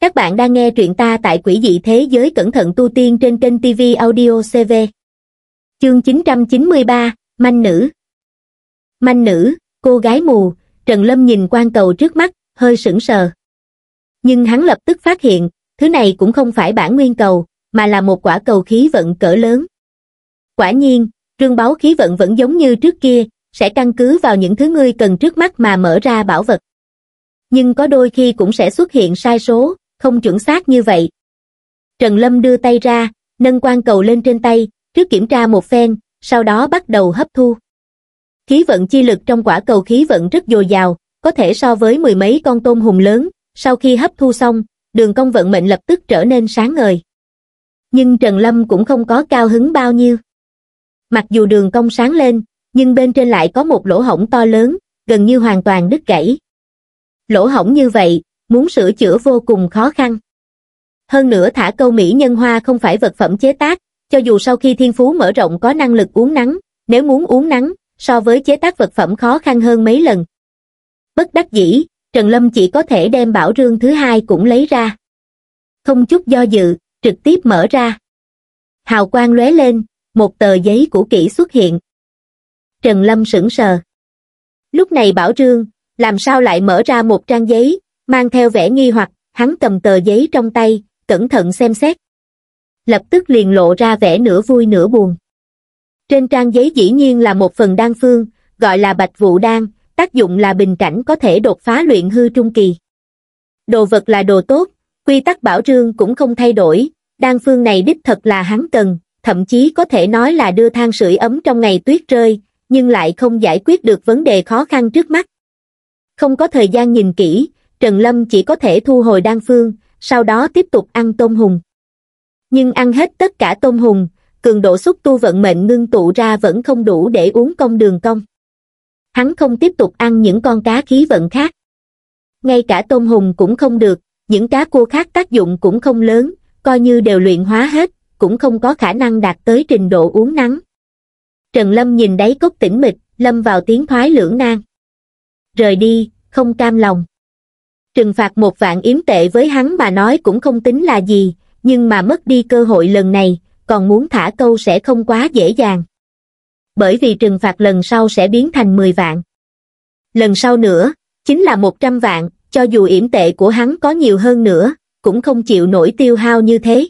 Các bạn đang nghe truyện ta tại quỷ dị thế giới cẩn thận tu tiên trên kênh TV Audio CV. Chương 993, Manh Nữ Manh Nữ, cô gái mù, Trần Lâm nhìn quan cầu trước mắt, hơi sững sờ. Nhưng hắn lập tức phát hiện, thứ này cũng không phải bản nguyên cầu, mà là một quả cầu khí vận cỡ lớn. Quả nhiên, trương báo khí vận vẫn giống như trước kia, sẽ căn cứ vào những thứ ngươi cần trước mắt mà mở ra bảo vật. Nhưng có đôi khi cũng sẽ xuất hiện sai số, không chuẩn xác như vậy. Trần Lâm đưa tay ra, nâng quan cầu lên trên tay, trước kiểm tra một phen, sau đó bắt đầu hấp thu. Khí vận chi lực trong quả cầu khí vận rất dồi dào, có thể so với mười mấy con tôm hùm lớn, sau khi hấp thu xong, đường công vận mệnh lập tức trở nên sáng ngời. Nhưng Trần Lâm cũng không có cao hứng bao nhiêu. Mặc dù đường công sáng lên, nhưng bên trên lại có một lỗ hổng to lớn, gần như hoàn toàn đứt gãy. Lỗ hổng như vậy, muốn sửa chữa vô cùng khó khăn. Hơn nữa thả câu mỹ nhân hoa không phải vật phẩm chế tác, cho dù sau khi thiên phú mở rộng có năng lực uống nắng, nếu muốn uống nắng, so với chế tác vật phẩm khó khăn hơn mấy lần. Bất đắc dĩ, Trần Lâm chỉ có thể đem bảo rương thứ hai cũng lấy ra. Không chút do dự, trực tiếp mở ra. Hào quang lóe lên, một tờ giấy cũ kỹ xuất hiện. Trần Lâm sững sờ. Lúc này bảo rương, làm sao lại mở ra một trang giấy, mang theo vẻ nghi hoặc, hắn cầm tờ giấy trong tay, cẩn thận xem xét. Lập tức liền lộ ra vẻ nửa vui nửa buồn. Trên trang giấy dĩ nhiên là một phần đan phương, gọi là bạch vụ đan, tác dụng là bình cảnh có thể đột phá luyện hư trung kỳ. Đồ vật là đồ tốt, quy tắc bảo trương cũng không thay đổi, đan phương này đích thật là hắn cần, thậm chí có thể nói là đưa than sưởi ấm trong ngày tuyết rơi, nhưng lại không giải quyết được vấn đề khó khăn trước mắt. Không có thời gian nhìn kỹ, Trần Lâm chỉ có thể thu hồi đan phương, sau đó tiếp tục ăn tôm hùm. Nhưng ăn hết tất cả tôm hùm, cường độ xúc tu vận mệnh ngưng tụ ra vẫn không đủ để uống công đường công. Hắn không tiếp tục ăn những con cá khí vận khác. Ngay cả tôm hùm cũng không được, những cá cua khác tác dụng cũng không lớn, coi như đều luyện hóa hết, cũng không có khả năng đạt tới trình độ uống nắng. Trần Lâm nhìn đáy cốc tĩnh mịch, lâm vào tiếng thoái lưỡng nan. Rời đi, không cam lòng trừng phạt một vạn yếm tệ với hắn mà nói cũng không tính là gì nhưng mà mất đi cơ hội lần này còn muốn thả câu sẽ không quá dễ dàng bởi vì trừng phạt lần sau sẽ biến thành 10 vạn lần sau nữa chính là 100 vạn cho dù yểm tệ của hắn có nhiều hơn nữa cũng không chịu nổi tiêu hao như thế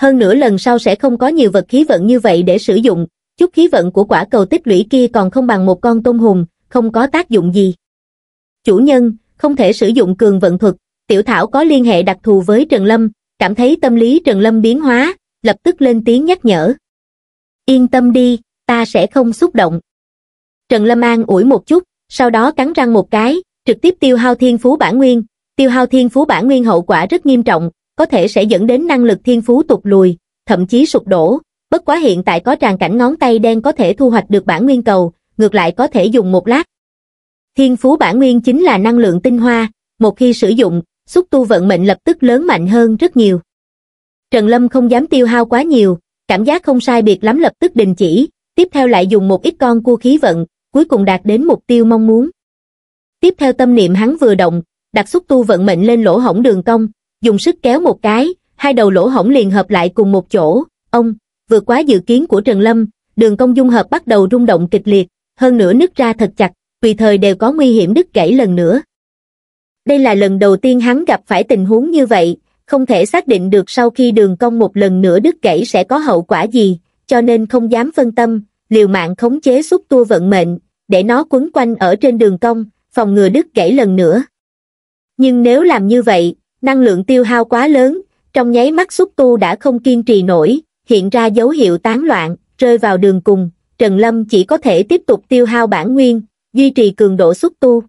hơn nữa lần sau sẽ không có nhiều vật khí vận như vậy để sử dụng chút khí vận của quả cầu tích lũy kia còn không bằng một con tôm hùm không có tác dụng gì chủ nhân không thể sử dụng cường vận thuật, Tiểu Thảo có liên hệ đặc thù với Trần Lâm, cảm thấy tâm lý Trần Lâm biến hóa, lập tức lên tiếng nhắc nhở. Yên tâm đi, ta sẽ không xúc động. Trần Lâm an ủi một chút, sau đó cắn răng một cái, trực tiếp tiêu hao thiên phú bản nguyên. Tiêu hao thiên phú bản nguyên hậu quả rất nghiêm trọng, có thể sẽ dẫn đến năng lực thiên phú tụt lùi, thậm chí sụp đổ. Bất quá hiện tại có tràn cảnh ngón tay đen có thể thu hoạch được bản nguyên cầu, ngược lại có thể dùng một lát, Thiên phú bản nguyên chính là năng lượng tinh hoa, một khi sử dụng, xúc tu vận mệnh lập tức lớn mạnh hơn rất nhiều. Trần Lâm không dám tiêu hao quá nhiều, cảm giác không sai biệt lắm lập tức đình chỉ, tiếp theo lại dùng một ít con cua khí vận, cuối cùng đạt đến mục tiêu mong muốn. Tiếp theo tâm niệm hắn vừa động, đặt xúc tu vận mệnh lên lỗ hổng đường cong, dùng sức kéo một cái, hai đầu lỗ hổng liền hợp lại cùng một chỗ, ông, vượt quá dự kiến của Trần Lâm, đường cong dung hợp bắt đầu rung động kịch liệt, hơn nữa nứt ra thật chặt, tùy thời đều có nguy hiểm đứt gãy lần nữa. Đây là lần đầu tiên hắn gặp phải tình huống như vậy, không thể xác định được sau khi đường cong một lần nữa đứt gãy sẽ có hậu quả gì, cho nên không dám phân tâm, liều mạng khống chế xúc tua vận mệnh, để nó quấn quanh ở trên đường cong, phòng ngừa đứt gãy lần nữa. Nhưng nếu làm như vậy, năng lượng tiêu hao quá lớn, trong nháy mắt xúc tu đã không kiên trì nổi, hiện ra dấu hiệu tán loạn, rơi vào đường cùng, Trần Lâm chỉ có thể tiếp tục tiêu hao bản nguyên, duy trì cường độ xuất tu.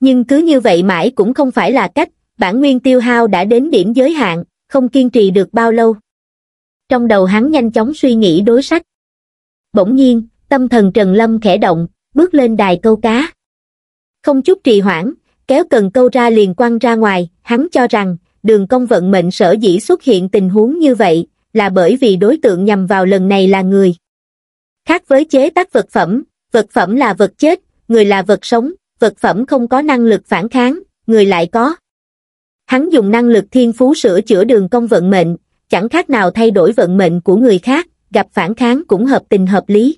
Nhưng cứ như vậy mãi cũng không phải là cách, bản nguyên tiêu hao đã đến điểm giới hạn, không kiên trì được bao lâu. Trong đầu hắn nhanh chóng suy nghĩ đối sách. Bỗng nhiên, tâm thần Trần Lâm khẽ động, bước lên đài câu cá. Không chút trì hoãn, kéo cần câu ra liền quăng ra ngoài, hắn cho rằng, đường công vận mệnh sở dĩ xuất hiện tình huống như vậy, là bởi vì đối tượng nhằm vào lần này là người. Khác với chế tác vật phẩm, vật phẩm là vật chết người là vật sống vật phẩm không có năng lực phản kháng người lại có hắn dùng năng lực thiên phú sửa chữa đường công vận mệnh chẳng khác nào thay đổi vận mệnh của người khác gặp phản kháng cũng hợp tình hợp lý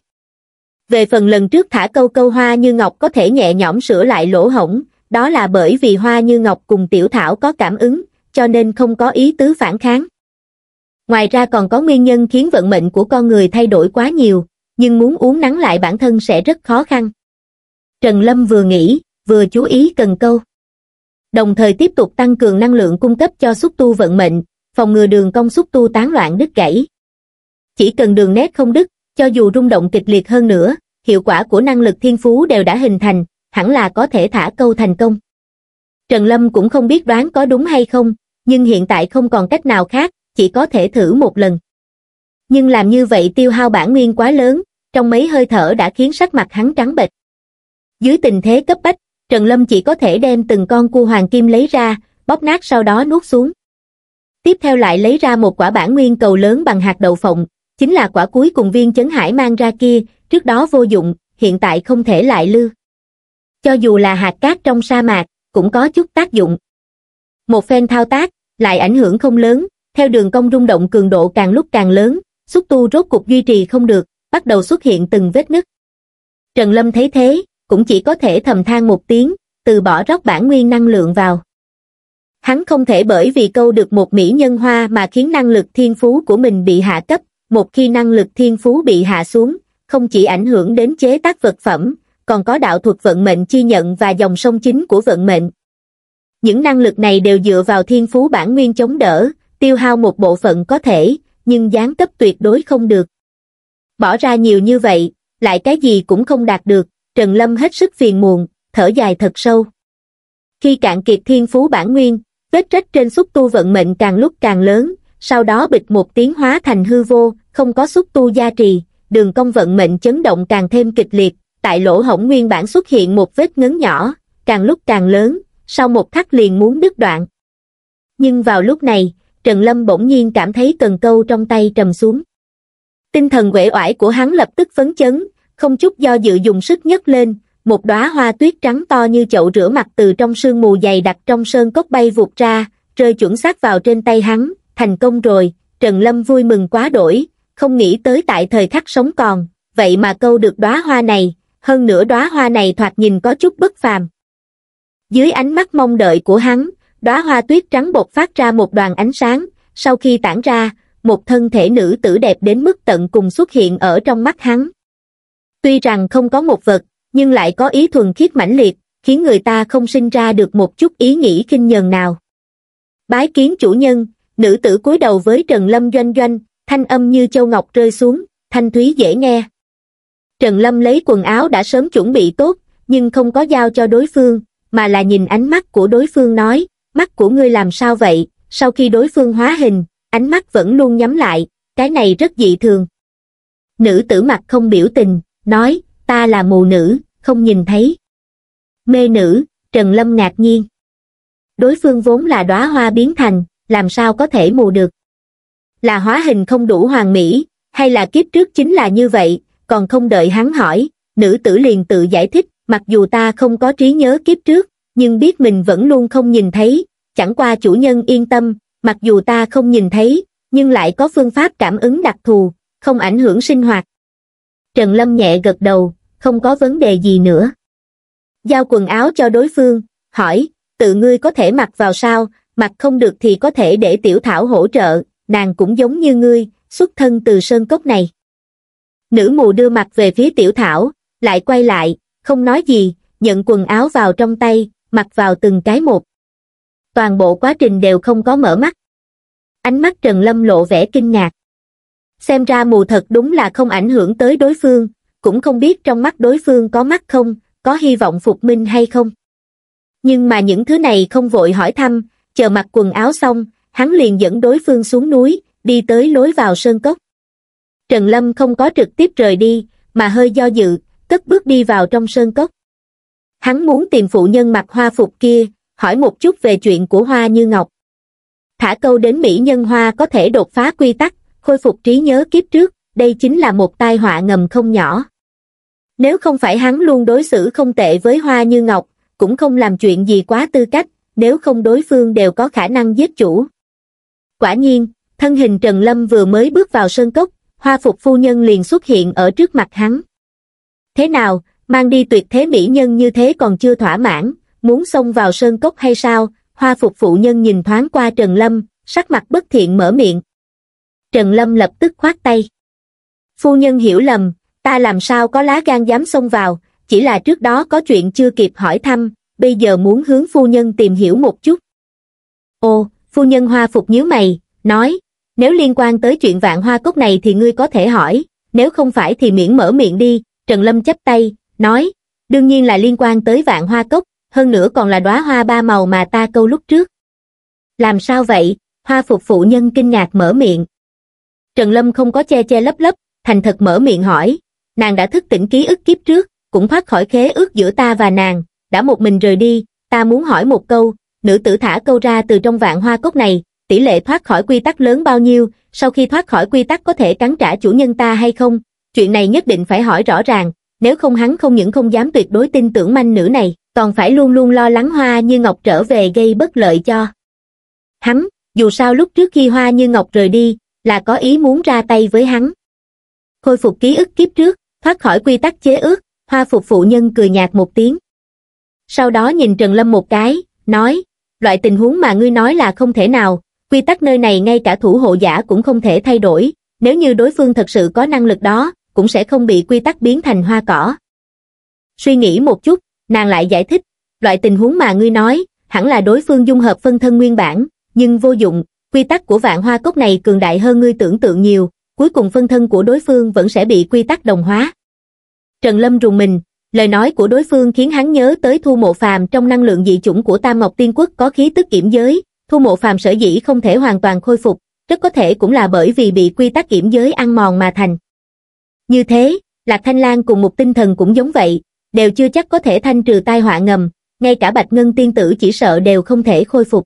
về phần lần trước thả câu câu hoa như ngọc có thể nhẹ nhõm sửa lại lỗ hổng đó là bởi vì hoa như ngọc cùng tiểu thảo có cảm ứng cho nên không có ý tứ phản kháng ngoài ra còn có nguyên nhân khiến vận mệnh của con người thay đổi quá nhiều nhưng muốn uống nắng lại bản thân sẽ rất khó khăn. Trần Lâm vừa nghĩ, vừa chú ý cần câu. Đồng thời tiếp tục tăng cường năng lượng cung cấp cho xúc tu vận mệnh, phòng ngừa đường cong xúc tu tán loạn đứt gãy. Chỉ cần đường nét không đứt, cho dù rung động kịch liệt hơn nữa, hiệu quả của năng lực thiên phú đều đã hình thành, hẳn là có thể thả câu thành công. Trần Lâm cũng không biết đoán có đúng hay không, nhưng hiện tại không còn cách nào khác, chỉ có thể thử một lần nhưng làm như vậy tiêu hao bản nguyên quá lớn trong mấy hơi thở đã khiến sắc mặt hắn trắng bệch dưới tình thế cấp bách trần lâm chỉ có thể đem từng con cua hoàng kim lấy ra bóp nát sau đó nuốt xuống tiếp theo lại lấy ra một quả bản nguyên cầu lớn bằng hạt đậu phộng chính là quả cuối cùng viên chấn hải mang ra kia trước đó vô dụng hiện tại không thể lại lư cho dù là hạt cát trong sa mạc cũng có chút tác dụng một phen thao tác lại ảnh hưởng không lớn theo đường cong rung động cường độ càng lúc càng lớn xúc tu rốt cục duy trì không được, bắt đầu xuất hiện từng vết nứt. Trần Lâm thấy thế, cũng chỉ có thể thầm than một tiếng, từ bỏ rót bản nguyên năng lượng vào. Hắn không thể bởi vì câu được một mỹ nhân hoa mà khiến năng lực thiên phú của mình bị hạ cấp, một khi năng lực thiên phú bị hạ xuống, không chỉ ảnh hưởng đến chế tác vật phẩm, còn có đạo thuật vận mệnh chi nhận và dòng sông chính của vận mệnh. Những năng lực này đều dựa vào thiên phú bản nguyên chống đỡ, tiêu hao một bộ phận có thể, nhưng gián cấp tuyệt đối không được. Bỏ ra nhiều như vậy, lại cái gì cũng không đạt được, Trần Lâm hết sức phiền muộn, thở dài thật sâu. Khi cạn kiệt thiên phú bản nguyên, vết rách trên xúc tu vận mệnh càng lúc càng lớn, sau đó bịch một tiếng hóa thành hư vô, không có xúc tu gia trì, đường công vận mệnh chấn động càng thêm kịch liệt, tại lỗ hổng nguyên bản xuất hiện một vết ngấn nhỏ, càng lúc càng lớn, sau một khắc liền muốn đứt đoạn. Nhưng vào lúc này, Trần Lâm bỗng nhiên cảm thấy cần câu trong tay trầm xuống. Tinh thần uể oải của hắn lập tức phấn chấn, không chút do dự dùng sức nhấc lên, một đóa hoa tuyết trắng to như chậu rửa mặt từ trong sương mù dày đặc trong sơn cốc bay vụt ra, rơi chuẩn xác vào trên tay hắn, thành công rồi, Trần Lâm vui mừng quá đổi, không nghĩ tới tại thời khắc sống còn, vậy mà câu được đóa hoa này, hơn nữa đóa hoa này thoạt nhìn có chút bất phàm. Dưới ánh mắt mong đợi của hắn, đóa hoa tuyết trắng bột phát ra một đoàn ánh sáng, sau khi tản ra, một thân thể nữ tử đẹp đến mức tận cùng xuất hiện ở trong mắt hắn. Tuy rằng không có một vật, nhưng lại có ý thuần khiết mãnh liệt, khiến người ta không sinh ra được một chút ý nghĩ kinh nhờn nào. Bái kiến chủ nhân, nữ tử cúi đầu với Trần Lâm doanh doanh, thanh âm như châu ngọc rơi xuống, thanh thúy dễ nghe. Trần Lâm lấy quần áo đã sớm chuẩn bị tốt, nhưng không có giao cho đối phương, mà là nhìn ánh mắt của đối phương nói, mắt của ngươi làm sao vậy, sau khi đối phương hóa hình, ánh mắt vẫn luôn nhắm lại, cái này rất dị thường. Nữ tử mặt không biểu tình, nói, ta là mù nữ, không nhìn thấy. Mê nữ, Trần Lâm ngạc nhiên. Đối phương vốn là đóa hoa biến thành, làm sao có thể mù được. Là hóa hình không đủ hoàn mỹ, hay là kiếp trước chính là như vậy, còn không đợi hắn hỏi, nữ tử liền tự giải thích, mặc dù ta không có trí nhớ kiếp trước, nhưng biết mình vẫn luôn không nhìn thấy, chẳng qua chủ nhân yên tâm, mặc dù ta không nhìn thấy, nhưng lại có phương pháp cảm ứng đặc thù, không ảnh hưởng sinh hoạt. Trần Lâm nhẹ gật đầu, không có vấn đề gì nữa. Giao quần áo cho đối phương, hỏi, tự ngươi có thể mặc vào sao, mặc không được thì có thể để tiểu thảo hỗ trợ, nàng cũng giống như ngươi, xuất thân từ sơn cốc này. Nữ mù đưa mặt về phía tiểu thảo, lại quay lại, không nói gì, nhận quần áo vào trong tay, mặc vào từng cái một toàn bộ quá trình đều không có mở mắt. Ánh mắt Trần Lâm lộ vẻ kinh ngạc. Xem ra mù thật đúng là không ảnh hưởng tới đối phương, cũng không biết trong mắt đối phương có mắt không, có hy vọng phục minh hay không. Nhưng mà những thứ này không vội hỏi thăm, chờ mặc quần áo xong, hắn liền dẫn đối phương xuống núi, đi tới lối vào sơn cốc. Trần Lâm không có trực tiếp rời đi, mà hơi do dự, cất bước đi vào trong sơn cốc. Hắn muốn tìm phụ nhân mặc hoa phục kia, hỏi một chút về chuyện của Hoa Như Ngọc. Thả câu đến Mỹ nhân Hoa có thể đột phá quy tắc, khôi phục trí nhớ kiếp trước, đây chính là một tai họa ngầm không nhỏ. Nếu không phải hắn luôn đối xử không tệ với Hoa Như Ngọc, cũng không làm chuyện gì quá tư cách, nếu không đối phương đều có khả năng giết chủ. Quả nhiên, thân hình Trần Lâm vừa mới bước vào sơn cốc, hoa phục phu nhân liền xuất hiện ở trước mặt hắn. Thế nào, mang đi tuyệt thế mỹ nhân như thế còn chưa thỏa mãn, muốn xông vào sơn cốc hay sao, hoa phục phụ nhân nhìn thoáng qua Trần Lâm, sắc mặt bất thiện mở miệng. Trần Lâm lập tức khoát tay. Phu nhân hiểu lầm, ta làm sao có lá gan dám xông vào, chỉ là trước đó có chuyện chưa kịp hỏi thăm, bây giờ muốn hướng phu nhân tìm hiểu một chút. Ồ, phu nhân hoa phục nhíu mày, nói, nếu liên quan tới chuyện vạn hoa cốc này thì ngươi có thể hỏi, nếu không phải thì miễn mở miệng đi, Trần Lâm chấp tay, nói, đương nhiên là liên quan tới vạn hoa cốc, hơn nữa còn là đóa hoa ba màu mà ta câu lúc trước. Làm sao vậy? Hoa phục phụ nhân kinh ngạc mở miệng. Trần Lâm không có che che lấp lấp, thành thật mở miệng hỏi. Nàng đã thức tỉnh ký ức kiếp trước, cũng thoát khỏi khế ước giữa ta và nàng, đã một mình rời đi, ta muốn hỏi một câu, nữ tử thả câu ra từ trong vạn hoa cốc này, tỷ lệ thoát khỏi quy tắc lớn bao nhiêu, sau khi thoát khỏi quy tắc có thể cắn trả chủ nhân ta hay không? Chuyện này nhất định phải hỏi rõ ràng, nếu không hắn không những không dám tuyệt đối tin tưởng manh nữ này còn phải luôn luôn lo lắng hoa như ngọc trở về gây bất lợi cho hắn dù sao lúc trước khi hoa như ngọc rời đi là có ý muốn ra tay với hắn khôi phục ký ức kiếp trước thoát khỏi quy tắc chế ước hoa phục phụ nhân cười nhạt một tiếng sau đó nhìn trần lâm một cái nói loại tình huống mà ngươi nói là không thể nào quy tắc nơi này ngay cả thủ hộ giả cũng không thể thay đổi nếu như đối phương thật sự có năng lực đó cũng sẽ không bị quy tắc biến thành hoa cỏ suy nghĩ một chút Nàng lại giải thích, loại tình huống mà ngươi nói, hẳn là đối phương dung hợp phân thân nguyên bản, nhưng vô dụng, quy tắc của vạn hoa cốc này cường đại hơn ngươi tưởng tượng nhiều, cuối cùng phân thân của đối phương vẫn sẽ bị quy tắc đồng hóa. Trần Lâm rùng mình, lời nói của đối phương khiến hắn nhớ tới Thu Mộ Phàm trong năng lượng dị chủng của Tam Ngọc Tiên Quốc có khí tức kiểm giới, Thu Mộ Phàm sở dĩ không thể hoàn toàn khôi phục, rất có thể cũng là bởi vì bị quy tắc kiểm giới ăn mòn mà thành. Như thế, Lạc Thanh Lan cùng một tinh thần cũng giống vậy, đều chưa chắc có thể thanh trừ tai họa ngầm, ngay cả Bạch Ngân tiên tử chỉ sợ đều không thể khôi phục.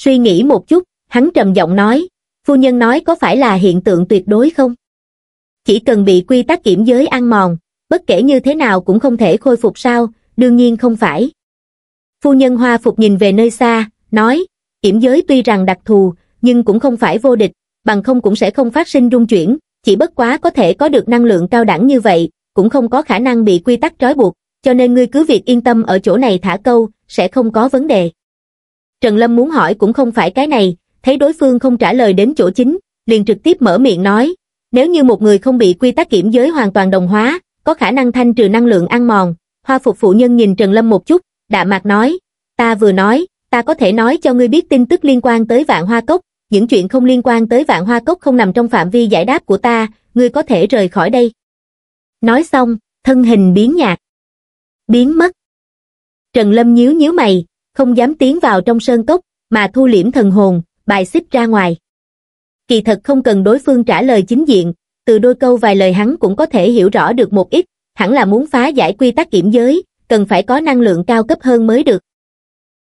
Suy nghĩ một chút, hắn trầm giọng nói, phu nhân nói có phải là hiện tượng tuyệt đối không? Chỉ cần bị quy tắc kiểm giới ăn mòn, bất kể như thế nào cũng không thể khôi phục sao, đương nhiên không phải. Phu nhân hoa phục nhìn về nơi xa, nói, kiểm giới tuy rằng đặc thù, nhưng cũng không phải vô địch, bằng không cũng sẽ không phát sinh rung chuyển, chỉ bất quá có thể có được năng lượng cao đẳng như vậy, cũng không có khả năng bị quy tắc trói buộc, cho nên ngươi cứ việc yên tâm ở chỗ này thả câu, sẽ không có vấn đề. Trần Lâm muốn hỏi cũng không phải cái này, thấy đối phương không trả lời đến chỗ chính, liền trực tiếp mở miệng nói, nếu như một người không bị quy tắc kiểm giới hoàn toàn đồng hóa, có khả năng thanh trừ năng lượng ăn mòn. Hoa phục phụ nhân nhìn Trần Lâm một chút, đạm mạc nói, ta vừa nói, ta có thể nói cho ngươi biết tin tức liên quan tới vạn hoa cốc, những chuyện không liên quan tới vạn hoa cốc không nằm trong phạm vi giải đáp của ta, ngươi có thể rời khỏi đây. Nói xong, thân hình biến nhạt. Biến mất. Trần Lâm nhíu nhíu mày, không dám tiến vào trong sơn cốc, mà thu liễm thần hồn, bài xích ra ngoài. Kỳ thật không cần đối phương trả lời chính diện, từ đôi câu vài lời hắn cũng có thể hiểu rõ được một ít, hẳn là muốn phá giải quy tắc kiểm giới, cần phải có năng lượng cao cấp hơn mới được.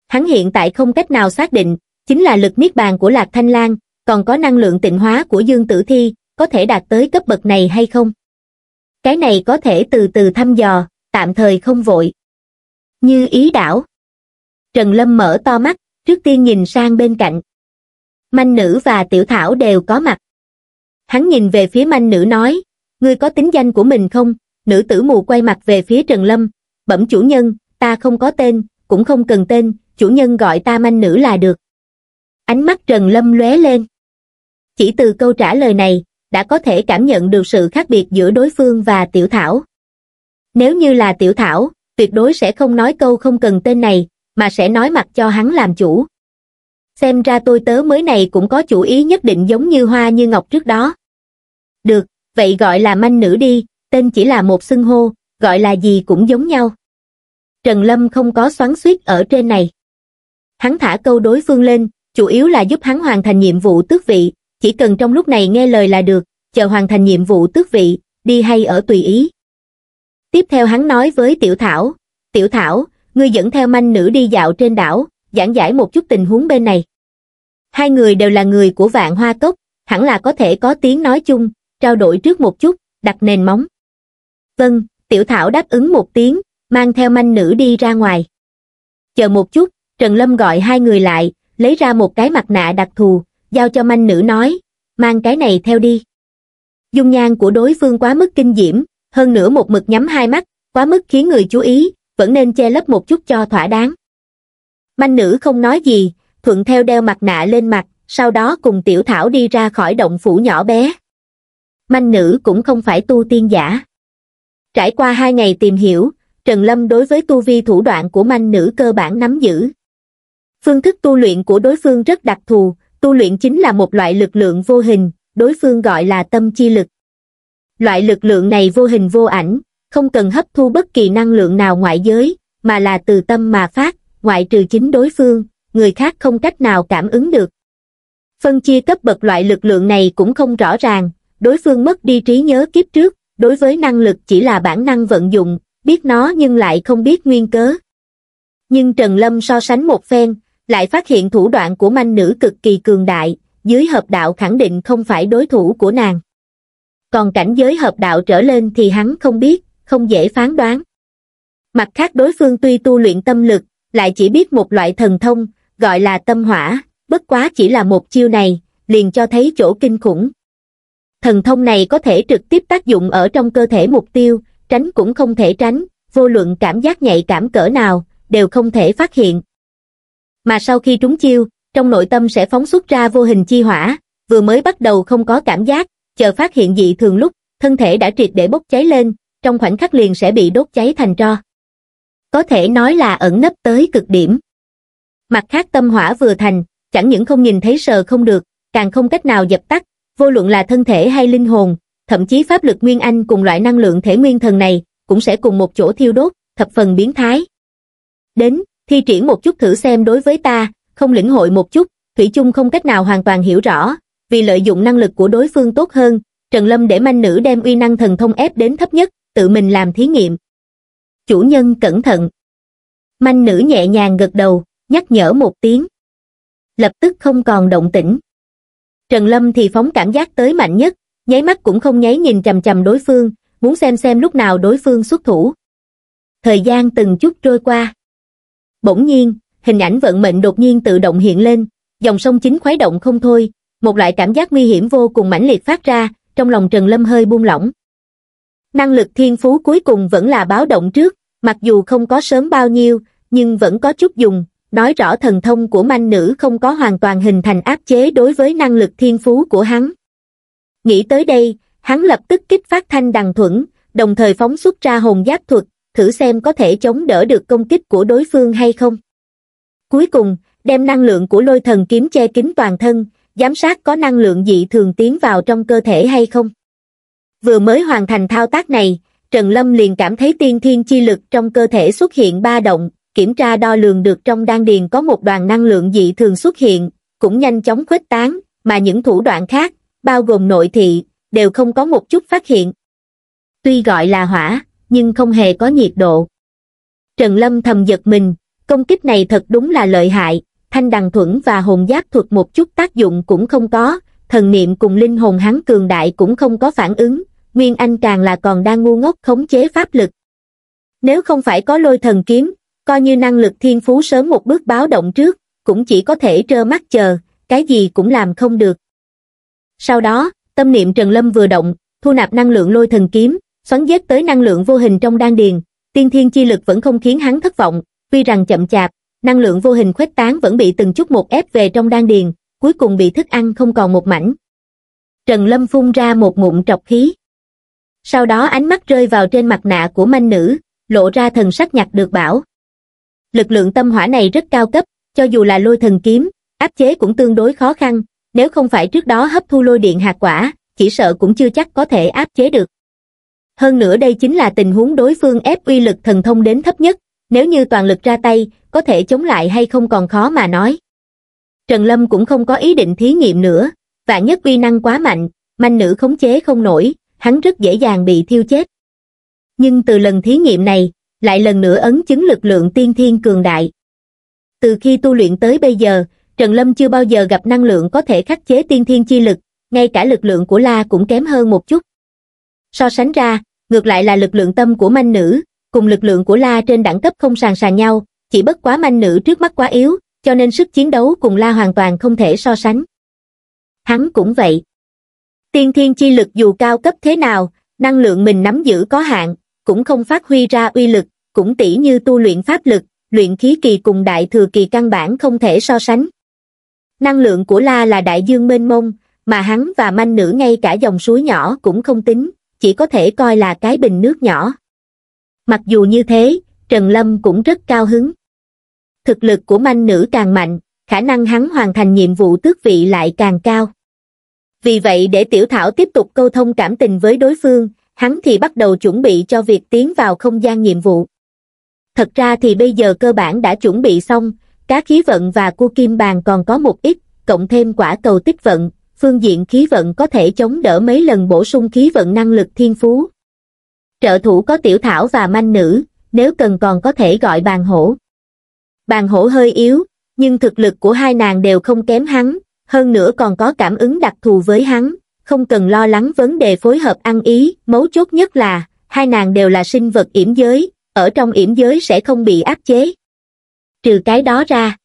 Hắn hiện tại không cách nào xác định, chính là lực niết bàn của Lạc Thanh Lan, còn có năng lượng tịnh hóa của Dương Tử Thi, có thể đạt tới cấp bậc này hay không cái này có thể từ từ thăm dò, tạm thời không vội. Như ý đảo. Trần Lâm mở to mắt, trước tiên nhìn sang bên cạnh. Manh nữ và tiểu thảo đều có mặt. Hắn nhìn về phía manh nữ nói, ngươi có tính danh của mình không? Nữ tử mù quay mặt về phía Trần Lâm, bẩm chủ nhân, ta không có tên, cũng không cần tên, chủ nhân gọi ta manh nữ là được. Ánh mắt Trần Lâm lóe lên. Chỉ từ câu trả lời này, đã có thể cảm nhận được sự khác biệt giữa đối phương và Tiểu Thảo. Nếu như là Tiểu Thảo, tuyệt đối sẽ không nói câu không cần tên này, mà sẽ nói mặt cho hắn làm chủ. Xem ra tôi tớ mới này cũng có chủ ý nhất định giống như hoa như ngọc trước đó. Được, vậy gọi là manh nữ đi, tên chỉ là một xưng hô, gọi là gì cũng giống nhau. Trần Lâm không có xoắn suýt ở trên này. Hắn thả câu đối phương lên, chủ yếu là giúp hắn hoàn thành nhiệm vụ tước vị, chỉ cần trong lúc này nghe lời là được, chờ hoàn thành nhiệm vụ tước vị, đi hay ở tùy ý. Tiếp theo hắn nói với Tiểu Thảo, Tiểu Thảo, ngươi dẫn theo manh nữ đi dạo trên đảo, giảng giải một chút tình huống bên này. Hai người đều là người của vạn hoa cốc, hẳn là có thể có tiếng nói chung, trao đổi trước một chút, đặt nền móng. Vâng, Tiểu Thảo đáp ứng một tiếng, mang theo manh nữ đi ra ngoài. Chờ một chút, Trần Lâm gọi hai người lại, lấy ra một cái mặt nạ đặc thù, giao cho manh nữ nói mang cái này theo đi dung nhan của đối phương quá mức kinh diễm hơn nữa một mực nhắm hai mắt quá mức khiến người chú ý vẫn nên che lấp một chút cho thỏa đáng manh nữ không nói gì thuận theo đeo mặt nạ lên mặt sau đó cùng tiểu thảo đi ra khỏi động phủ nhỏ bé manh nữ cũng không phải tu tiên giả trải qua hai ngày tìm hiểu trần lâm đối với tu vi thủ đoạn của manh nữ cơ bản nắm giữ phương thức tu luyện của đối phương rất đặc thù tu luyện chính là một loại lực lượng vô hình, đối phương gọi là tâm chi lực. Loại lực lượng này vô hình vô ảnh, không cần hấp thu bất kỳ năng lượng nào ngoại giới, mà là từ tâm mà phát, ngoại trừ chính đối phương, người khác không cách nào cảm ứng được. Phân chia cấp bậc loại lực lượng này cũng không rõ ràng, đối phương mất đi trí nhớ kiếp trước, đối với năng lực chỉ là bản năng vận dụng, biết nó nhưng lại không biết nguyên cớ. Nhưng Trần Lâm so sánh một phen, lại phát hiện thủ đoạn của manh nữ cực kỳ cường đại, dưới hợp đạo khẳng định không phải đối thủ của nàng. Còn cảnh giới hợp đạo trở lên thì hắn không biết, không dễ phán đoán. Mặt khác đối phương tuy tu luyện tâm lực, lại chỉ biết một loại thần thông, gọi là tâm hỏa, bất quá chỉ là một chiêu này, liền cho thấy chỗ kinh khủng. Thần thông này có thể trực tiếp tác dụng ở trong cơ thể mục tiêu, tránh cũng không thể tránh, vô luận cảm giác nhạy cảm cỡ nào, đều không thể phát hiện mà sau khi trúng chiêu, trong nội tâm sẽ phóng xuất ra vô hình chi hỏa, vừa mới bắt đầu không có cảm giác, chờ phát hiện dị thường lúc, thân thể đã triệt để bốc cháy lên, trong khoảnh khắc liền sẽ bị đốt cháy thành tro. Có thể nói là ẩn nấp tới cực điểm. Mặt khác tâm hỏa vừa thành, chẳng những không nhìn thấy sờ không được, càng không cách nào dập tắt, vô luận là thân thể hay linh hồn, thậm chí pháp lực nguyên anh cùng loại năng lượng thể nguyên thần này, cũng sẽ cùng một chỗ thiêu đốt, thập phần biến thái. Đến, thi triển một chút thử xem đối với ta, không lĩnh hội một chút, Thủy chung không cách nào hoàn toàn hiểu rõ, vì lợi dụng năng lực của đối phương tốt hơn, Trần Lâm để manh nữ đem uy năng thần thông ép đến thấp nhất, tự mình làm thí nghiệm. Chủ nhân cẩn thận. Manh nữ nhẹ nhàng gật đầu, nhắc nhở một tiếng. Lập tức không còn động tĩnh. Trần Lâm thì phóng cảm giác tới mạnh nhất, nháy mắt cũng không nháy nhìn chằm chằm đối phương, muốn xem xem lúc nào đối phương xuất thủ. Thời gian từng chút trôi qua. Bỗng nhiên, hình ảnh vận mệnh đột nhiên tự động hiện lên, dòng sông chính khuấy động không thôi, một loại cảm giác nguy hiểm vô cùng mãnh liệt phát ra, trong lòng Trần Lâm hơi buông lỏng. Năng lực thiên phú cuối cùng vẫn là báo động trước, mặc dù không có sớm bao nhiêu, nhưng vẫn có chút dùng, nói rõ thần thông của manh nữ không có hoàn toàn hình thành áp chế đối với năng lực thiên phú của hắn. Nghĩ tới đây, hắn lập tức kích phát thanh đằng thuẫn, đồng thời phóng xuất ra hồn giáp thuật, thử xem có thể chống đỡ được công kích của đối phương hay không. Cuối cùng, đem năng lượng của lôi thần kiếm che kín toàn thân, giám sát có năng lượng dị thường tiến vào trong cơ thể hay không. Vừa mới hoàn thành thao tác này, Trần Lâm liền cảm thấy tiên thiên chi lực trong cơ thể xuất hiện ba động, kiểm tra đo lường được trong đan điền có một đoàn năng lượng dị thường xuất hiện, cũng nhanh chóng khuếch tán, mà những thủ đoạn khác, bao gồm nội thị, đều không có một chút phát hiện. Tuy gọi là hỏa, nhưng không hề có nhiệt độ. Trần Lâm thầm giật mình, công kích này thật đúng là lợi hại, thanh đằng thuẫn và hồn giác thuật một chút tác dụng cũng không có, thần niệm cùng linh hồn hắn cường đại cũng không có phản ứng, Nguyên Anh càng là còn đang ngu ngốc khống chế pháp lực. Nếu không phải có lôi thần kiếm, coi như năng lực thiên phú sớm một bước báo động trước, cũng chỉ có thể trơ mắt chờ, cái gì cũng làm không được. Sau đó, tâm niệm Trần Lâm vừa động, thu nạp năng lượng lôi thần kiếm, xoắn giết tới năng lượng vô hình trong đan điền, tiên thiên chi lực vẫn không khiến hắn thất vọng, tuy rằng chậm chạp, năng lượng vô hình khuếch tán vẫn bị từng chút một ép về trong đan điền, cuối cùng bị thức ăn không còn một mảnh. Trần Lâm phun ra một ngụm trọc khí. Sau đó ánh mắt rơi vào trên mặt nạ của manh nữ, lộ ra thần sắc nhặt được bảo. Lực lượng tâm hỏa này rất cao cấp, cho dù là lôi thần kiếm, áp chế cũng tương đối khó khăn, nếu không phải trước đó hấp thu lôi điện hạt quả, chỉ sợ cũng chưa chắc có thể áp chế được hơn nữa đây chính là tình huống đối phương ép uy lực thần thông đến thấp nhất nếu như toàn lực ra tay có thể chống lại hay không còn khó mà nói trần lâm cũng không có ý định thí nghiệm nữa vạn nhất uy năng quá mạnh manh nữ khống chế không nổi hắn rất dễ dàng bị thiêu chết nhưng từ lần thí nghiệm này lại lần nữa ấn chứng lực lượng tiên thiên cường đại từ khi tu luyện tới bây giờ trần lâm chưa bao giờ gặp năng lượng có thể khắc chế tiên thiên chi lực ngay cả lực lượng của la cũng kém hơn một chút so sánh ra ngược lại là lực lượng tâm của manh nữ, cùng lực lượng của la trên đẳng cấp không sàn sàn nhau, chỉ bất quá manh nữ trước mắt quá yếu, cho nên sức chiến đấu cùng la hoàn toàn không thể so sánh. Hắn cũng vậy. Tiên thiên chi lực dù cao cấp thế nào, năng lượng mình nắm giữ có hạn, cũng không phát huy ra uy lực, cũng tỉ như tu luyện pháp lực, luyện khí kỳ cùng đại thừa kỳ căn bản không thể so sánh. Năng lượng của La là đại dương mênh mông, mà hắn và manh nữ ngay cả dòng suối nhỏ cũng không tính, chỉ có thể coi là cái bình nước nhỏ. Mặc dù như thế, Trần Lâm cũng rất cao hứng. Thực lực của manh nữ càng mạnh, khả năng hắn hoàn thành nhiệm vụ tước vị lại càng cao. Vì vậy để Tiểu Thảo tiếp tục câu thông cảm tình với đối phương, hắn thì bắt đầu chuẩn bị cho việc tiến vào không gian nhiệm vụ. Thật ra thì bây giờ cơ bản đã chuẩn bị xong, cá khí vận và cua kim bàn còn có một ít, cộng thêm quả cầu tích vận, phương diện khí vận có thể chống đỡ mấy lần bổ sung khí vận năng lực thiên phú. Trợ thủ có tiểu thảo và manh nữ, nếu cần còn có thể gọi bàn hổ. Bàn hổ hơi yếu, nhưng thực lực của hai nàng đều không kém hắn, hơn nữa còn có cảm ứng đặc thù với hắn, không cần lo lắng vấn đề phối hợp ăn ý, mấu chốt nhất là, hai nàng đều là sinh vật yểm giới, ở trong yểm giới sẽ không bị áp chế. Trừ cái đó ra,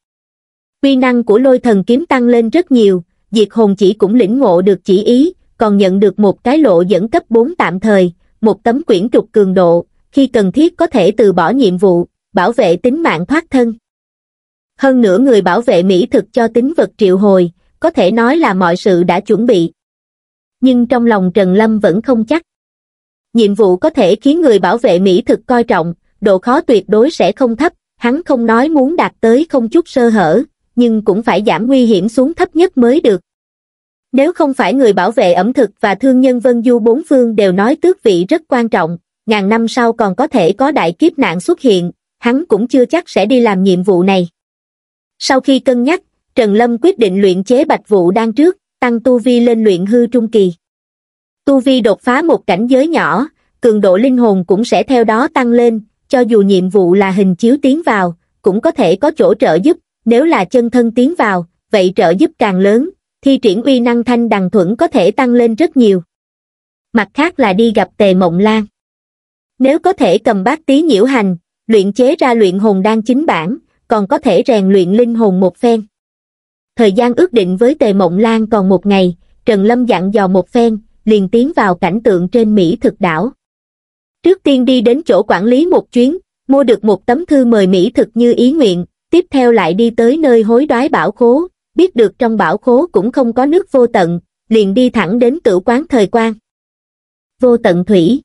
quy năng của lôi thần kiếm tăng lên rất nhiều, diệt hồn chỉ cũng lĩnh ngộ được chỉ ý, còn nhận được một cái lộ dẫn cấp 4 tạm thời, một tấm quyển trục cường độ, khi cần thiết có thể từ bỏ nhiệm vụ, bảo vệ tính mạng thoát thân. Hơn nữa người bảo vệ mỹ thực cho tính vật triệu hồi, có thể nói là mọi sự đã chuẩn bị. Nhưng trong lòng Trần Lâm vẫn không chắc. Nhiệm vụ có thể khiến người bảo vệ mỹ thực coi trọng, độ khó tuyệt đối sẽ không thấp, hắn không nói muốn đạt tới không chút sơ hở, nhưng cũng phải giảm nguy hiểm xuống thấp nhất mới được. Nếu không phải người bảo vệ ẩm thực và thương nhân Vân Du bốn phương đều nói tước vị rất quan trọng, ngàn năm sau còn có thể có đại kiếp nạn xuất hiện, hắn cũng chưa chắc sẽ đi làm nhiệm vụ này. Sau khi cân nhắc, Trần Lâm quyết định luyện chế bạch vụ đan trước, tăng tu vi lên luyện hư trung kỳ. Tu vi đột phá một cảnh giới nhỏ, cường độ linh hồn cũng sẽ theo đó tăng lên, cho dù nhiệm vụ là hình chiếu tiến vào, cũng có thể có chỗ trợ giúp, nếu là chân thân tiến vào, vậy trợ giúp càng lớn, thi triển uy năng thanh đằng thuẫn có thể tăng lên rất nhiều. Mặt khác là đi gặp tề mộng lan. Nếu có thể cầm bát tí nhiễu hành, luyện chế ra luyện hồn đan chính bản, còn có thể rèn luyện linh hồn một phen. Thời gian ước định với tề mộng lan còn một ngày, Trần Lâm dặn dò một phen, liền tiến vào cảnh tượng trên Mỹ thực đảo. Trước tiên đi đến chỗ quản lý một chuyến, mua được một tấm thư mời Mỹ thực như ý nguyện, tiếp theo lại đi tới nơi hối đoái bảo khố biết được trong bảo khố cũng không có nước vô tận liền đi thẳng đến tử quán thời quan vô tận thủy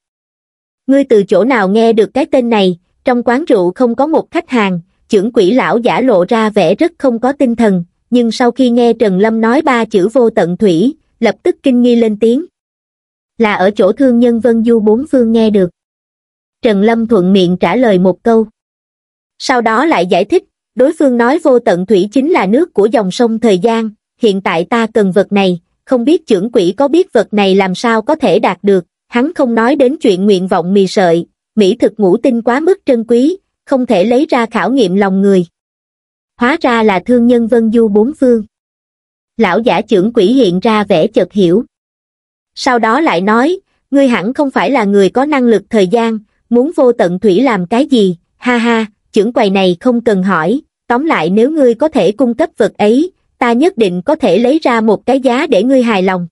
ngươi từ chỗ nào nghe được cái tên này trong quán rượu không có một khách hàng trưởng quỷ lão giả lộ ra vẻ rất không có tinh thần nhưng sau khi nghe trần lâm nói ba chữ vô tận thủy lập tức kinh nghi lên tiếng là ở chỗ thương nhân vân du bốn phương nghe được trần lâm thuận miệng trả lời một câu sau đó lại giải thích đối phương nói vô tận thủy chính là nước của dòng sông thời gian, hiện tại ta cần vật này, không biết trưởng quỷ có biết vật này làm sao có thể đạt được, hắn không nói đến chuyện nguyện vọng mì sợi, mỹ thực ngũ tinh quá mức trân quý, không thể lấy ra khảo nghiệm lòng người. Hóa ra là thương nhân vân du bốn phương. Lão giả trưởng quỷ hiện ra vẻ chợt hiểu. Sau đó lại nói, ngươi hẳn không phải là người có năng lực thời gian, muốn vô tận thủy làm cái gì, ha ha, trưởng quầy này không cần hỏi, Tóm lại nếu ngươi có thể cung cấp vật ấy, ta nhất định có thể lấy ra một cái giá để ngươi hài lòng.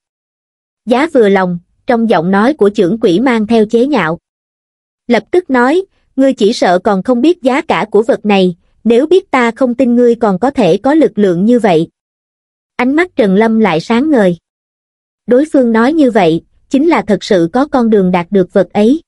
Giá vừa lòng, trong giọng nói của trưởng quỷ mang theo chế nhạo. Lập tức nói, ngươi chỉ sợ còn không biết giá cả của vật này, nếu biết ta không tin ngươi còn có thể có lực lượng như vậy. Ánh mắt Trần Lâm lại sáng ngời. Đối phương nói như vậy, chính là thật sự có con đường đạt được vật ấy.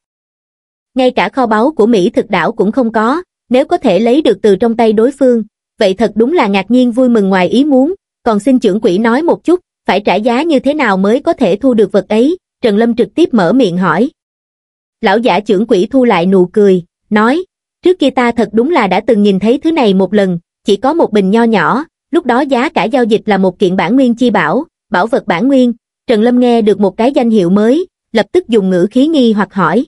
Ngay cả kho báu của Mỹ thực đảo cũng không có, nếu có thể lấy được từ trong tay đối phương, vậy thật đúng là ngạc nhiên vui mừng ngoài ý muốn, còn xin trưởng quỹ nói một chút, phải trả giá như thế nào mới có thể thu được vật ấy, Trần Lâm trực tiếp mở miệng hỏi. Lão giả trưởng quỹ thu lại nụ cười, nói, trước kia ta thật đúng là đã từng nhìn thấy thứ này một lần, chỉ có một bình nho nhỏ, lúc đó giá cả giao dịch là một kiện bản nguyên chi bảo, bảo vật bản nguyên, Trần Lâm nghe được một cái danh hiệu mới, lập tức dùng ngữ khí nghi hoặc hỏi.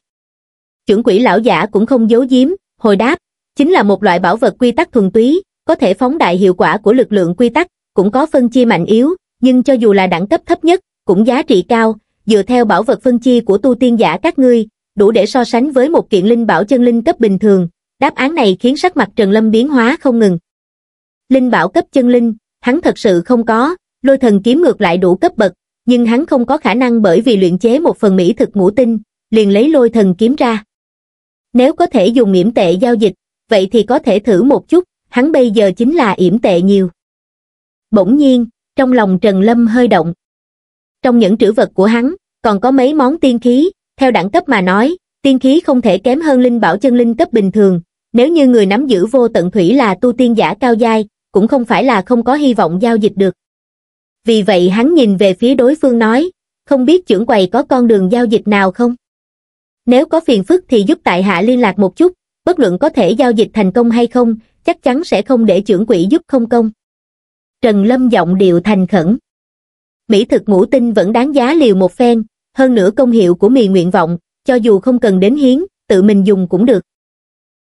Trưởng quỹ lão giả cũng không giấu giếm, hồi đáp, chính là một loại bảo vật quy tắc thuần túy, có thể phóng đại hiệu quả của lực lượng quy tắc, cũng có phân chia mạnh yếu, nhưng cho dù là đẳng cấp thấp nhất, cũng giá trị cao, dựa theo bảo vật phân chia của tu tiên giả các ngươi, đủ để so sánh với một kiện linh bảo chân linh cấp bình thường, đáp án này khiến sắc mặt Trần Lâm biến hóa không ngừng. Linh bảo cấp chân linh, hắn thật sự không có, lôi thần kiếm ngược lại đủ cấp bậc, nhưng hắn không có khả năng bởi vì luyện chế một phần mỹ thực ngũ tinh, liền lấy lôi thần kiếm ra. Nếu có thể dùng miễn tệ giao dịch, vậy thì có thể thử một chút, hắn bây giờ chính là yểm tệ nhiều. Bỗng nhiên, trong lòng Trần Lâm hơi động. Trong những trữ vật của hắn, còn có mấy món tiên khí, theo đẳng cấp mà nói, tiên khí không thể kém hơn linh bảo chân linh cấp bình thường, nếu như người nắm giữ vô tận thủy là tu tiên giả cao giai, cũng không phải là không có hy vọng giao dịch được. Vì vậy hắn nhìn về phía đối phương nói, không biết trưởng quầy có con đường giao dịch nào không? Nếu có phiền phức thì giúp tại hạ liên lạc một chút, bất luận có thể giao dịch thành công hay không, chắc chắn sẽ không để trưởng quỹ giúp không công. Trần Lâm giọng điệu thành khẩn. Mỹ thực ngũ tinh vẫn đáng giá liều một phen, hơn nữa công hiệu của mì nguyện vọng, cho dù không cần đến hiến, tự mình dùng cũng được.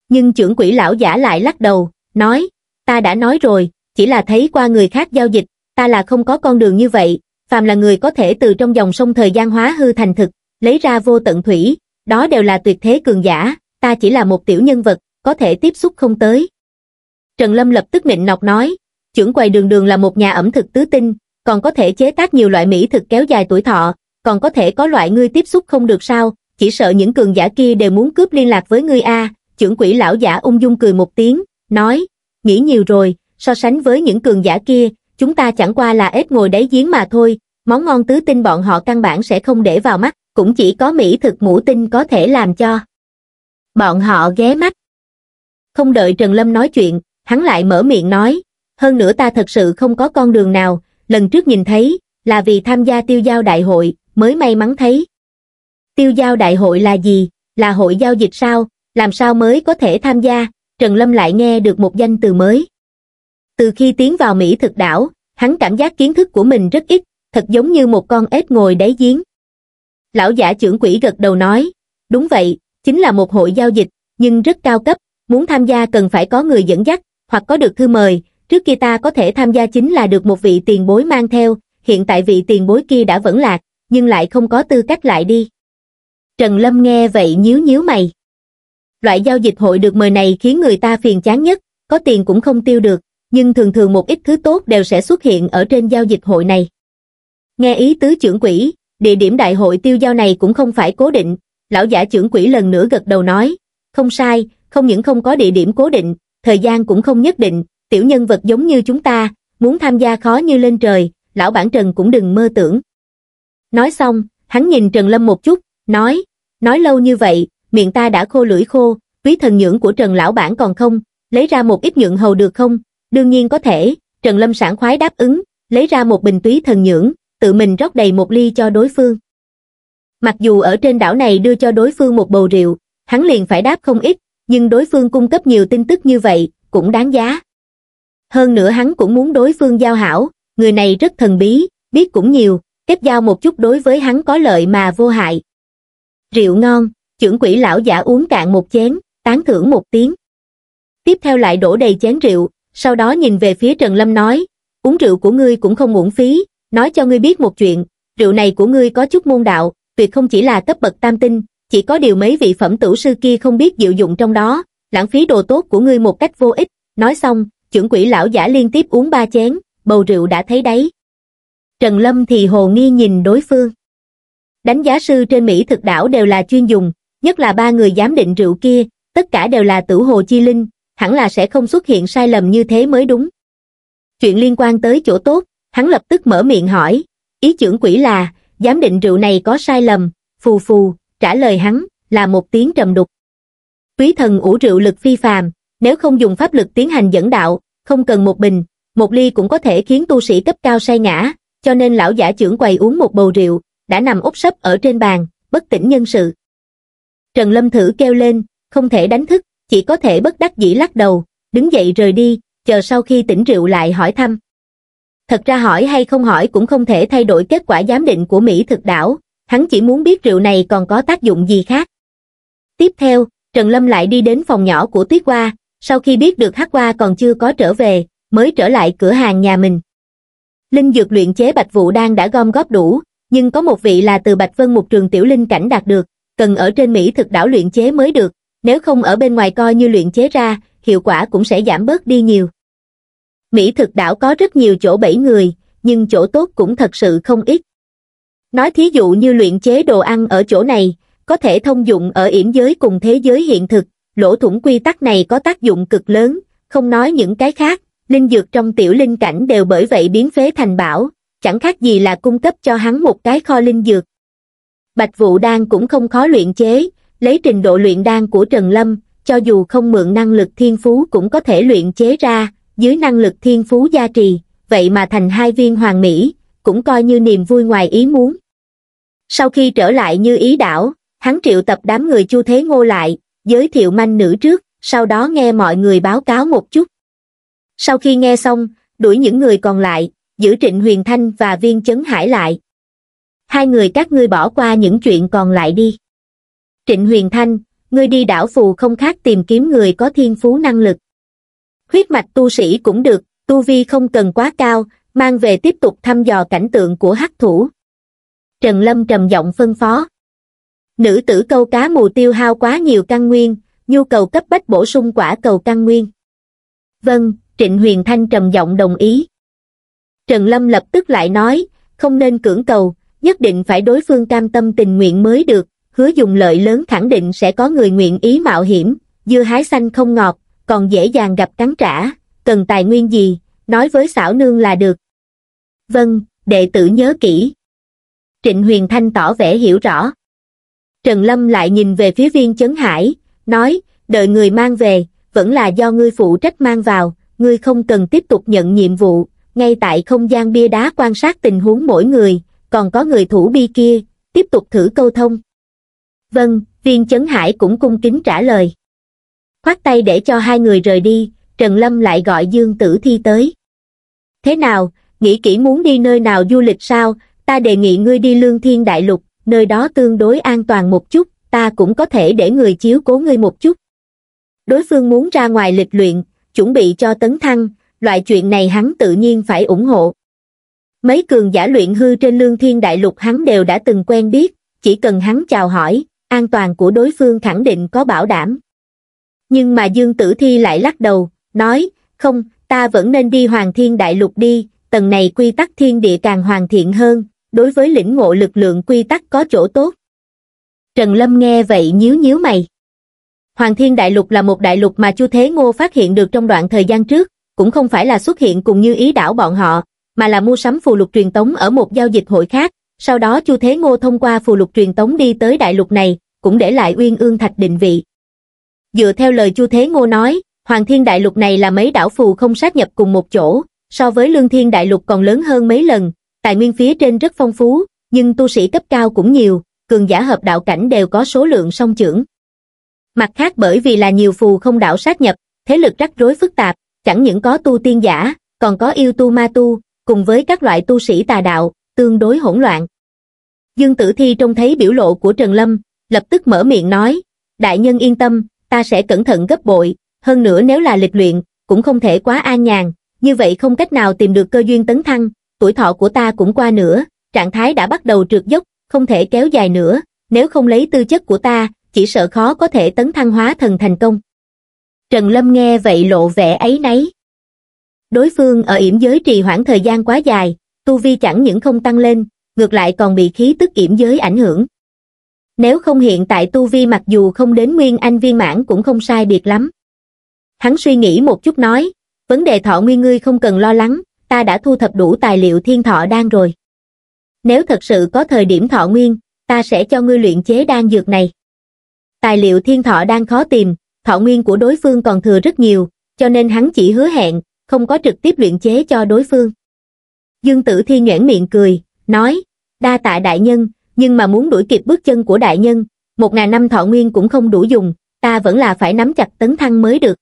Nhưng trưởng quỹ lão giả lại lắc đầu, nói, ta đã nói rồi, chỉ là thấy qua người khác giao dịch, ta là không có con đường như vậy, phàm là người có thể từ trong dòng sông thời gian hóa hư thành thực, lấy ra vô tận thủy, đó đều là tuyệt thế cường giả, ta chỉ là một tiểu nhân vật, có thể tiếp xúc không tới. Trần Lâm lập tức nịnh nọc nói, trưởng quầy đường đường là một nhà ẩm thực tứ tinh, còn có thể chế tác nhiều loại mỹ thực kéo dài tuổi thọ, còn có thể có loại ngươi tiếp xúc không được sao, chỉ sợ những cường giả kia đều muốn cướp liên lạc với ngươi a trưởng quỷ lão giả ung dung cười một tiếng, nói, nghĩ nhiều rồi, so sánh với những cường giả kia, chúng ta chẳng qua là ếch ngồi đáy giếng mà thôi, món ngon tứ tinh bọn họ căn bản sẽ không để vào mắt, cũng chỉ có mỹ thực ngũ tinh có thể làm cho bọn họ ghé mắt. Không đợi Trần Lâm nói chuyện, hắn lại mở miệng nói, hơn nữa ta thật sự không có con đường nào, lần trước nhìn thấy, là vì tham gia tiêu giao đại hội, mới may mắn thấy. Tiêu giao đại hội là gì? Là hội giao dịch sao? Làm sao mới có thể tham gia? Trần Lâm lại nghe được một danh từ mới. Từ khi tiến vào Mỹ thực đảo, hắn cảm giác kiến thức của mình rất ít, thật giống như một con ếch ngồi đáy giếng. Lão giả trưởng quỹ gật đầu nói, đúng vậy, chính là một hội giao dịch, nhưng rất cao cấp, muốn tham gia cần phải có người dẫn dắt, hoặc có được thư mời, trước kia ta có thể tham gia chính là được một vị tiền bối mang theo, hiện tại vị tiền bối kia đã vẫn lạc, nhưng lại không có tư cách lại đi. Trần Lâm nghe vậy nhíu nhíu mày. Loại giao dịch hội được mời này khiến người ta phiền chán nhất, có tiền cũng không tiêu được, nhưng thường thường một ít thứ tốt đều sẽ xuất hiện ở trên giao dịch hội này. Nghe ý tứ trưởng quỹ, địa điểm đại hội tiêu giao này cũng không phải cố định, lão giả trưởng quỹ lần nữa gật đầu nói, không sai, không những không có địa điểm cố định, thời gian cũng không nhất định, tiểu nhân vật giống như chúng ta, muốn tham gia khó như lên trời, lão bản Trần cũng đừng mơ tưởng. Nói xong, hắn nhìn Trần Lâm một chút, nói, nói lâu như vậy, miệng ta đã khô lưỡi khô, quý thần nhưỡng của Trần lão bản còn không, lấy ra một ít nhượng hầu được không? Đương nhiên có thể, Trần Lâm sảng khoái đáp ứng, lấy ra một bình túy thần nhưỡng, tự mình rót đầy một ly cho đối phương mặc dù ở trên đảo này đưa cho đối phương một bầu rượu, hắn liền phải đáp không ít, nhưng đối phương cung cấp nhiều tin tức như vậy, cũng đáng giá. Hơn nữa hắn cũng muốn đối phương giao hảo, người này rất thần bí, biết cũng nhiều, kết giao một chút đối với hắn có lợi mà vô hại. Rượu ngon, trưởng quỷ lão giả uống cạn một chén, tán thưởng một tiếng. Tiếp theo lại đổ đầy chén rượu, sau đó nhìn về phía Trần Lâm nói, uống rượu của ngươi cũng không uổng phí, nói cho ngươi biết một chuyện, rượu này của ngươi có chút môn đạo, tuyệt không chỉ là cấp bậc tam tinh, chỉ có điều mấy vị phẩm tử sư kia không biết diệu dụng trong đó, lãng phí đồ tốt của ngươi một cách vô ích. Nói xong, trưởng quỷ lão giả liên tiếp uống ba chén, bầu rượu đã thấy đấy. Trần Lâm thì hồ nghi nhìn đối phương. Đánh giá sư trên Mỹ thực đảo đều là chuyên dùng, nhất là ba người giám định rượu kia, tất cả đều là tử hồ chi linh, hẳn là sẽ không xuất hiện sai lầm như thế mới đúng. Chuyện liên quan tới chỗ tốt, hắn lập tức mở miệng hỏi, ý trưởng quỷ là, giám định rượu này có sai lầm, phù phù, trả lời hắn, là một tiếng trầm đục. Quý thần ủ rượu lực phi phàm, nếu không dùng pháp lực tiến hành dẫn đạo, không cần một bình, một ly cũng có thể khiến tu sĩ cấp cao say ngã, cho nên lão giả trưởng quầy uống một bầu rượu, đã nằm úp sấp ở trên bàn, bất tỉnh nhân sự. Trần Lâm thử kêu lên, không thể đánh thức, chỉ có thể bất đắc dĩ lắc đầu, đứng dậy rời đi, chờ sau khi tỉnh rượu lại hỏi thăm thật ra hỏi hay không hỏi cũng không thể thay đổi kết quả giám định của Mỹ thực đảo, hắn chỉ muốn biết rượu này còn có tác dụng gì khác. Tiếp theo, Trần Lâm lại đi đến phòng nhỏ của Tuyết Hoa, sau khi biết được Hắc Hoa còn chưa có trở về, mới trở lại cửa hàng nhà mình. Linh dược luyện chế Bạch Vũ đang đã gom góp đủ, nhưng có một vị là từ Bạch Vân một trường tiểu linh cảnh đạt được, cần ở trên Mỹ thực đảo luyện chế mới được, nếu không ở bên ngoài coi như luyện chế ra, hiệu quả cũng sẽ giảm bớt đi nhiều. Mỹ thực đảo có rất nhiều chỗ bẫy người, nhưng chỗ tốt cũng thật sự không ít. Nói thí dụ như luyện chế đồ ăn ở chỗ này, có thể thông dụng ở yểm giới cùng thế giới hiện thực, lỗ thủng quy tắc này có tác dụng cực lớn, không nói những cái khác, linh dược trong tiểu linh cảnh đều bởi vậy biến phế thành bảo, chẳng khác gì là cung cấp cho hắn một cái kho linh dược. Bạch vụ đan cũng không khó luyện chế, lấy trình độ luyện đan của Trần Lâm, cho dù không mượn năng lực thiên phú cũng có thể luyện chế ra, dưới năng lực thiên phú gia trì, vậy mà thành hai viên hoàng mỹ, cũng coi như niềm vui ngoài ý muốn. Sau khi trở lại như ý đảo, hắn triệu tập đám người chu thế ngô lại, giới thiệu manh nữ trước, sau đó nghe mọi người báo cáo một chút. Sau khi nghe xong, đuổi những người còn lại, giữ Trịnh Huyền Thanh và Viên Chấn Hải lại. Hai người các ngươi bỏ qua những chuyện còn lại đi. Trịnh Huyền Thanh, ngươi đi đảo phù không khác tìm kiếm người có thiên phú năng lực. Huyết mạch tu sĩ cũng được, tu vi không cần quá cao, mang về tiếp tục thăm dò cảnh tượng của hắc thủ. Trần Lâm trầm giọng phân phó. Nữ tử câu cá mù tiêu hao quá nhiều căn nguyên, nhu cầu cấp bách bổ sung quả cầu căn nguyên. Vâng, Trịnh Huyền Thanh trầm giọng đồng ý. Trần Lâm lập tức lại nói, không nên cưỡng cầu, nhất định phải đối phương cam tâm tình nguyện mới được, hứa dùng lợi lớn khẳng định sẽ có người nguyện ý mạo hiểm, dưa hái xanh không ngọt, còn dễ dàng gặp cắn trả, cần tài nguyên gì, nói với xảo nương là được. Vâng, đệ tử nhớ kỹ. Trịnh Huyền Thanh tỏ vẻ hiểu rõ. Trần Lâm lại nhìn về phía viên chấn hải, nói, đợi người mang về, vẫn là do ngươi phụ trách mang vào, ngươi không cần tiếp tục nhận nhiệm vụ, ngay tại không gian bia đá quan sát tình huống mỗi người, còn có người thủ bi kia, tiếp tục thử câu thông. Vâng, viên chấn hải cũng cung kính trả lời khoát tay để cho hai người rời đi, Trần Lâm lại gọi Dương Tử Thi tới. Thế nào, nghĩ kỹ muốn đi nơi nào du lịch sao, ta đề nghị ngươi đi Lương Thiên Đại Lục, nơi đó tương đối an toàn một chút, ta cũng có thể để người chiếu cố ngươi một chút. Đối phương muốn ra ngoài lịch luyện, chuẩn bị cho tấn thăng, loại chuyện này hắn tự nhiên phải ủng hộ. Mấy cường giả luyện hư trên Lương Thiên Đại Lục hắn đều đã từng quen biết, chỉ cần hắn chào hỏi, an toàn của đối phương khẳng định có bảo đảm. Nhưng mà Dương Tử Thi lại lắc đầu, nói, không, ta vẫn nên đi Hoàng Thiên Đại Lục đi, tầng này quy tắc thiên địa càng hoàn thiện hơn, đối với lĩnh ngộ lực lượng quy tắc có chỗ tốt. Trần Lâm nghe vậy nhíu nhíu mày. Hoàng Thiên Đại Lục là một đại lục mà Chu Thế Ngô phát hiện được trong đoạn thời gian trước, cũng không phải là xuất hiện cùng như ý đảo bọn họ, mà là mua sắm phù lục truyền tống ở một giao dịch hội khác, sau đó Chu Thế Ngô thông qua phù lục truyền tống đi tới đại lục này, cũng để lại Uyên Ương Thạch định vị. Dựa theo lời Chu Thế Ngô nói, Hoàng Thiên Đại Lục này là mấy đảo phù không sát nhập cùng một chỗ, so với Lương Thiên Đại Lục còn lớn hơn mấy lần, tài nguyên phía trên rất phong phú, nhưng tu sĩ cấp cao cũng nhiều, cường giả hợp đạo cảnh đều có số lượng song trưởng. Mặt khác bởi vì là nhiều phù không đảo sát nhập, thế lực rắc rối phức tạp, chẳng những có tu tiên giả, còn có yêu tu ma tu, cùng với các loại tu sĩ tà đạo, tương đối hỗn loạn. Dương Tử Thi trông thấy biểu lộ của Trần Lâm, lập tức mở miệng nói, đại nhân yên tâm, ta sẽ cẩn thận gấp bội, hơn nữa nếu là lịch luyện, cũng không thể quá an nhàn, như vậy không cách nào tìm được cơ duyên tấn thăng, tuổi thọ của ta cũng qua nữa, trạng thái đã bắt đầu trượt dốc, không thể kéo dài nữa, nếu không lấy tư chất của ta, chỉ sợ khó có thể tấn thăng hóa thần thành công. Trần Lâm nghe vậy lộ vẻ ấy nấy. Đối phương ở yểm giới trì hoãn thời gian quá dài, tu vi chẳng những không tăng lên, ngược lại còn bị khí tức yểm giới ảnh hưởng nếu không hiện tại tu vi mặc dù không đến nguyên anh viên mãn cũng không sai biệt lắm. Hắn suy nghĩ một chút nói, vấn đề thọ nguyên ngươi không cần lo lắng, ta đã thu thập đủ tài liệu thiên thọ đan rồi. Nếu thật sự có thời điểm thọ nguyên, ta sẽ cho ngươi luyện chế đan dược này. Tài liệu thiên thọ đan khó tìm, thọ nguyên của đối phương còn thừa rất nhiều, cho nên hắn chỉ hứa hẹn, không có trực tiếp luyện chế cho đối phương. Dương Tử Thi nhoẻn miệng cười, nói, đa tạ đại nhân, nhưng mà muốn đuổi kịp bước chân của đại nhân, một ngàn năm thọ nguyên cũng không đủ dùng, ta vẫn là phải nắm chặt tấn thăng mới được.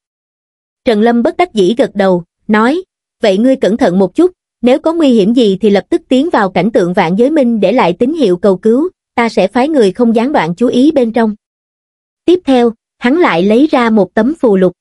Trần Lâm bất đắc dĩ gật đầu, nói, vậy ngươi cẩn thận một chút, nếu có nguy hiểm gì thì lập tức tiến vào cảnh tượng vạn giới minh để lại tín hiệu cầu cứu, ta sẽ phái người không gián đoạn chú ý bên trong. Tiếp theo, hắn lại lấy ra một tấm phù lục.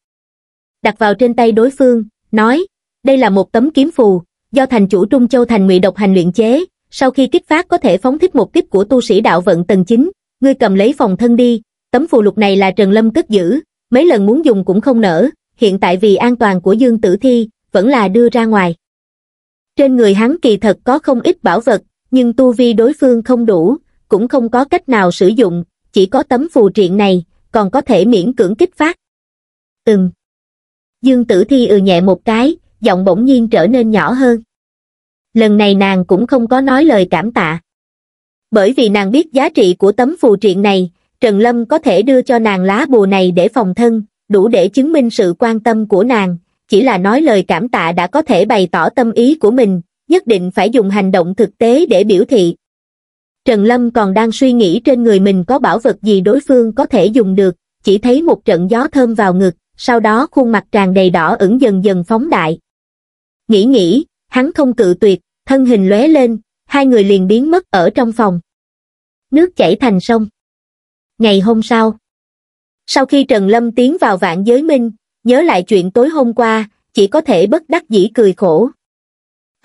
Đặt vào trên tay đối phương, nói, đây là một tấm kiếm phù, do thành chủ Trung Châu Thành ngụy độc hành luyện chế, sau khi kích phát có thể phóng thích một kích của tu sĩ đạo vận tầng 9, ngươi cầm lấy phòng thân đi, tấm phù lục này là Trần Lâm cất giữ, mấy lần muốn dùng cũng không nở, hiện tại vì an toàn của Dương Tử Thi, vẫn là đưa ra ngoài. Trên người hắn kỳ thật có không ít bảo vật, nhưng tu vi đối phương không đủ, cũng không có cách nào sử dụng, chỉ có tấm phù triện này, còn có thể miễn cưỡng kích phát. Ừm. Dương Tử Thi ừ nhẹ một cái, giọng bỗng nhiên trở nên nhỏ hơn lần này nàng cũng không có nói lời cảm tạ. Bởi vì nàng biết giá trị của tấm phù triện này, Trần Lâm có thể đưa cho nàng lá bùa này để phòng thân, đủ để chứng minh sự quan tâm của nàng, chỉ là nói lời cảm tạ đã có thể bày tỏ tâm ý của mình, nhất định phải dùng hành động thực tế để biểu thị. Trần Lâm còn đang suy nghĩ trên người mình có bảo vật gì đối phương có thể dùng được, chỉ thấy một trận gió thơm vào ngực, sau đó khuôn mặt tràn đầy đỏ ửng dần dần phóng đại. Nghĩ nghĩ, hắn không cự tuyệt, thân hình lóe lên, hai người liền biến mất ở trong phòng. Nước chảy thành sông. Ngày hôm sau, sau khi Trần Lâm tiến vào vạn giới minh, nhớ lại chuyện tối hôm qua, chỉ có thể bất đắc dĩ cười khổ.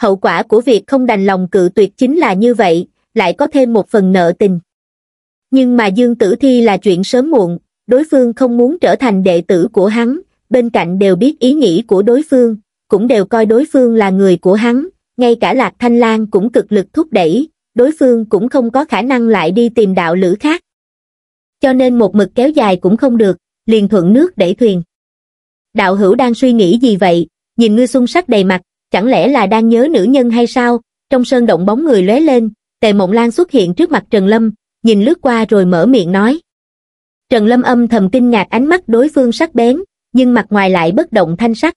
Hậu quả của việc không đành lòng cự tuyệt chính là như vậy, lại có thêm một phần nợ tình. Nhưng mà Dương Tử Thi là chuyện sớm muộn, đối phương không muốn trở thành đệ tử của hắn, bên cạnh đều biết ý nghĩ của đối phương, cũng đều coi đối phương là người của hắn, ngay cả Lạc Thanh Lan cũng cực lực thúc đẩy, đối phương cũng không có khả năng lại đi tìm đạo lữ khác. Cho nên một mực kéo dài cũng không được, liền thuận nước đẩy thuyền. Đạo hữu đang suy nghĩ gì vậy, nhìn Ngư xung sắc đầy mặt, chẳng lẽ là đang nhớ nữ nhân hay sao, trong sơn động bóng người lóe lên, tề mộng lan xuất hiện trước mặt Trần Lâm, nhìn lướt qua rồi mở miệng nói. Trần Lâm âm thầm kinh ngạc ánh mắt đối phương sắc bén, nhưng mặt ngoài lại bất động thanh sắc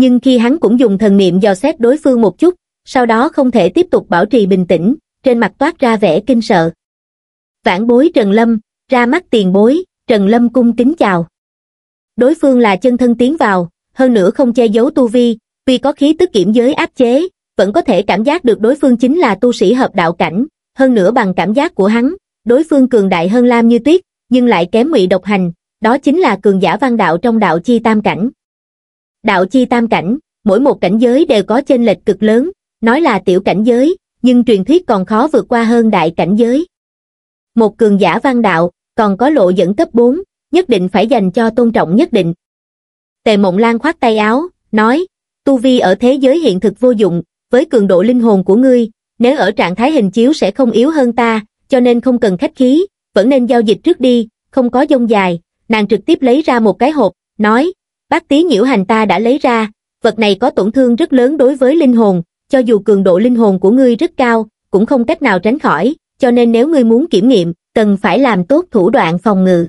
nhưng khi hắn cũng dùng thần niệm dò xét đối phương một chút, sau đó không thể tiếp tục bảo trì bình tĩnh, trên mặt toát ra vẻ kinh sợ. Vãn bối Trần Lâm, ra mắt tiền bối, Trần Lâm cung kính chào. Đối phương là chân thân tiến vào, hơn nữa không che giấu tu vi, vì có khí tức kiểm giới áp chế, vẫn có thể cảm giác được đối phương chính là tu sĩ hợp đạo cảnh, hơn nữa bằng cảm giác của hắn, đối phương cường đại hơn Lam Như Tuyết, nhưng lại kém ngụy độc hành, đó chính là cường giả văn đạo trong đạo chi tam cảnh đạo chi tam cảnh, mỗi một cảnh giới đều có chênh lệch cực lớn, nói là tiểu cảnh giới, nhưng truyền thuyết còn khó vượt qua hơn đại cảnh giới. Một cường giả văn đạo, còn có lộ dẫn cấp 4, nhất định phải dành cho tôn trọng nhất định. Tề Mộng Lan khoát tay áo, nói, tu vi ở thế giới hiện thực vô dụng, với cường độ linh hồn của ngươi, nếu ở trạng thái hình chiếu sẽ không yếu hơn ta, cho nên không cần khách khí, vẫn nên giao dịch trước đi, không có dông dài, nàng trực tiếp lấy ra một cái hộp, nói, bác tí nhiễu hành ta đã lấy ra, vật này có tổn thương rất lớn đối với linh hồn, cho dù cường độ linh hồn của ngươi rất cao, cũng không cách nào tránh khỏi, cho nên nếu ngươi muốn kiểm nghiệm, cần phải làm tốt thủ đoạn phòng ngự.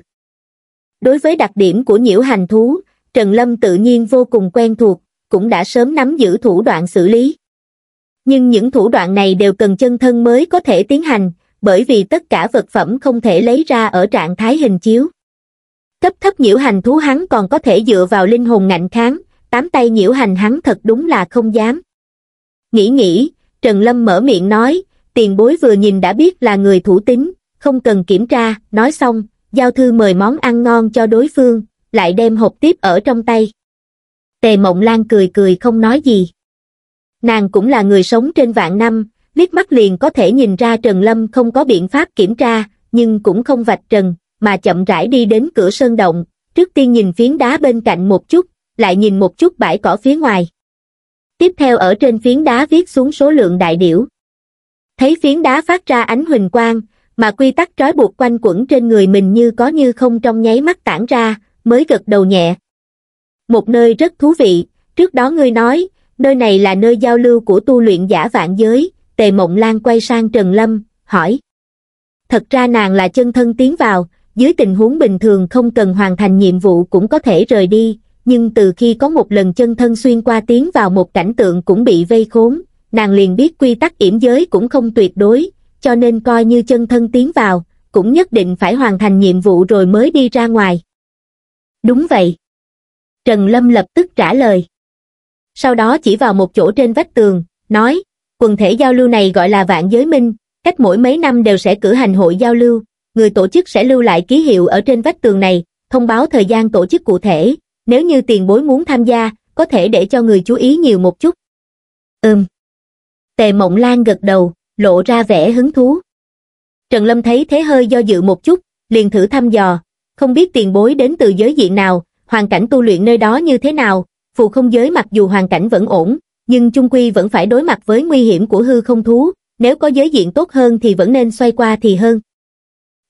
Đối với đặc điểm của nhiễu hành thú, Trần Lâm tự nhiên vô cùng quen thuộc, cũng đã sớm nắm giữ thủ đoạn xử lý. Nhưng những thủ đoạn này đều cần chân thân mới có thể tiến hành, bởi vì tất cả vật phẩm không thể lấy ra ở trạng thái hình chiếu cấp thấp nhiễu hành thú hắn còn có thể dựa vào linh hồn ngạnh kháng tám tay nhiễu hành hắn thật đúng là không dám nghĩ nghĩ trần lâm mở miệng nói tiền bối vừa nhìn đã biết là người thủ tín không cần kiểm tra nói xong giao thư mời món ăn ngon cho đối phương lại đem hộp tiếp ở trong tay tề mộng lan cười cười không nói gì nàng cũng là người sống trên vạn năm liếc mắt liền có thể nhìn ra trần lâm không có biện pháp kiểm tra nhưng cũng không vạch trần mà chậm rãi đi đến cửa sơn động, trước tiên nhìn phiến đá bên cạnh một chút, lại nhìn một chút bãi cỏ phía ngoài. Tiếp theo ở trên phiến đá viết xuống số lượng đại điểu. Thấy phiến đá phát ra ánh huỳnh quang, mà quy tắc trói buộc quanh quẩn trên người mình như có như không trong nháy mắt tản ra, mới gật đầu nhẹ. Một nơi rất thú vị, trước đó ngươi nói, nơi này là nơi giao lưu của tu luyện giả vạn giới, tề mộng lan quay sang Trần Lâm, hỏi. Thật ra nàng là chân thân tiến vào, dưới tình huống bình thường không cần hoàn thành nhiệm vụ cũng có thể rời đi, nhưng từ khi có một lần chân thân xuyên qua tiến vào một cảnh tượng cũng bị vây khốn, nàng liền biết quy tắc yểm giới cũng không tuyệt đối, cho nên coi như chân thân tiến vào, cũng nhất định phải hoàn thành nhiệm vụ rồi mới đi ra ngoài. Đúng vậy. Trần Lâm lập tức trả lời. Sau đó chỉ vào một chỗ trên vách tường, nói, quần thể giao lưu này gọi là vạn giới minh, cách mỗi mấy năm đều sẽ cử hành hội giao lưu, người tổ chức sẽ lưu lại ký hiệu ở trên vách tường này, thông báo thời gian tổ chức cụ thể, nếu như tiền bối muốn tham gia, có thể để cho người chú ý nhiều một chút. Ừm. Tề Mộng Lan gật đầu, lộ ra vẻ hứng thú. Trần Lâm thấy thế hơi do dự một chút, liền thử thăm dò, không biết tiền bối đến từ giới diện nào, hoàn cảnh tu luyện nơi đó như thế nào, phù không giới mặc dù hoàn cảnh vẫn ổn, nhưng chung quy vẫn phải đối mặt với nguy hiểm của hư không thú, nếu có giới diện tốt hơn thì vẫn nên xoay qua thì hơn.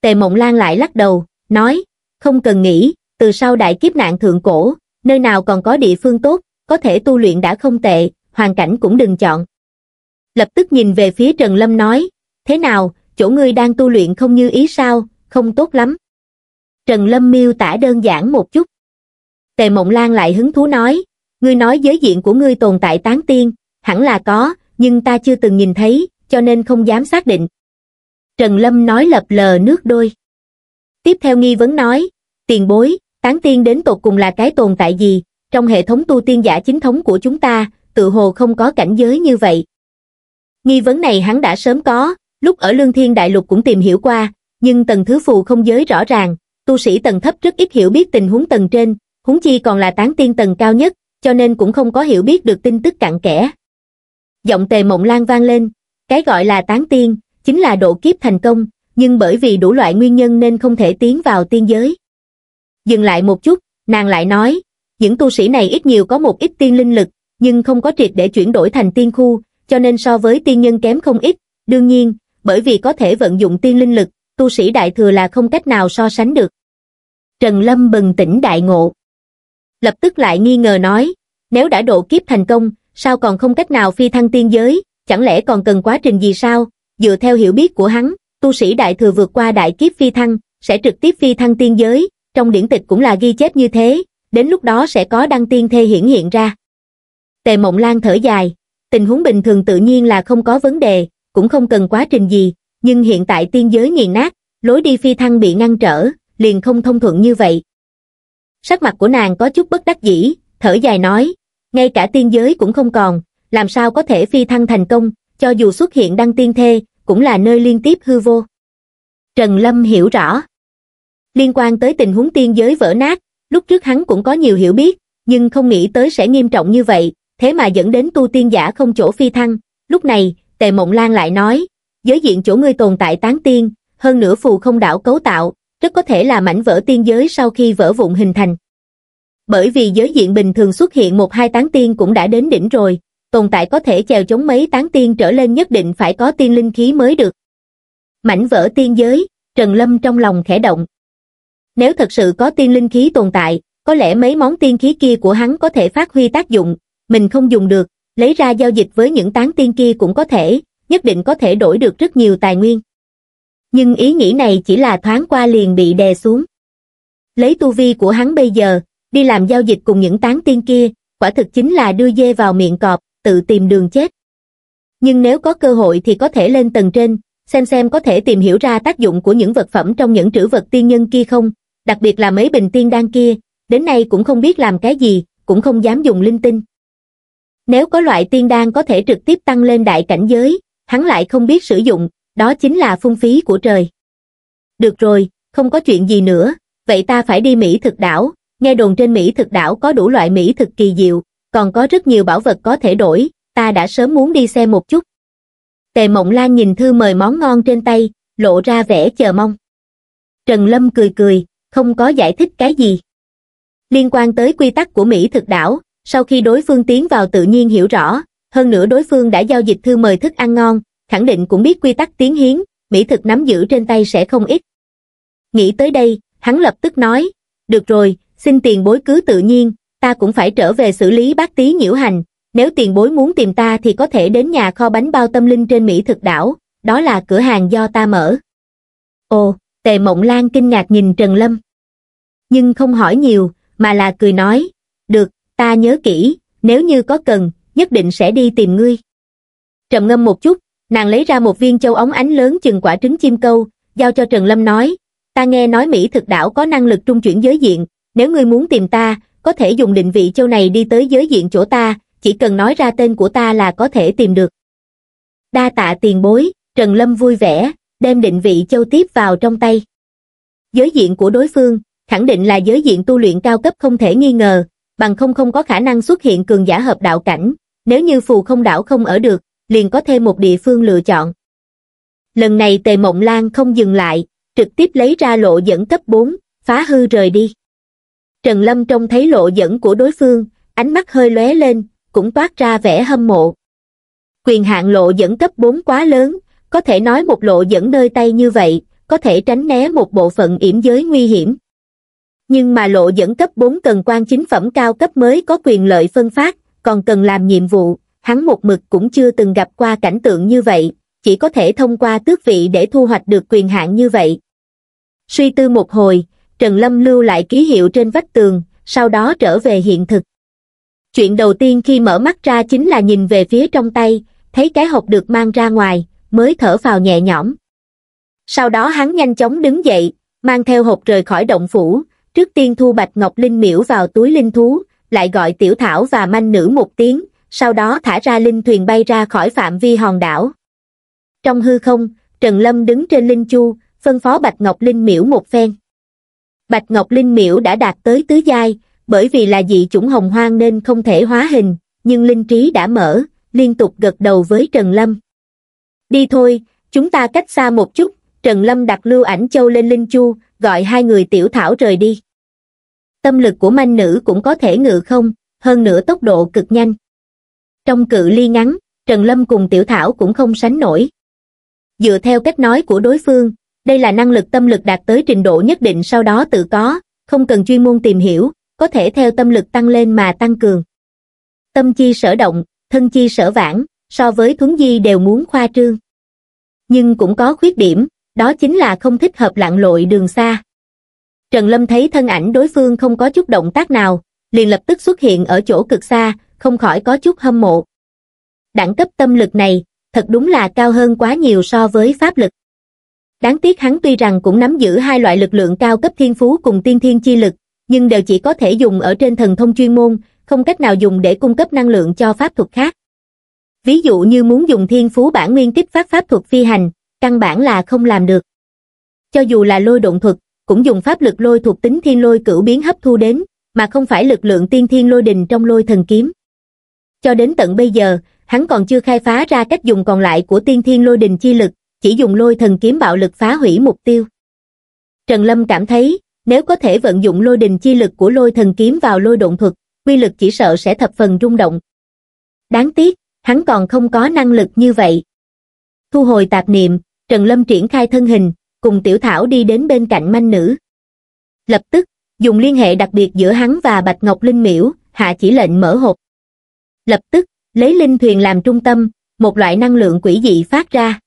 Tề Mộng Lan lại lắc đầu, nói, không cần nghĩ, từ sau đại kiếp nạn thượng cổ, nơi nào còn có địa phương tốt, có thể tu luyện đã không tệ, hoàn cảnh cũng đừng chọn. Lập tức nhìn về phía Trần Lâm nói, thế nào, chỗ ngươi đang tu luyện không như ý sao, không tốt lắm. Trần Lâm miêu tả đơn giản một chút. Tề Mộng Lan lại hứng thú nói, ngươi nói giới diện của ngươi tồn tại tán tiên, hẳn là có, nhưng ta chưa từng nhìn thấy, cho nên không dám xác định trần lâm nói lập lờ nước đôi tiếp theo nghi vấn nói tiền bối tán tiên đến tột cùng là cái tồn tại gì trong hệ thống tu tiên giả chính thống của chúng ta tự hồ không có cảnh giới như vậy nghi vấn này hắn đã sớm có lúc ở lương thiên đại lục cũng tìm hiểu qua nhưng tầng thứ phù không giới rõ ràng tu sĩ tầng thấp rất ít hiểu biết tình huống tầng trên huống chi còn là tán tiên tầng cao nhất cho nên cũng không có hiểu biết được tin tức cặn kẽ giọng tề mộng lan vang lên cái gọi là tán tiên chính là độ kiếp thành công, nhưng bởi vì đủ loại nguyên nhân nên không thể tiến vào tiên giới. Dừng lại một chút, nàng lại nói, những tu sĩ này ít nhiều có một ít tiên linh lực, nhưng không có triệt để chuyển đổi thành tiên khu, cho nên so với tiên nhân kém không ít, đương nhiên, bởi vì có thể vận dụng tiên linh lực, tu sĩ đại thừa là không cách nào so sánh được. Trần Lâm bừng tỉnh đại ngộ. Lập tức lại nghi ngờ nói, nếu đã độ kiếp thành công, sao còn không cách nào phi thăng tiên giới, chẳng lẽ còn cần quá trình gì sao, dựa theo hiểu biết của hắn, tu sĩ đại thừa vượt qua đại kiếp phi thăng, sẽ trực tiếp phi thăng tiên giới, trong điển tịch cũng là ghi chép như thế, đến lúc đó sẽ có đăng tiên thê hiển hiện ra. Tề Mộng Lan thở dài, tình huống bình thường tự nhiên là không có vấn đề, cũng không cần quá trình gì, nhưng hiện tại tiên giới nghiền nát, lối đi phi thăng bị ngăn trở, liền không thông thuận như vậy. Sắc mặt của nàng có chút bất đắc dĩ, thở dài nói, ngay cả tiên giới cũng không còn, làm sao có thể phi thăng thành công, cho dù xuất hiện đăng tiên thê, cũng là nơi liên tiếp hư vô. Trần Lâm hiểu rõ. Liên quan tới tình huống tiên giới vỡ nát, lúc trước hắn cũng có nhiều hiểu biết, nhưng không nghĩ tới sẽ nghiêm trọng như vậy, thế mà dẫn đến tu tiên giả không chỗ phi thăng. Lúc này, Tề Mộng Lan lại nói, giới diện chỗ ngươi tồn tại tán tiên, hơn nữa phù không đảo cấu tạo, rất có thể là mảnh vỡ tiên giới sau khi vỡ vụn hình thành. Bởi vì giới diện bình thường xuất hiện một hai tán tiên cũng đã đến đỉnh rồi, tồn tại có thể chèo chống mấy tán tiên trở lên nhất định phải có tiên linh khí mới được. Mảnh vỡ tiên giới, Trần Lâm trong lòng khẽ động. Nếu thật sự có tiên linh khí tồn tại, có lẽ mấy món tiên khí kia của hắn có thể phát huy tác dụng, mình không dùng được, lấy ra giao dịch với những tán tiên kia cũng có thể, nhất định có thể đổi được rất nhiều tài nguyên. Nhưng ý nghĩ này chỉ là thoáng qua liền bị đè xuống. Lấy tu vi của hắn bây giờ, đi làm giao dịch cùng những tán tiên kia, quả thực chính là đưa dê vào miệng cọp, tự tìm đường chết. Nhưng nếu có cơ hội thì có thể lên tầng trên, xem xem có thể tìm hiểu ra tác dụng của những vật phẩm trong những trữ vật tiên nhân kia không, đặc biệt là mấy bình tiên đan kia, đến nay cũng không biết làm cái gì, cũng không dám dùng linh tinh. Nếu có loại tiên đan có thể trực tiếp tăng lên đại cảnh giới, hắn lại không biết sử dụng, đó chính là phung phí của trời. Được rồi, không có chuyện gì nữa, vậy ta phải đi Mỹ thực đảo, nghe đồn trên Mỹ thực đảo có đủ loại Mỹ thực kỳ diệu, còn có rất nhiều bảo vật có thể đổi, ta đã sớm muốn đi xem một chút. Tề Mộng Lan nhìn thư mời món ngon trên tay, lộ ra vẻ chờ mong. Trần Lâm cười cười, không có giải thích cái gì. Liên quan tới quy tắc của Mỹ thực đảo, sau khi đối phương tiến vào tự nhiên hiểu rõ, hơn nữa đối phương đã giao dịch thư mời thức ăn ngon, khẳng định cũng biết quy tắc tiến hiến, Mỹ thực nắm giữ trên tay sẽ không ít. Nghĩ tới đây, hắn lập tức nói, được rồi, xin tiền bối cứ tự nhiên, ta cũng phải trở về xử lý bác tí nhiễu hành, nếu tiền bối muốn tìm ta thì có thể đến nhà kho bánh bao tâm linh trên Mỹ thực đảo, đó là cửa hàng do ta mở. Ồ, tề mộng lan kinh ngạc nhìn Trần Lâm. Nhưng không hỏi nhiều, mà là cười nói, được, ta nhớ kỹ, nếu như có cần, nhất định sẽ đi tìm ngươi. Trầm ngâm một chút, nàng lấy ra một viên châu ống ánh lớn chừng quả trứng chim câu, giao cho Trần Lâm nói, ta nghe nói Mỹ thực đảo có năng lực trung chuyển giới diện, nếu ngươi muốn tìm ta, có thể dùng định vị châu này đi tới giới diện chỗ ta, chỉ cần nói ra tên của ta là có thể tìm được. Đa tạ tiền bối, Trần Lâm vui vẻ, đem định vị châu tiếp vào trong tay. Giới diện của đối phương, khẳng định là giới diện tu luyện cao cấp không thể nghi ngờ, bằng không không có khả năng xuất hiện cường giả hợp đạo cảnh, nếu như phù không đảo không ở được, liền có thêm một địa phương lựa chọn. Lần này tề mộng lan không dừng lại, trực tiếp lấy ra lộ dẫn cấp 4, phá hư rời đi. Trần Lâm trông thấy lộ dẫn của đối phương, ánh mắt hơi lóe lên, cũng toát ra vẻ hâm mộ. Quyền hạn lộ dẫn cấp 4 quá lớn, có thể nói một lộ dẫn nơi tay như vậy, có thể tránh né một bộ phận yểm giới nguy hiểm. Nhưng mà lộ dẫn cấp 4 cần quan chính phẩm cao cấp mới có quyền lợi phân phát, còn cần làm nhiệm vụ, hắn một mực cũng chưa từng gặp qua cảnh tượng như vậy, chỉ có thể thông qua tước vị để thu hoạch được quyền hạn như vậy. Suy tư một hồi, Trần Lâm lưu lại ký hiệu trên vách tường, sau đó trở về hiện thực. Chuyện đầu tiên khi mở mắt ra chính là nhìn về phía trong tay, thấy cái hộp được mang ra ngoài, mới thở vào nhẹ nhõm. Sau đó hắn nhanh chóng đứng dậy, mang theo hộp rời khỏi động phủ, trước tiên thu Bạch Ngọc Linh miễu vào túi linh thú, lại gọi Tiểu Thảo và manh nữ một tiếng, sau đó thả ra linh thuyền bay ra khỏi phạm vi hòn đảo. Trong hư không, Trần Lâm đứng trên linh chu, phân phó Bạch Ngọc Linh miễu một phen. Bạch Ngọc Linh Miểu đã đạt tới tứ giai, bởi vì là dị chủng hồng hoang nên không thể hóa hình, nhưng linh trí đã mở, liên tục gật đầu với Trần Lâm. Đi thôi, chúng ta cách xa một chút, Trần Lâm đặt lưu ảnh châu lên linh chu, gọi hai người tiểu thảo rời đi. Tâm lực của manh nữ cũng có thể ngự không, hơn nữa tốc độ cực nhanh. Trong cự ly ngắn, Trần Lâm cùng tiểu thảo cũng không sánh nổi. Dựa theo cách nói của đối phương, đây là năng lực tâm lực đạt tới trình độ nhất định sau đó tự có, không cần chuyên môn tìm hiểu, có thể theo tâm lực tăng lên mà tăng cường. Tâm chi sở động, thân chi sở vãng, so với thuấn di đều muốn khoa trương. Nhưng cũng có khuyết điểm, đó chính là không thích hợp lặn lội đường xa. Trần Lâm thấy thân ảnh đối phương không có chút động tác nào, liền lập tức xuất hiện ở chỗ cực xa, không khỏi có chút hâm mộ. Đẳng cấp tâm lực này, thật đúng là cao hơn quá nhiều so với pháp lực đáng tiếc hắn tuy rằng cũng nắm giữ hai loại lực lượng cao cấp thiên phú cùng tiên thiên chi lực nhưng đều chỉ có thể dùng ở trên thần thông chuyên môn không cách nào dùng để cung cấp năng lượng cho pháp thuật khác ví dụ như muốn dùng thiên phú bản nguyên kích phát pháp thuật phi hành căn bản là không làm được cho dù là lôi động thuật cũng dùng pháp lực lôi thuộc tính thiên lôi cửu biến hấp thu đến mà không phải lực lượng tiên thiên lôi đình trong lôi thần kiếm cho đến tận bây giờ hắn còn chưa khai phá ra cách dùng còn lại của tiên thiên lôi đình chi lực chỉ dùng lôi thần kiếm bạo lực phá hủy mục tiêu. Trần Lâm cảm thấy, nếu có thể vận dụng lôi đình chi lực của lôi thần kiếm vào lôi động thuật, quy lực chỉ sợ sẽ thập phần rung động. Đáng tiếc, hắn còn không có năng lực như vậy. Thu hồi tạp niệm, Trần Lâm triển khai thân hình, cùng Tiểu Thảo đi đến bên cạnh manh nữ. Lập tức, dùng liên hệ đặc biệt giữa hắn và Bạch Ngọc Linh Miễu, hạ chỉ lệnh mở hộp. Lập tức, lấy linh thuyền làm trung tâm, một loại năng lượng quỷ dị phát ra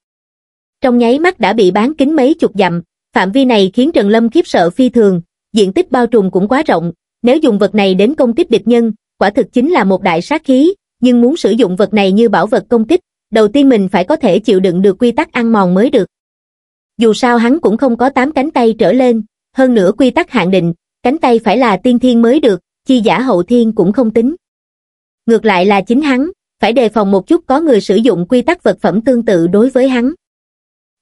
trong nháy mắt đã bị bán kính mấy chục dặm, phạm vi này khiến Trần Lâm khiếp sợ phi thường, diện tích bao trùm cũng quá rộng, nếu dùng vật này đến công kích địch nhân, quả thực chính là một đại sát khí, nhưng muốn sử dụng vật này như bảo vật công kích, đầu tiên mình phải có thể chịu đựng được quy tắc ăn mòn mới được. Dù sao hắn cũng không có tám cánh tay trở lên, hơn nữa quy tắc hạn định, cánh tay phải là tiên thiên mới được, chi giả hậu thiên cũng không tính. Ngược lại là chính hắn, phải đề phòng một chút có người sử dụng quy tắc vật phẩm tương tự đối với hắn.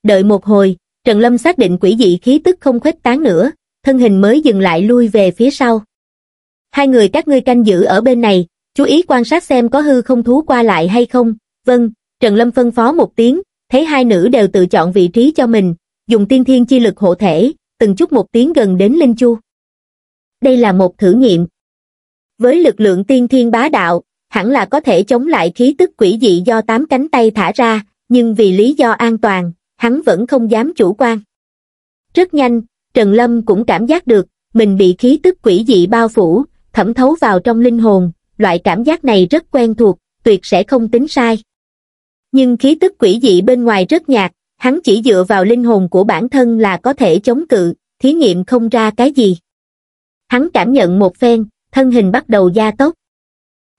Đợi một hồi, Trần Lâm xác định quỷ dị khí tức không khuếch tán nữa, thân hình mới dừng lại lui về phía sau. Hai người các ngươi canh giữ ở bên này, chú ý quan sát xem có hư không thú qua lại hay không. Vâng, Trần Lâm phân phó một tiếng, thấy hai nữ đều tự chọn vị trí cho mình, dùng tiên thiên chi lực hộ thể, từng chút một tiếng gần đến Linh Chu. Đây là một thử nghiệm. Với lực lượng tiên thiên bá đạo, hẳn là có thể chống lại khí tức quỷ dị do tám cánh tay thả ra, nhưng vì lý do an toàn, hắn vẫn không dám chủ quan. Rất nhanh, Trần Lâm cũng cảm giác được, mình bị khí tức quỷ dị bao phủ, thẩm thấu vào trong linh hồn, loại cảm giác này rất quen thuộc, tuyệt sẽ không tính sai. Nhưng khí tức quỷ dị bên ngoài rất nhạt, hắn chỉ dựa vào linh hồn của bản thân là có thể chống cự, thí nghiệm không ra cái gì. Hắn cảm nhận một phen, thân hình bắt đầu gia tốc.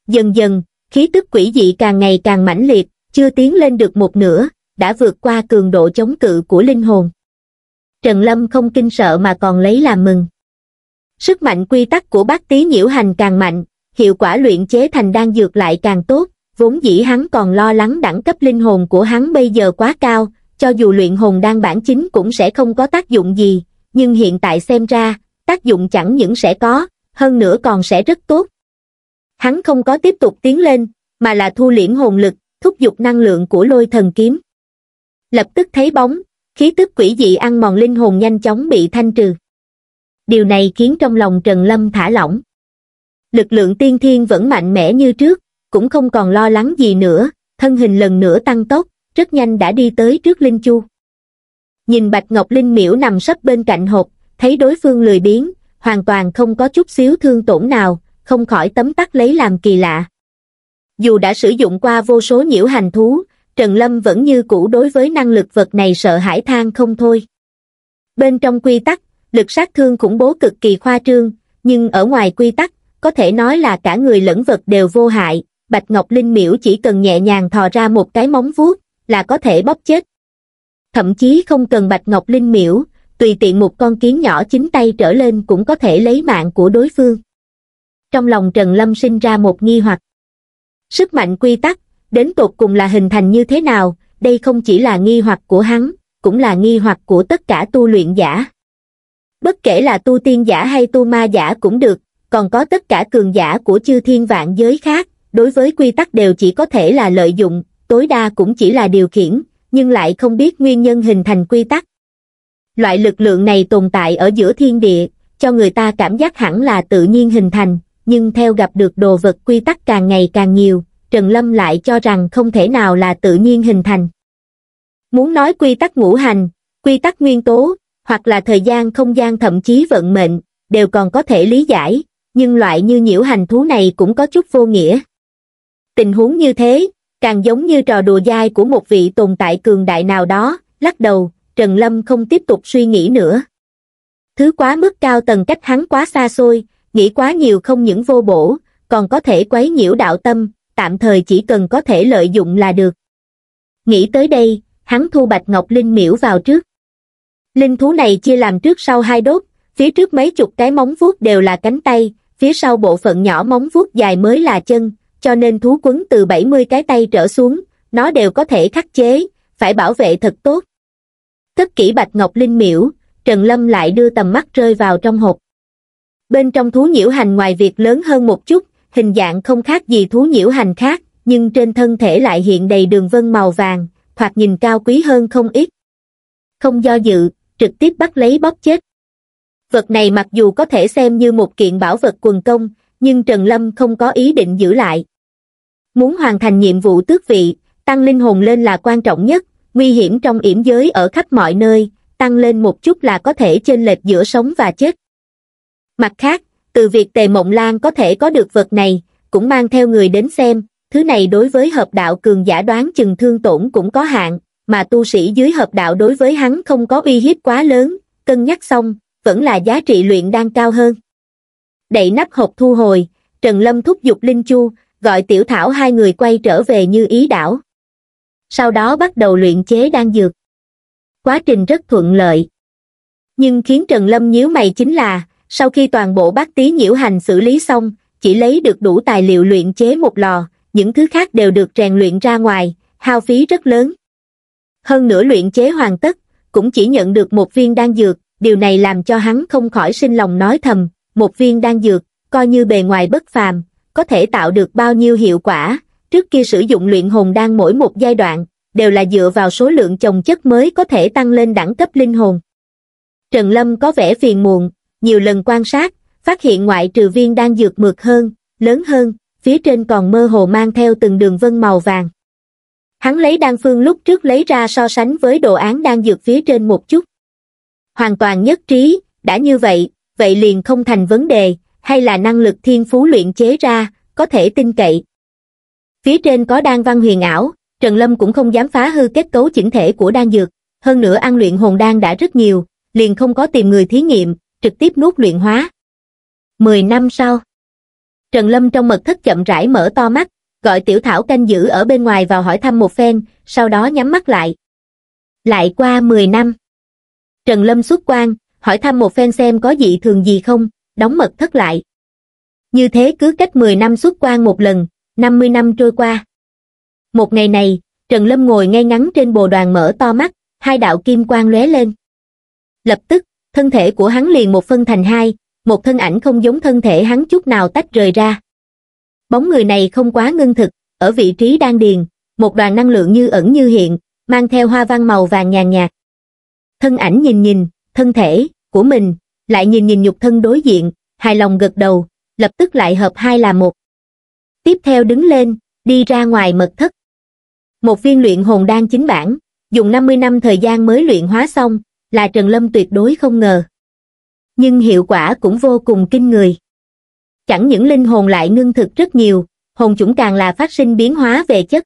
Dần dần, khí tức quỷ dị càng ngày càng mãnh liệt, chưa tiến lên được một nửa, đã vượt qua cường độ chống cự của linh hồn. Trần Lâm không kinh sợ mà còn lấy làm mừng. Sức mạnh quy tắc của bác tí nhiễu hành càng mạnh, hiệu quả luyện chế thành đan dược lại càng tốt, vốn dĩ hắn còn lo lắng đẳng cấp linh hồn của hắn bây giờ quá cao, cho dù luyện hồn đan bản chính cũng sẽ không có tác dụng gì, nhưng hiện tại xem ra, tác dụng chẳng những sẽ có, hơn nữa còn sẽ rất tốt. Hắn không có tiếp tục tiến lên, mà là thu liễm hồn lực, thúc giục năng lượng của lôi thần kiếm lập tức thấy bóng khí tức quỷ dị ăn mòn linh hồn nhanh chóng bị thanh trừ điều này khiến trong lòng trần lâm thả lỏng lực lượng tiên thiên vẫn mạnh mẽ như trước cũng không còn lo lắng gì nữa thân hình lần nữa tăng tốc rất nhanh đã đi tới trước linh chu nhìn bạch ngọc linh miễu nằm sấp bên cạnh hộp thấy đối phương lười biếng hoàn toàn không có chút xíu thương tổn nào không khỏi tấm tắc lấy làm kỳ lạ dù đã sử dụng qua vô số nhiễu hành thú Trần Lâm vẫn như cũ đối với năng lực vật này sợ hãi than không thôi. Bên trong quy tắc, lực sát thương khủng bố cực kỳ khoa trương, nhưng ở ngoài quy tắc, có thể nói là cả người lẫn vật đều vô hại, Bạch Ngọc Linh Miễu chỉ cần nhẹ nhàng thò ra một cái móng vuốt là có thể bóp chết. Thậm chí không cần Bạch Ngọc Linh Miễu, tùy tiện một con kiến nhỏ chính tay trở lên cũng có thể lấy mạng của đối phương. Trong lòng Trần Lâm sinh ra một nghi hoặc. Sức mạnh quy tắc, đến tột cùng là hình thành như thế nào, đây không chỉ là nghi hoặc của hắn, cũng là nghi hoặc của tất cả tu luyện giả. Bất kể là tu tiên giả hay tu ma giả cũng được, còn có tất cả cường giả của chư thiên vạn giới khác, đối với quy tắc đều chỉ có thể là lợi dụng, tối đa cũng chỉ là điều khiển, nhưng lại không biết nguyên nhân hình thành quy tắc. Loại lực lượng này tồn tại ở giữa thiên địa, cho người ta cảm giác hẳn là tự nhiên hình thành, nhưng theo gặp được đồ vật quy tắc càng ngày càng nhiều, Trần Lâm lại cho rằng không thể nào là tự nhiên hình thành. Muốn nói quy tắc ngũ hành, quy tắc nguyên tố, hoặc là thời gian không gian thậm chí vận mệnh, đều còn có thể lý giải, nhưng loại như nhiễu hành thú này cũng có chút vô nghĩa. Tình huống như thế, càng giống như trò đùa dai của một vị tồn tại cường đại nào đó, lắc đầu, Trần Lâm không tiếp tục suy nghĩ nữa. Thứ quá mức cao tầng cách hắn quá xa xôi, nghĩ quá nhiều không những vô bổ, còn có thể quấy nhiễu đạo tâm, tạm thời chỉ cần có thể lợi dụng là được. Nghĩ tới đây, hắn thu Bạch Ngọc Linh miễu vào trước. Linh thú này chia làm trước sau hai đốt, phía trước mấy chục cái móng vuốt đều là cánh tay, phía sau bộ phận nhỏ móng vuốt dài mới là chân, cho nên thú quấn từ 70 cái tay trở xuống, nó đều có thể khắc chế, phải bảo vệ thật tốt. Thất kỷ Bạch Ngọc Linh miễu, Trần Lâm lại đưa tầm mắt rơi vào trong hộp. Bên trong thú nhiễu hành ngoài việc lớn hơn một chút, hình dạng không khác gì thú nhiễu hành khác, nhưng trên thân thể lại hiện đầy đường vân màu vàng, hoặc nhìn cao quý hơn không ít. Không do dự, trực tiếp bắt lấy bóp chết. Vật này mặc dù có thể xem như một kiện bảo vật quần công, nhưng Trần Lâm không có ý định giữ lại. Muốn hoàn thành nhiệm vụ tước vị, tăng linh hồn lên là quan trọng nhất, nguy hiểm trong yểm giới ở khắp mọi nơi, tăng lên một chút là có thể chênh lệch giữa sống và chết. Mặt khác, từ việc tề mộng lan có thể có được vật này cũng mang theo người đến xem thứ này đối với hợp đạo cường giả đoán chừng thương tổn cũng có hạn mà tu sĩ dưới hợp đạo đối với hắn không có uy hiếp quá lớn cân nhắc xong vẫn là giá trị luyện đang cao hơn đậy nắp hộp thu hồi trần lâm thúc giục linh chu gọi tiểu thảo hai người quay trở về như ý đảo sau đó bắt đầu luyện chế đan dược quá trình rất thuận lợi nhưng khiến trần lâm nhíu mày chính là sau khi toàn bộ bác tí nhiễu hành xử lý xong chỉ lấy được đủ tài liệu luyện chế một lò những thứ khác đều được rèn luyện ra ngoài hao phí rất lớn hơn nữa luyện chế hoàn tất cũng chỉ nhận được một viên đan dược điều này làm cho hắn không khỏi sinh lòng nói thầm một viên đan dược coi như bề ngoài bất phàm có thể tạo được bao nhiêu hiệu quả trước kia sử dụng luyện hồn đan mỗi một giai đoạn đều là dựa vào số lượng chồng chất mới có thể tăng lên đẳng cấp linh hồn trần lâm có vẻ phiền muộn nhiều lần quan sát, phát hiện ngoại trừ viên đang dược mượt hơn, lớn hơn, phía trên còn mơ hồ mang theo từng đường vân màu vàng. Hắn lấy đan phương lúc trước lấy ra so sánh với đồ án đang dược phía trên một chút. Hoàn toàn nhất trí, đã như vậy, vậy liền không thành vấn đề, hay là năng lực thiên phú luyện chế ra, có thể tin cậy. Phía trên có đan văn huyền ảo, Trần Lâm cũng không dám phá hư kết cấu chỉnh thể của đan dược, hơn nữa ăn luyện hồn đan đã rất nhiều, liền không có tìm người thí nghiệm, trực tiếp nuốt luyện hóa. Mười năm sau, Trần Lâm trong mật thất chậm rãi mở to mắt, gọi tiểu thảo canh giữ ở bên ngoài vào hỏi thăm một phen, sau đó nhắm mắt lại. Lại qua mười năm. Trần Lâm xuất quan, hỏi thăm một phen xem có dị thường gì không, đóng mật thất lại. Như thế cứ cách 10 năm xuất quan một lần, 50 năm trôi qua. Một ngày này, Trần Lâm ngồi ngay ngắn trên bồ đoàn mở to mắt, hai đạo kim quang lóe lên. Lập tức, thân thể của hắn liền một phân thành hai, một thân ảnh không giống thân thể hắn chút nào tách rời ra. Bóng người này không quá ngưng thực, ở vị trí đang điền, một đoàn năng lượng như ẩn như hiện, mang theo hoa văn màu vàng nhàn nhạt. Thân ảnh nhìn nhìn, thân thể, của mình, lại nhìn nhìn nhục thân đối diện, hài lòng gật đầu, lập tức lại hợp hai là một. Tiếp theo đứng lên, đi ra ngoài mật thất. Một viên luyện hồn đan chính bản, dùng 50 năm thời gian mới luyện hóa xong, là Trần Lâm tuyệt đối không ngờ. Nhưng hiệu quả cũng vô cùng kinh người. Chẳng những linh hồn lại ngưng thực rất nhiều, hồn chủng càng là phát sinh biến hóa về chất.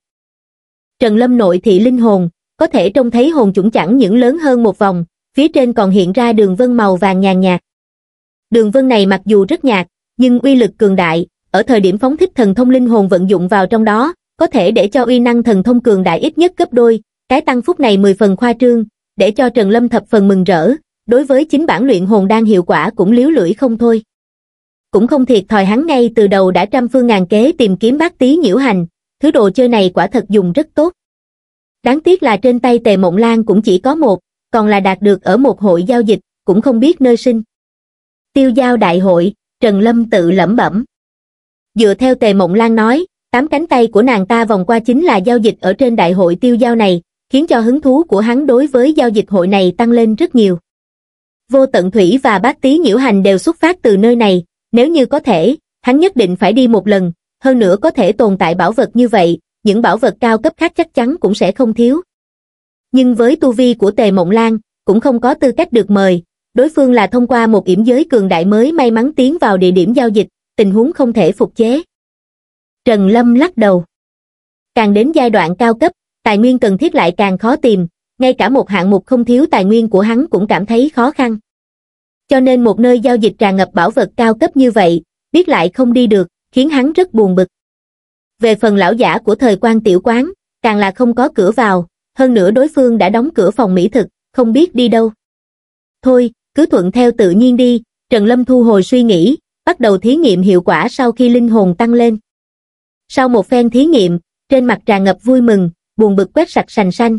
Trần Lâm nội thị linh hồn, có thể trông thấy hồn chủng chẳng những lớn hơn một vòng, phía trên còn hiện ra đường vân màu vàng nhàn nhạt. Đường vân này mặc dù rất nhạt, nhưng uy lực cường đại, ở thời điểm phóng thích thần thông linh hồn vận dụng vào trong đó, có thể để cho uy năng thần thông cường đại ít nhất gấp đôi, cái tăng phúc này mười phần khoa trương, để cho Trần Lâm thập phần mừng rỡ, đối với chính bản luyện hồn đang hiệu quả cũng liếu lưỡi không thôi. Cũng không thiệt thòi hắn ngay từ đầu đã trăm phương ngàn kế tìm kiếm bác tí nhiễu hành, thứ đồ chơi này quả thật dùng rất tốt. Đáng tiếc là trên tay tề mộng lan cũng chỉ có một, còn là đạt được ở một hội giao dịch, cũng không biết nơi sinh. Tiêu giao đại hội, Trần Lâm tự lẩm bẩm. Dựa theo tề mộng lan nói, tám cánh tay của nàng ta vòng qua chính là giao dịch ở trên đại hội tiêu giao này, khiến cho hứng thú của hắn đối với giao dịch hội này tăng lên rất nhiều. Vô tận thủy và bát tý nhiễu hành đều xuất phát từ nơi này, nếu như có thể, hắn nhất định phải đi một lần, hơn nữa có thể tồn tại bảo vật như vậy, những bảo vật cao cấp khác chắc chắn cũng sẽ không thiếu. Nhưng với tu vi của Tề Mộng Lan, cũng không có tư cách được mời, đối phương là thông qua một yểm giới cường đại mới may mắn tiến vào địa điểm giao dịch, tình huống không thể phục chế. Trần Lâm lắc đầu. Càng đến giai đoạn cao cấp, tài nguyên cần thiết lại càng khó tìm, ngay cả một hạng mục không thiếu tài nguyên của hắn cũng cảm thấy khó khăn. Cho nên một nơi giao dịch tràn ngập bảo vật cao cấp như vậy, biết lại không đi được, khiến hắn rất buồn bực. Về phần lão giả của thời quan tiểu quán, càng là không có cửa vào, hơn nữa đối phương đã đóng cửa phòng mỹ thực, không biết đi đâu. Thôi, cứ thuận theo tự nhiên đi, Trần Lâm thu hồi suy nghĩ, bắt đầu thí nghiệm hiệu quả sau khi linh hồn tăng lên. Sau một phen thí nghiệm, trên mặt tràn ngập vui mừng, buồn bực quét sạch sành xanh.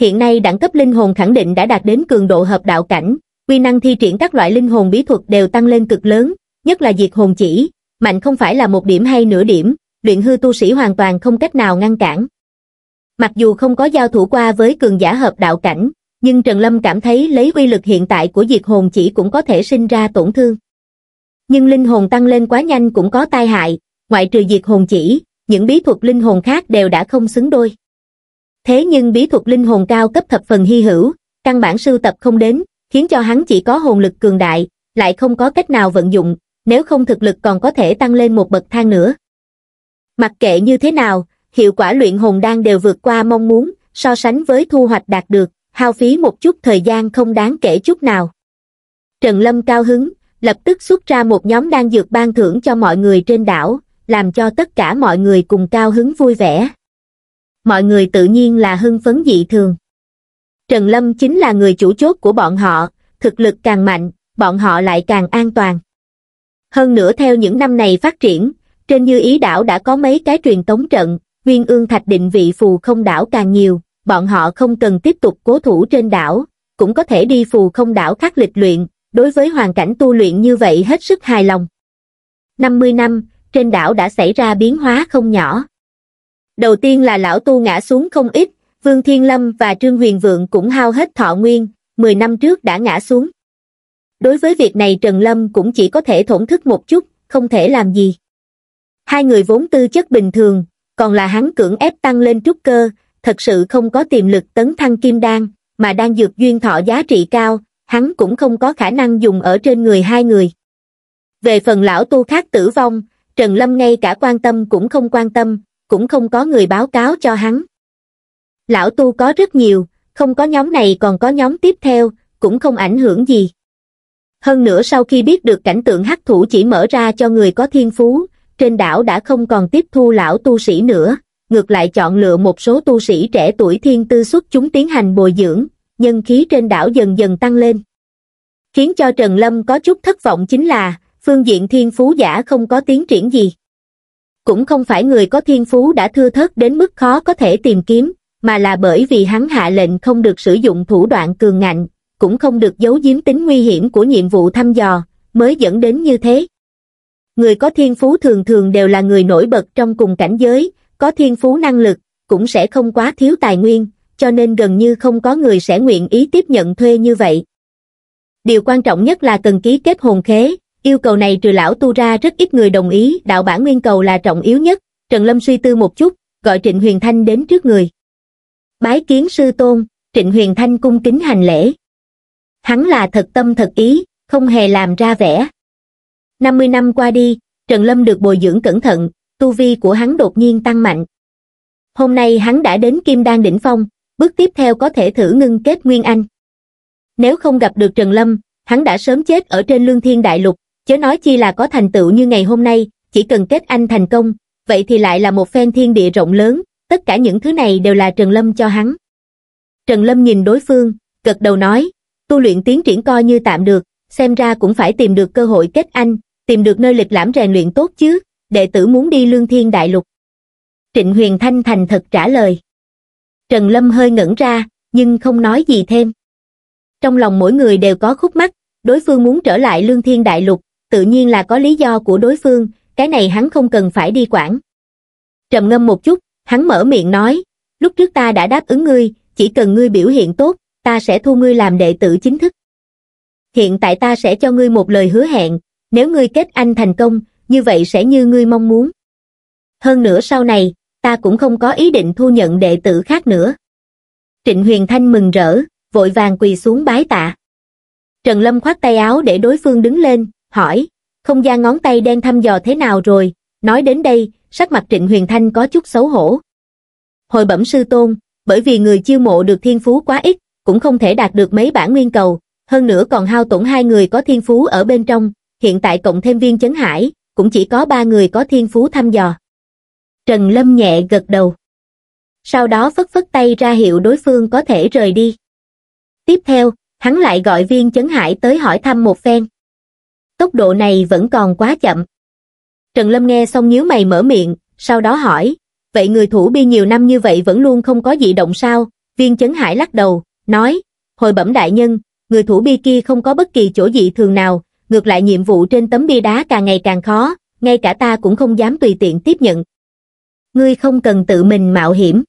Hiện nay đẳng cấp linh hồn khẳng định đã đạt đến cường độ hợp đạo cảnh, quy năng thi triển các loại linh hồn bí thuật đều tăng lên cực lớn, nhất là diệt hồn chỉ, mạnh không phải là một điểm hay nửa điểm, luyện hư tu sĩ hoàn toàn không cách nào ngăn cản. Mặc dù không có giao thủ qua với cường giả hợp đạo cảnh, nhưng Trần Lâm cảm thấy lấy quy lực hiện tại của diệt hồn chỉ cũng có thể sinh ra tổn thương. Nhưng linh hồn tăng lên quá nhanh cũng có tai hại, ngoại trừ diệt hồn chỉ, những bí thuật linh hồn khác đều đã không xứng đôi. Thế nhưng bí thuật linh hồn cao cấp thập phần hy hữu, căn bản sưu tập không đến, khiến cho hắn chỉ có hồn lực cường đại, lại không có cách nào vận dụng, nếu không thực lực còn có thể tăng lên một bậc thang nữa. Mặc kệ như thế nào, hiệu quả luyện hồn đang đều vượt qua mong muốn, so sánh với thu hoạch đạt được, hao phí một chút thời gian không đáng kể chút nào. Trần Lâm cao hứng, lập tức xuất ra một nhóm đang dược ban thưởng cho mọi người trên đảo, làm cho tất cả mọi người cùng cao hứng vui vẻ. Mọi người tự nhiên là hưng phấn dị thường. Trần Lâm chính là người chủ chốt của bọn họ, thực lực càng mạnh, bọn họ lại càng an toàn. Hơn nữa theo những năm này phát triển, trên như ý đảo đã có mấy cái truyền tống trận, viên ương thạch định vị phù không đảo càng nhiều, bọn họ không cần tiếp tục cố thủ trên đảo, cũng có thể đi phù không đảo khắc lịch luyện, đối với hoàn cảnh tu luyện như vậy hết sức hài lòng. 50 năm, trên đảo đã xảy ra biến hóa không nhỏ. Đầu tiên là lão tu ngã xuống không ít, Vương Thiên Lâm và Trương Huyền Vượng cũng hao hết thọ nguyên, 10 năm trước đã ngã xuống. Đối với việc này Trần Lâm cũng chỉ có thể thổn thức một chút, không thể làm gì. Hai người vốn tư chất bình thường, còn là hắn cưỡng ép tăng lên trúc cơ, thật sự không có tiềm lực tấn thăng kim đan, mà đang dược duyên thọ giá trị cao, hắn cũng không có khả năng dùng ở trên người hai người. Về phần lão tu khác tử vong, Trần Lâm ngay cả quan tâm cũng không quan tâm, cũng không có người báo cáo cho hắn. Lão tu có rất nhiều, không có nhóm này còn có nhóm tiếp theo, cũng không ảnh hưởng gì. Hơn nữa sau khi biết được cảnh tượng hắc thủ chỉ mở ra cho người có thiên phú, trên đảo đã không còn tiếp thu lão tu sĩ nữa, ngược lại chọn lựa một số tu sĩ trẻ tuổi thiên tư xuất chúng tiến hành bồi dưỡng, nhân khí trên đảo dần dần tăng lên. Khiến cho Trần Lâm có chút thất vọng chính là, phương diện thiên phú giả không có tiến triển gì. Cũng không phải người có thiên phú đã thưa thớt đến mức khó có thể tìm kiếm, mà là bởi vì hắn hạ lệnh không được sử dụng thủ đoạn cường ngạnh, cũng không được giấu giếm tính nguy hiểm của nhiệm vụ thăm dò, mới dẫn đến như thế. Người có thiên phú thường thường đều là người nổi bật trong cùng cảnh giới, có thiên phú năng lực, cũng sẽ không quá thiếu tài nguyên, cho nên gần như không có người sẽ nguyện ý tiếp nhận thuê như vậy. Điều quan trọng nhất là cần ký kết hồn khế, yêu cầu này trừ lão tu ra rất ít người đồng ý đạo bản nguyên cầu là trọng yếu nhất trần lâm suy tư một chút gọi trịnh huyền thanh đến trước người bái kiến sư tôn trịnh huyền thanh cung kính hành lễ hắn là thật tâm thật ý không hề làm ra vẻ 50 năm qua đi trần lâm được bồi dưỡng cẩn thận tu vi của hắn đột nhiên tăng mạnh hôm nay hắn đã đến kim đan đỉnh phong bước tiếp theo có thể thử ngưng kết nguyên anh nếu không gặp được trần lâm hắn đã sớm chết ở trên lương thiên đại lục chớ nói chi là có thành tựu như ngày hôm nay, chỉ cần kết anh thành công, vậy thì lại là một phen thiên địa rộng lớn, tất cả những thứ này đều là Trần Lâm cho hắn. Trần Lâm nhìn đối phương, gật đầu nói, tu luyện tiến triển coi như tạm được, xem ra cũng phải tìm được cơ hội kết anh, tìm được nơi lịch lãm rèn luyện tốt chứ, đệ tử muốn đi lương thiên đại lục. Trịnh Huyền Thanh thành thật trả lời. Trần Lâm hơi ngẩn ra, nhưng không nói gì thêm. Trong lòng mỗi người đều có khúc mắc, đối phương muốn trở lại lương thiên đại lục, tự nhiên là có lý do của đối phương, cái này hắn không cần phải đi quản. Trầm ngâm một chút, hắn mở miệng nói, lúc trước ta đã đáp ứng ngươi, chỉ cần ngươi biểu hiện tốt, ta sẽ thu ngươi làm đệ tử chính thức. Hiện tại ta sẽ cho ngươi một lời hứa hẹn, nếu ngươi kết anh thành công, như vậy sẽ như ngươi mong muốn. Hơn nữa sau này, ta cũng không có ý định thu nhận đệ tử khác nữa. Trịnh Huyền Thanh mừng rỡ, vội vàng quỳ xuống bái tạ. Trần Lâm khoát tay áo để đối phương đứng lên, hỏi, không gian ngón tay đen thăm dò thế nào rồi, nói đến đây, sắc mặt Trịnh Huyền Thanh có chút xấu hổ. Hồi bẩm sư tôn, bởi vì người chiêu mộ được thiên phú quá ít, cũng không thể đạt được mấy bản nguyên cầu, hơn nữa còn hao tổn hai người có thiên phú ở bên trong, hiện tại cộng thêm viên chấn hải, cũng chỉ có ba người có thiên phú thăm dò. Trần Lâm nhẹ gật đầu. Sau đó phất phất tay ra hiệu đối phương có thể rời đi. Tiếp theo, hắn lại gọi viên chấn hải tới hỏi thăm một phen tốc độ này vẫn còn quá chậm. Trần Lâm nghe xong nhíu mày mở miệng, sau đó hỏi, vậy người thủ bi nhiều năm như vậy vẫn luôn không có dị động sao? Viên Chấn Hải lắc đầu, nói, hồi bẩm đại nhân, người thủ bi kia không có bất kỳ chỗ dị thường nào, ngược lại nhiệm vụ trên tấm bia đá càng ngày càng khó, ngay cả ta cũng không dám tùy tiện tiếp nhận. Ngươi không cần tự mình mạo hiểm.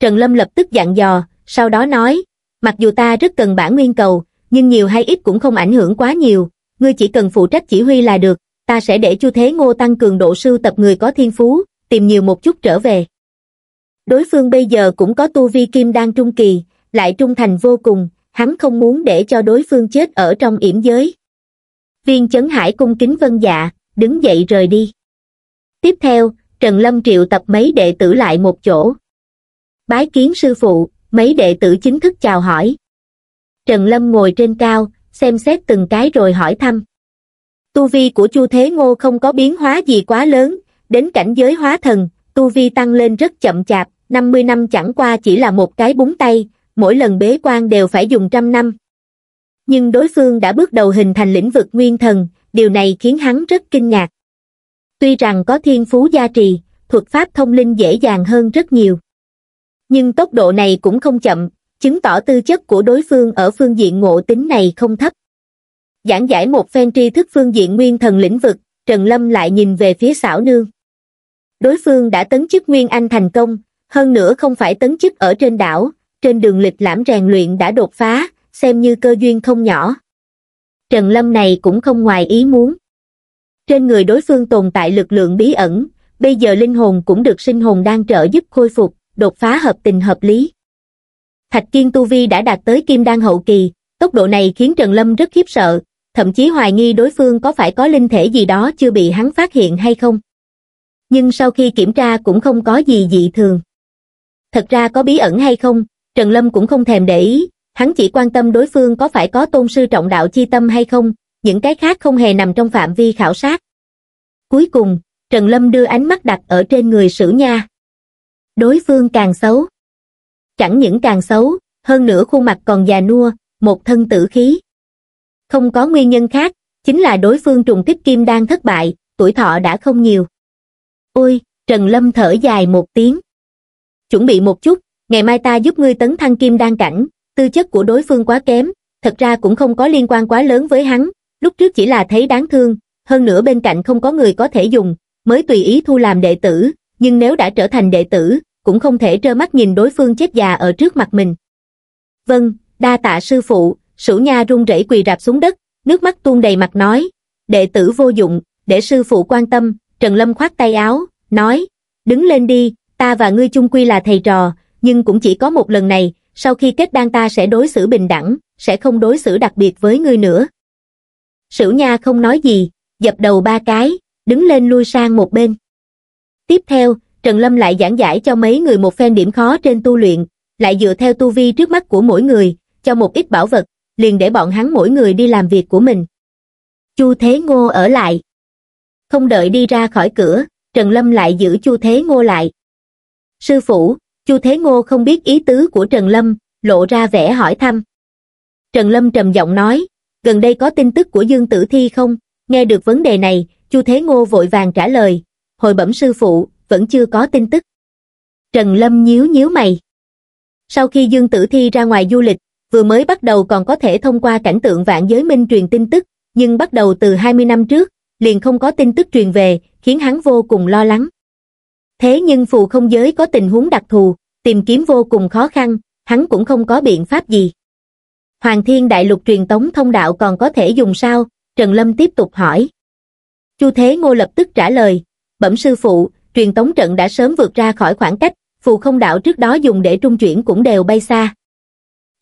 Trần Lâm lập tức dặn dò, sau đó nói, mặc dù ta rất cần bản nguyên cầu, nhưng nhiều hay ít cũng không ảnh hưởng quá nhiều, ngươi chỉ cần phụ trách chỉ huy là được, ta sẽ để Chu Thế Ngô tăng cường độ sưu tập người có thiên phú, tìm nhiều một chút trở về. Đối phương bây giờ cũng có tu vi kim đang trung kỳ, lại trung thành vô cùng, hắn không muốn để cho đối phương chết ở trong yểm giới. Viên chấn hải cung kính vân dạ, đứng dậy rời đi. Tiếp theo, Trần Lâm triệu tập mấy đệ tử lại một chỗ. Bái kiến sư phụ, mấy đệ tử chính thức chào hỏi. Trần Lâm ngồi trên cao, xem xét từng cái rồi hỏi thăm. Tu vi của Chu Thế Ngô không có biến hóa gì quá lớn, đến cảnh giới hóa thần, tu vi tăng lên rất chậm chạp, 50 năm chẳng qua chỉ là một cái búng tay, mỗi lần bế quan đều phải dùng trăm năm. Nhưng đối phương đã bước đầu hình thành lĩnh vực nguyên thần, điều này khiến hắn rất kinh ngạc. Tuy rằng có thiên phú gia trì, thuật pháp thông linh dễ dàng hơn rất nhiều. Nhưng tốc độ này cũng không chậm, chứng tỏ tư chất của đối phương ở phương diện ngộ tính này không thấp. Giảng giải một phen tri thức phương diện nguyên thần lĩnh vực, Trần Lâm lại nhìn về phía xảo nương. Đối phương đã tấn chức Nguyên Anh thành công, hơn nữa không phải tấn chức ở trên đảo, trên đường lịch lãm rèn luyện đã đột phá, xem như cơ duyên không nhỏ. Trần Lâm này cũng không ngoài ý muốn. Trên người đối phương tồn tại lực lượng bí ẩn, bây giờ linh hồn cũng được sinh hồn đang trợ giúp khôi phục, đột phá hợp tình hợp lý. Thạch Kiên Tu Vi đã đạt tới Kim Đan hậu kỳ, tốc độ này khiến Trần Lâm rất khiếp sợ, thậm chí hoài nghi đối phương có phải có linh thể gì đó chưa bị hắn phát hiện hay không. Nhưng sau khi kiểm tra cũng không có gì dị thường. Thật ra có bí ẩn hay không, Trần Lâm cũng không thèm để ý, hắn chỉ quan tâm đối phương có phải có tôn sư trọng đạo chi tâm hay không, những cái khác không hề nằm trong phạm vi khảo sát. Cuối cùng, Trần Lâm đưa ánh mắt đặt ở trên người sử nha. Đối phương càng xấu chẳng những càng xấu, hơn nữa khuôn mặt còn già nua, một thân tử khí. Không có nguyên nhân khác, chính là đối phương trùng kích kim đang thất bại, tuổi thọ đã không nhiều. Ôi, Trần Lâm thở dài một tiếng. Chuẩn bị một chút, ngày mai ta giúp ngươi tấn thăng kim đan cảnh, tư chất của đối phương quá kém, thật ra cũng không có liên quan quá lớn với hắn, lúc trước chỉ là thấy đáng thương, hơn nữa bên cạnh không có người có thể dùng, mới tùy ý thu làm đệ tử, nhưng nếu đã trở thành đệ tử, cũng không thể trơ mắt nhìn đối phương chết già ở trước mặt mình. Vâng, đa tạ sư phụ, sửu Nha run rẩy quỳ rạp xuống đất, nước mắt tuôn đầy mặt nói, đệ tử vô dụng, để sư phụ quan tâm, Trần Lâm khoát tay áo, nói, đứng lên đi, ta và ngươi chung quy là thầy trò, nhưng cũng chỉ có một lần này, sau khi kết đan ta sẽ đối xử bình đẳng, sẽ không đối xử đặc biệt với ngươi nữa. sửu Nha không nói gì, dập đầu ba cái, đứng lên lui sang một bên. Tiếp theo, Trần Lâm lại giảng giải cho mấy người một phen điểm khó trên tu luyện, lại dựa theo tu vi trước mắt của mỗi người, cho một ít bảo vật, liền để bọn hắn mỗi người đi làm việc của mình. Chu Thế Ngô ở lại. Không đợi đi ra khỏi cửa, Trần Lâm lại giữ Chu Thế Ngô lại. Sư phụ, Chu Thế Ngô không biết ý tứ của Trần Lâm, lộ ra vẻ hỏi thăm. Trần Lâm trầm giọng nói, gần đây có tin tức của Dương Tử Thi không? Nghe được vấn đề này, Chu Thế Ngô vội vàng trả lời, hồi bẩm sư phụ, vẫn chưa có tin tức. Trần Lâm nhíu nhíu mày. Sau khi Dương Tử Thi ra ngoài du lịch, vừa mới bắt đầu còn có thể thông qua cảnh tượng vạn giới minh truyền tin tức, nhưng bắt đầu từ 20 năm trước, liền không có tin tức truyền về, khiến hắn vô cùng lo lắng. Thế nhưng phù không giới có tình huống đặc thù, tìm kiếm vô cùng khó khăn, hắn cũng không có biện pháp gì. Hoàng thiên đại lục truyền tống thông đạo còn có thể dùng sao? Trần Lâm tiếp tục hỏi. Chu Thế Ngô lập tức trả lời, bẩm sư phụ, truyền tống trận đã sớm vượt ra khỏi khoảng cách, phù không đạo trước đó dùng để trung chuyển cũng đều bay xa.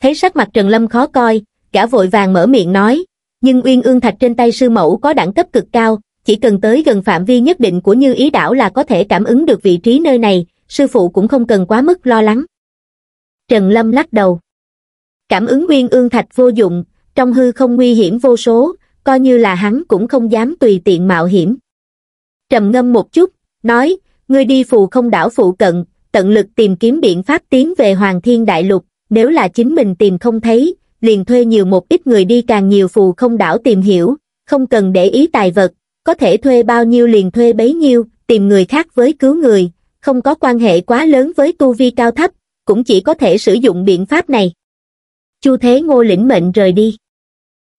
Thấy sắc mặt Trần Lâm khó coi, gã vội vàng mở miệng nói, nhưng uyên ương thạch trên tay sư mẫu có đẳng cấp cực cao, chỉ cần tới gần phạm vi nhất định của như ý đảo là có thể cảm ứng được vị trí nơi này, sư phụ cũng không cần quá mức lo lắng. Trần Lâm lắc đầu. Cảm ứng uyên ương thạch vô dụng, trong hư không nguy hiểm vô số, coi như là hắn cũng không dám tùy tiện mạo hiểm. Trầm ngâm một chút, nói ngươi đi phù không đảo phụ cận tận lực tìm kiếm biện pháp tiến về hoàng thiên đại lục nếu là chính mình tìm không thấy liền thuê nhiều một ít người đi càng nhiều phù không đảo tìm hiểu không cần để ý tài vật có thể thuê bao nhiêu liền thuê bấy nhiêu tìm người khác với cứu người không có quan hệ quá lớn với tu vi cao thấp cũng chỉ có thể sử dụng biện pháp này chu thế ngô lĩnh mệnh rời đi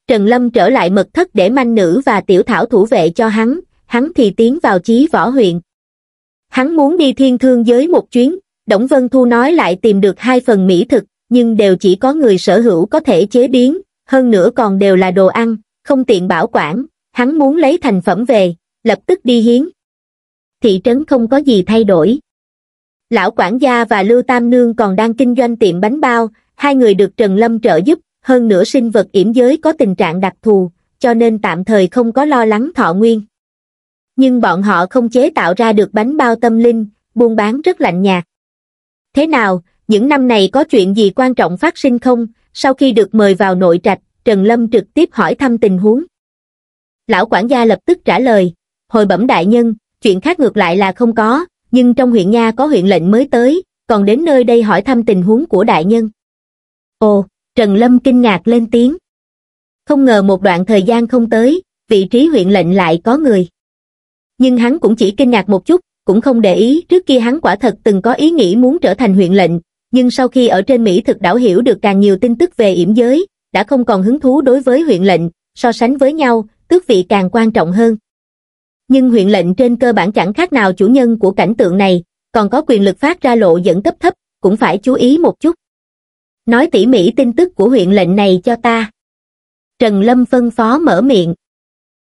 trần lâm trở lại mật thất để manh nữ và tiểu thảo thủ vệ cho hắn hắn thì tiến vào chí võ huyện Hắn muốn đi thiên thương giới một chuyến, Đổng Vân Thu nói lại tìm được hai phần mỹ thực, nhưng đều chỉ có người sở hữu có thể chế biến, hơn nữa còn đều là đồ ăn, không tiện bảo quản, hắn muốn lấy thành phẩm về, lập tức đi hiến. Thị trấn không có gì thay đổi. Lão quản gia và Lưu Tam Nương còn đang kinh doanh tiệm bánh bao, hai người được Trần Lâm trợ giúp, hơn nữa sinh vật yểm giới có tình trạng đặc thù, cho nên tạm thời không có lo lắng thọ nguyên nhưng bọn họ không chế tạo ra được bánh bao tâm linh buôn bán rất lạnh nhạt thế nào những năm này có chuyện gì quan trọng phát sinh không sau khi được mời vào nội trạch trần lâm trực tiếp hỏi thăm tình huống lão quản gia lập tức trả lời hồi bẩm đại nhân chuyện khác ngược lại là không có nhưng trong huyện nha có huyện lệnh mới tới còn đến nơi đây hỏi thăm tình huống của đại nhân ồ trần lâm kinh ngạc lên tiếng không ngờ một đoạn thời gian không tới vị trí huyện lệnh lại có người nhưng hắn cũng chỉ kinh ngạc một chút, cũng không để ý trước kia hắn quả thật từng có ý nghĩ muốn trở thành huyện lệnh, nhưng sau khi ở trên Mỹ thực đảo hiểu được càng nhiều tin tức về yểm giới, đã không còn hứng thú đối với huyện lệnh, so sánh với nhau, tước vị càng quan trọng hơn. Nhưng huyện lệnh trên cơ bản chẳng khác nào chủ nhân của cảnh tượng này, còn có quyền lực phát ra lộ dẫn cấp thấp, cũng phải chú ý một chút. Nói tỉ mỉ tin tức của huyện lệnh này cho ta. Trần Lâm phân phó mở miệng.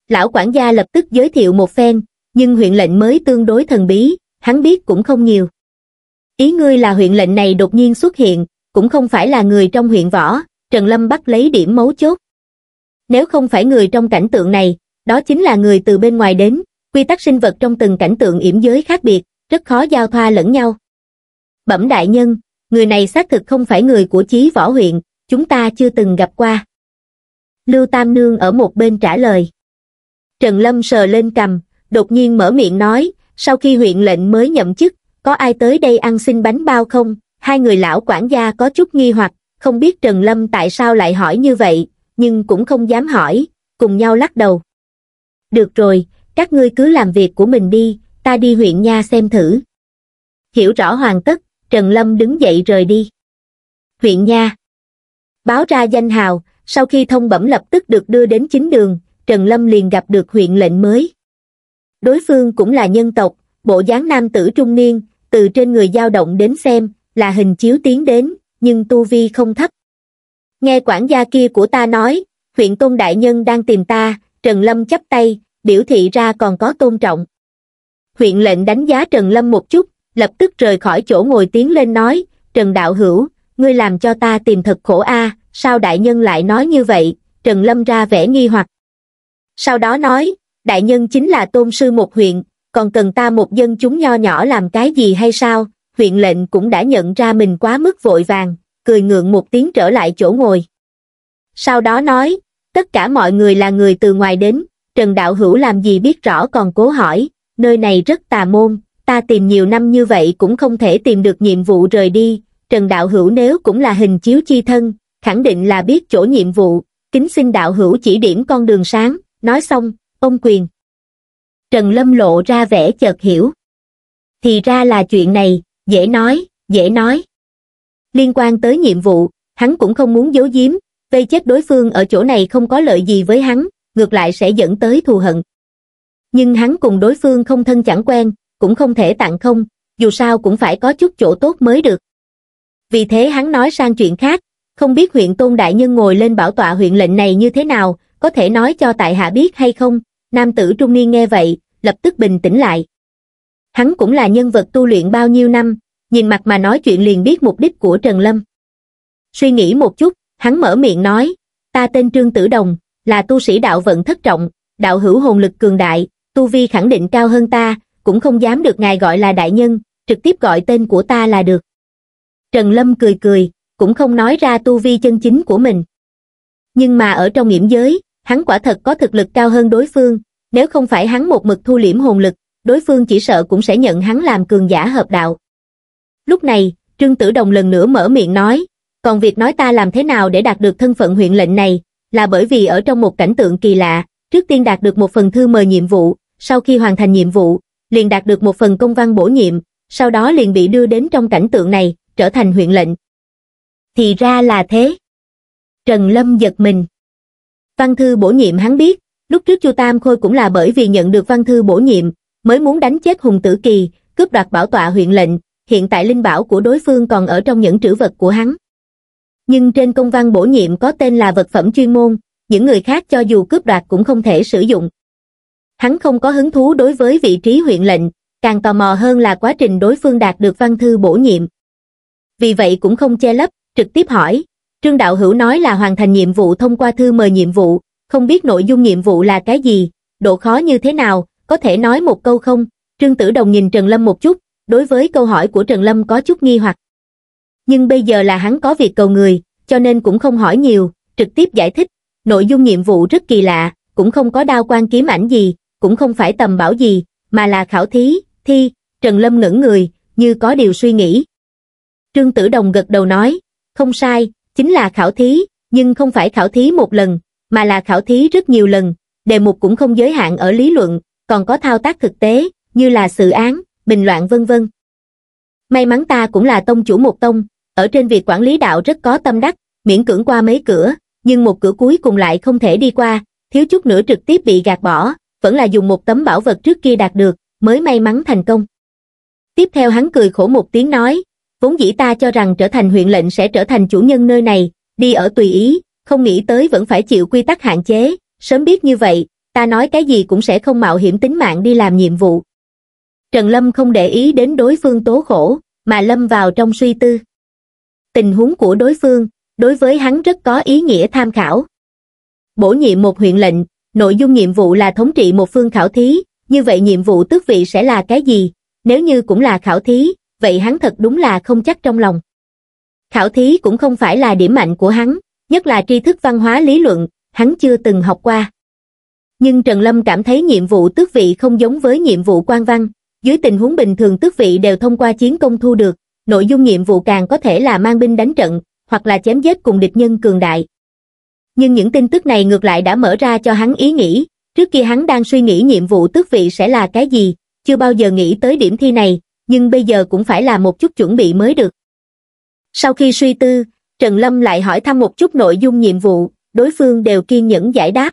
Lão quản gia lập tức giới thiệu một phen, nhưng huyện lệnh mới tương đối thần bí, hắn biết cũng không nhiều. Ý ngươi là huyện lệnh này đột nhiên xuất hiện, cũng không phải là người trong huyện võ, Trần Lâm bắt lấy điểm mấu chốt. Nếu không phải người trong cảnh tượng này, đó chính là người từ bên ngoài đến, quy tắc sinh vật trong từng cảnh tượng yểm giới khác biệt, rất khó giao thoa lẫn nhau. Bẩm đại nhân, người này xác thực không phải người của chí võ huyện, chúng ta chưa từng gặp qua. Lưu Tam Nương ở một bên trả lời. Trần Lâm sờ lên cầm, đột nhiên mở miệng nói sau khi huyện lệnh mới nhậm chức có ai tới đây ăn xin bánh bao không hai người lão quản gia có chút nghi hoặc không biết trần lâm tại sao lại hỏi như vậy nhưng cũng không dám hỏi cùng nhau lắc đầu được rồi các ngươi cứ làm việc của mình đi ta đi huyện nha xem thử hiểu rõ hoàn tất trần lâm đứng dậy rời đi huyện nha báo ra danh hào sau khi thông bẩm lập tức được đưa đến chính đường trần lâm liền gặp được huyện lệnh mới đối phương cũng là nhân tộc, bộ dáng nam tử trung niên, từ trên người dao động đến xem, là hình chiếu tiến đến, nhưng tu vi không thấp. Nghe quản gia kia của ta nói, huyện tôn đại nhân đang tìm ta, Trần Lâm chấp tay, biểu thị ra còn có tôn trọng. Huyện lệnh đánh giá Trần Lâm một chút, lập tức rời khỏi chỗ ngồi tiến lên nói, Trần Đạo Hữu, ngươi làm cho ta tìm thật khổ a sao đại nhân lại nói như vậy, Trần Lâm ra vẻ nghi hoặc. Sau đó nói, đại nhân chính là tôn sư một huyện, còn cần ta một dân chúng nho nhỏ làm cái gì hay sao, huyện lệnh cũng đã nhận ra mình quá mức vội vàng, cười ngượng một tiếng trở lại chỗ ngồi. Sau đó nói, tất cả mọi người là người từ ngoài đến, Trần Đạo Hữu làm gì biết rõ còn cố hỏi, nơi này rất tà môn, ta tìm nhiều năm như vậy cũng không thể tìm được nhiệm vụ rời đi, Trần Đạo Hữu nếu cũng là hình chiếu chi thân, khẳng định là biết chỗ nhiệm vụ, kính xin Đạo Hữu chỉ điểm con đường sáng, nói xong, ông quyền trần lâm lộ ra vẻ chợt hiểu thì ra là chuyện này dễ nói dễ nói liên quan tới nhiệm vụ hắn cũng không muốn giấu giếm vây chết đối phương ở chỗ này không có lợi gì với hắn ngược lại sẽ dẫn tới thù hận nhưng hắn cùng đối phương không thân chẳng quen cũng không thể tặng không dù sao cũng phải có chút chỗ tốt mới được vì thế hắn nói sang chuyện khác không biết huyện tôn đại nhân ngồi lên bảo tọa huyện lệnh này như thế nào có thể nói cho tại hạ biết hay không, nam tử trung niên nghe vậy, lập tức bình tĩnh lại. Hắn cũng là nhân vật tu luyện bao nhiêu năm, nhìn mặt mà nói chuyện liền biết mục đích của Trần Lâm. Suy nghĩ một chút, hắn mở miệng nói, ta tên Trương Tử Đồng, là tu sĩ đạo vận thất trọng, đạo hữu hồn lực cường đại, tu vi khẳng định cao hơn ta, cũng không dám được ngài gọi là đại nhân, trực tiếp gọi tên của ta là được. Trần Lâm cười cười, cũng không nói ra tu vi chân chính của mình. Nhưng mà ở trong nghiễm giới, hắn quả thật có thực lực cao hơn đối phương, nếu không phải hắn một mực thu liễm hồn lực, đối phương chỉ sợ cũng sẽ nhận hắn làm cường giả hợp đạo. Lúc này, Trương Tử Đồng lần nữa mở miệng nói, còn việc nói ta làm thế nào để đạt được thân phận huyện lệnh này, là bởi vì ở trong một cảnh tượng kỳ lạ, trước tiên đạt được một phần thư mời nhiệm vụ, sau khi hoàn thành nhiệm vụ, liền đạt được một phần công văn bổ nhiệm, sau đó liền bị đưa đến trong cảnh tượng này, trở thành huyện lệnh. Thì ra là thế. Trần Lâm giật mình. Văn thư bổ nhiệm hắn biết, lúc trước Chu Tam Khôi cũng là bởi vì nhận được văn thư bổ nhiệm, mới muốn đánh chết Hùng Tử Kỳ, cướp đoạt bảo tọa huyện lệnh, hiện tại linh bảo của đối phương còn ở trong những trữ vật của hắn. Nhưng trên công văn bổ nhiệm có tên là vật phẩm chuyên môn, những người khác cho dù cướp đoạt cũng không thể sử dụng. Hắn không có hứng thú đối với vị trí huyện lệnh, càng tò mò hơn là quá trình đối phương đạt được văn thư bổ nhiệm. Vì vậy cũng không che lấp, trực tiếp hỏi, Trương Đạo Hữu nói là hoàn thành nhiệm vụ thông qua thư mời nhiệm vụ, không biết nội dung nhiệm vụ là cái gì, độ khó như thế nào, có thể nói một câu không? Trương Tử Đồng nhìn Trần Lâm một chút, đối với câu hỏi của Trần Lâm có chút nghi hoặc. Nhưng bây giờ là hắn có việc cầu người, cho nên cũng không hỏi nhiều, trực tiếp giải thích. Nội dung nhiệm vụ rất kỳ lạ, cũng không có đao quan kiếm ảnh gì, cũng không phải tầm bảo gì, mà là khảo thí, thi. Trần Lâm ngẩn người, như có điều suy nghĩ. Trương Tử Đồng gật đầu nói, không sai, chính là khảo thí, nhưng không phải khảo thí một lần, mà là khảo thí rất nhiều lần, đề mục cũng không giới hạn ở lý luận, còn có thao tác thực tế, như là sự án, bình loạn vân vân. May mắn ta cũng là tông chủ một tông, ở trên việc quản lý đạo rất có tâm đắc, miễn cưỡng qua mấy cửa, nhưng một cửa cuối cùng lại không thể đi qua, thiếu chút nữa trực tiếp bị gạt bỏ, vẫn là dùng một tấm bảo vật trước kia đạt được, mới may mắn thành công. Tiếp theo hắn cười khổ một tiếng nói, vốn dĩ ta cho rằng trở thành huyện lệnh sẽ trở thành chủ nhân nơi này, đi ở tùy ý, không nghĩ tới vẫn phải chịu quy tắc hạn chế, sớm biết như vậy, ta nói cái gì cũng sẽ không mạo hiểm tính mạng đi làm nhiệm vụ. Trần Lâm không để ý đến đối phương tố khổ, mà Lâm vào trong suy tư. Tình huống của đối phương, đối với hắn rất có ý nghĩa tham khảo. Bổ nhiệm một huyện lệnh, nội dung nhiệm vụ là thống trị một phương khảo thí, như vậy nhiệm vụ tước vị sẽ là cái gì? Nếu như cũng là khảo thí, vậy hắn thật đúng là không chắc trong lòng. Khảo thí cũng không phải là điểm mạnh của hắn, nhất là tri thức văn hóa lý luận, hắn chưa từng học qua. Nhưng Trần Lâm cảm thấy nhiệm vụ tước vị không giống với nhiệm vụ quan văn, dưới tình huống bình thường tước vị đều thông qua chiến công thu được, nội dung nhiệm vụ càng có thể là mang binh đánh trận, hoặc là chém giết cùng địch nhân cường đại. Nhưng những tin tức này ngược lại đã mở ra cho hắn ý nghĩ, trước kia hắn đang suy nghĩ nhiệm vụ tước vị sẽ là cái gì, chưa bao giờ nghĩ tới điểm thi này, nhưng bây giờ cũng phải là một chút chuẩn bị mới được. Sau khi suy tư, Trần Lâm lại hỏi thăm một chút nội dung nhiệm vụ, đối phương đều kiên nhẫn giải đáp.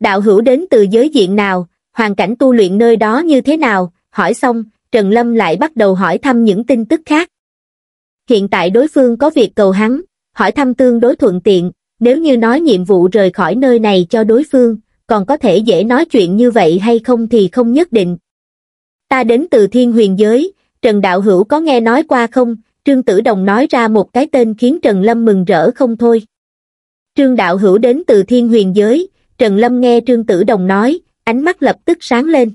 Đạo hữu đến từ giới diện nào, hoàn cảnh tu luyện nơi đó như thế nào, hỏi xong, Trần Lâm lại bắt đầu hỏi thăm những tin tức khác. Hiện tại đối phương có việc cầu hắn, hỏi thăm tương đối thuận tiện, nếu như nói nhiệm vụ rời khỏi nơi này cho đối phương, còn có thể dễ nói chuyện như vậy hay không thì không nhất định, ta đến từ thiên huyền giới, Trần Đạo Hữu có nghe nói qua không? Trương Tử Đồng nói ra một cái tên khiến Trần Lâm mừng rỡ không thôi. Trương Đạo Hữu đến từ thiên huyền giới, Trần Lâm nghe Trương Tử Đồng nói, ánh mắt lập tức sáng lên.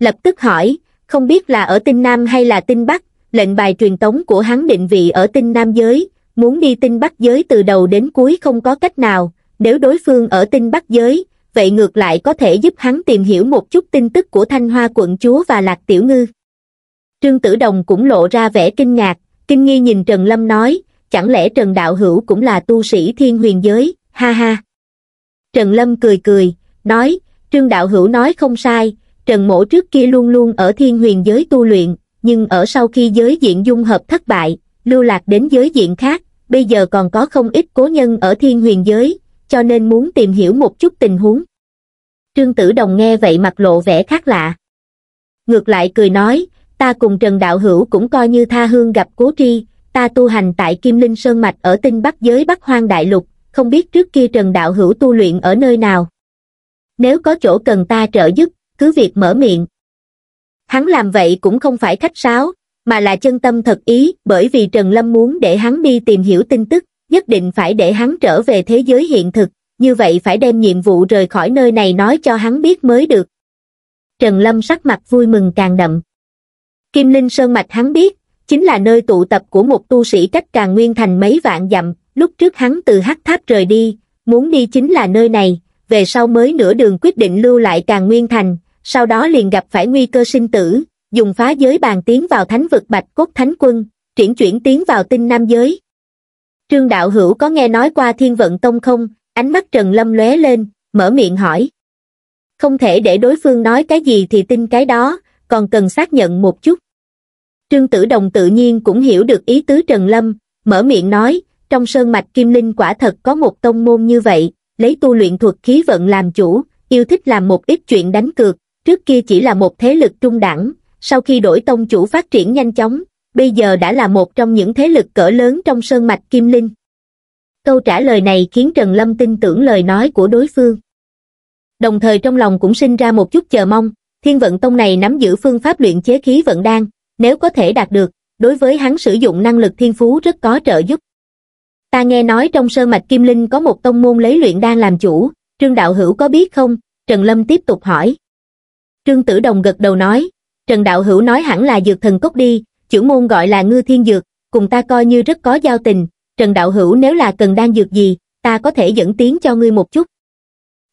Lập tức hỏi, không biết là ở tinh Nam hay là tinh Bắc, lệnh bài truyền tống của hắn định vị ở tinh Nam giới, muốn đi tinh Bắc giới từ đầu đến cuối không có cách nào, nếu đối phương ở tinh Bắc giới, vậy ngược lại có thể giúp hắn tìm hiểu một chút tin tức của Thanh Hoa quận chúa và Lạc Tiểu Ngư. Trương Tử Đồng cũng lộ ra vẻ kinh ngạc, kinh nghi nhìn Trần Lâm nói, chẳng lẽ Trần Đạo Hữu cũng là tu sĩ thiên huyền giới, ha ha. Trần Lâm cười cười, nói, Trương Đạo Hữu nói không sai, Trần Mổ trước kia luôn luôn ở thiên huyền giới tu luyện, nhưng ở sau khi giới diện dung hợp thất bại, lưu lạc đến giới diện khác, bây giờ còn có không ít cố nhân ở thiên huyền giới, cho nên muốn tìm hiểu một chút tình huống. Trương Tử Đồng nghe vậy mặt lộ vẻ khác lạ. Ngược lại cười nói, ta cùng Trần Đạo Hữu cũng coi như tha hương gặp cố tri, ta tu hành tại Kim Linh Sơn Mạch ở tinh Bắc giới Bắc Hoang Đại Lục, không biết trước kia Trần Đạo Hữu tu luyện ở nơi nào. Nếu có chỗ cần ta trợ giúp, cứ việc mở miệng. Hắn làm vậy cũng không phải khách sáo, mà là chân tâm thật ý bởi vì Trần Lâm muốn để hắn đi tìm hiểu tin tức, nhất định phải để hắn trở về thế giới hiện thực, như vậy phải đem nhiệm vụ rời khỏi nơi này nói cho hắn biết mới được. Trần Lâm sắc mặt vui mừng càng đậm. Kim Linh Sơn Mạch hắn biết, chính là nơi tụ tập của một tu sĩ cách càng nguyên thành mấy vạn dặm, lúc trước hắn từ hắc tháp rời đi, muốn đi chính là nơi này, về sau mới nửa đường quyết định lưu lại càng nguyên thành, sau đó liền gặp phải nguy cơ sinh tử, dùng phá giới bàn tiến vào thánh vực bạch cốt thánh quân, chuyển chuyển tiến vào tinh nam giới, Trương Đạo Hữu có nghe nói qua thiên vận tông không? Ánh mắt Trần Lâm lóe lên, mở miệng hỏi. Không thể để đối phương nói cái gì thì tin cái đó, còn cần xác nhận một chút. Trương Tử Đồng tự nhiên cũng hiểu được ý tứ Trần Lâm, mở miệng nói, trong sơn mạch Kim Linh quả thật có một tông môn như vậy, lấy tu luyện thuật khí vận làm chủ, yêu thích làm một ít chuyện đánh cược, trước kia chỉ là một thế lực trung đẳng, sau khi đổi tông chủ phát triển nhanh chóng, bây giờ đã là một trong những thế lực cỡ lớn trong sơn mạch Kim Linh. Câu trả lời này khiến Trần Lâm tin tưởng lời nói của đối phương. Đồng thời trong lòng cũng sinh ra một chút chờ mong, thiên vận tông này nắm giữ phương pháp luyện chế khí vận đan, nếu có thể đạt được, đối với hắn sử dụng năng lực thiên phú rất có trợ giúp. Ta nghe nói trong sơn mạch Kim Linh có một tông môn lấy luyện đan làm chủ, Trương Đạo Hữu có biết không? Trần Lâm tiếp tục hỏi. Trương Tử Đồng gật đầu nói, Trần Đạo Hữu nói hẳn là dược thần cốc đi, trưởng môn gọi là ngư thiên dược, cùng ta coi như rất có giao tình, Trần Đạo Hữu nếu là cần đang dược gì, ta có thể dẫn tiếng cho ngươi một chút.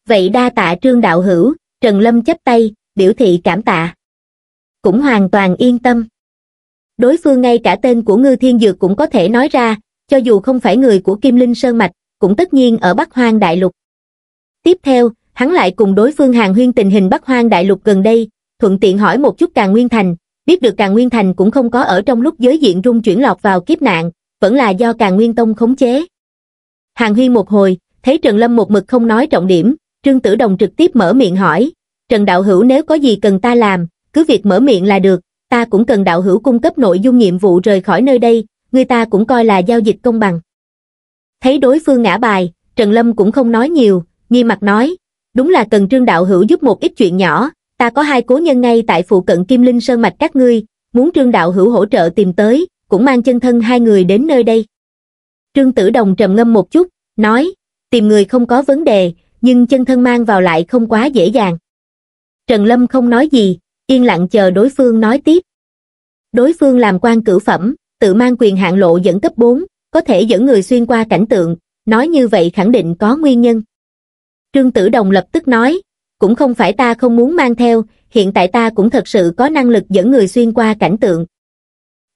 Vậy đa tạ Trương Đạo Hữu, Trần Lâm chấp tay, biểu thị cảm tạ. Cũng hoàn toàn yên tâm. Đối phương ngay cả tên của Ngư Thiên Dược cũng có thể nói ra, cho dù không phải người của Kim Linh Sơn Mạch, cũng tất nhiên ở Bắc Hoang Đại Lục. Tiếp theo, hắn lại cùng đối phương hàng huyên tình hình Bắc Hoang Đại Lục gần đây, thuận tiện hỏi một chút Càng Nguyên Thành, biết được càng nguyên thành cũng không có ở trong lúc giới diện rung chuyển lọt vào kiếp nạn vẫn là do càng nguyên tông khống chế hàng huy một hồi thấy trần lâm một mực không nói trọng điểm trương tử đồng trực tiếp mở miệng hỏi trần đạo hữu nếu có gì cần ta làm cứ việc mở miệng là được ta cũng cần đạo hữu cung cấp nội dung nhiệm vụ rời khỏi nơi đây người ta cũng coi là giao dịch công bằng thấy đối phương ngã bài trần lâm cũng không nói nhiều nghi mặt nói đúng là cần trương đạo hữu giúp một ít chuyện nhỏ ta có hai cố nhân ngay tại phụ cận Kim Linh Sơn Mạch các ngươi, muốn Trương Đạo Hữu hỗ trợ tìm tới, cũng mang chân thân hai người đến nơi đây. Trương Tử Đồng trầm ngâm một chút, nói, tìm người không có vấn đề, nhưng chân thân mang vào lại không quá dễ dàng. Trần Lâm không nói gì, yên lặng chờ đối phương nói tiếp. Đối phương làm quan cử phẩm, tự mang quyền hạng lộ dẫn cấp 4, có thể dẫn người xuyên qua cảnh tượng, nói như vậy khẳng định có nguyên nhân. Trương Tử Đồng lập tức nói, cũng không phải ta không muốn mang theo, hiện tại ta cũng thật sự có năng lực dẫn người xuyên qua cảnh tượng.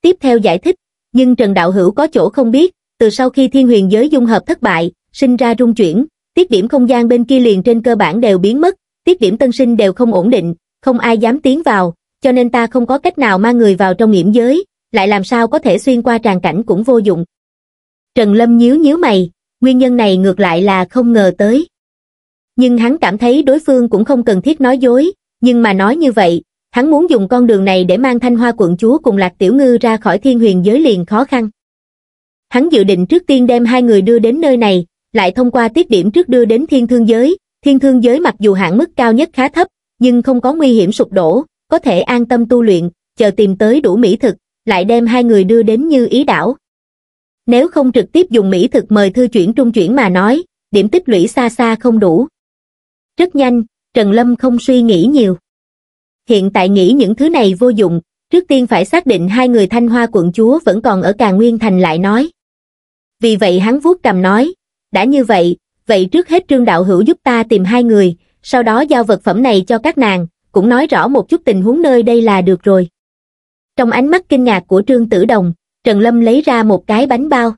Tiếp theo giải thích, nhưng Trần Đạo Hữu có chỗ không biết, từ sau khi thiên huyền giới dung hợp thất bại, sinh ra rung chuyển, tiết điểm không gian bên kia liền trên cơ bản đều biến mất, tiết điểm tân sinh đều không ổn định, không ai dám tiến vào, cho nên ta không có cách nào mang người vào trong nghiễm giới, lại làm sao có thể xuyên qua tràn cảnh cũng vô dụng. Trần Lâm nhíu nhíu mày, nguyên nhân này ngược lại là không ngờ tới nhưng hắn cảm thấy đối phương cũng không cần thiết nói dối, nhưng mà nói như vậy, hắn muốn dùng con đường này để mang thanh hoa quận chúa cùng lạc tiểu ngư ra khỏi thiên huyền giới liền khó khăn. Hắn dự định trước tiên đem hai người đưa đến nơi này, lại thông qua tiết điểm trước đưa đến thiên thương giới, thiên thương giới mặc dù hạng mức cao nhất khá thấp, nhưng không có nguy hiểm sụp đổ, có thể an tâm tu luyện, chờ tìm tới đủ mỹ thực, lại đem hai người đưa đến như ý đảo. Nếu không trực tiếp dùng mỹ thực mời thư chuyển trung chuyển mà nói, điểm tích lũy xa xa không đủ, rất nhanh, Trần Lâm không suy nghĩ nhiều. Hiện tại nghĩ những thứ này vô dụng, trước tiên phải xác định hai người thanh hoa quận chúa vẫn còn ở Càn Nguyên Thành lại nói. Vì vậy hắn vuốt cầm nói, đã như vậy, vậy trước hết Trương Đạo Hữu giúp ta tìm hai người, sau đó giao vật phẩm này cho các nàng, cũng nói rõ một chút tình huống nơi đây là được rồi. Trong ánh mắt kinh ngạc của Trương Tử Đồng, Trần Lâm lấy ra một cái bánh bao.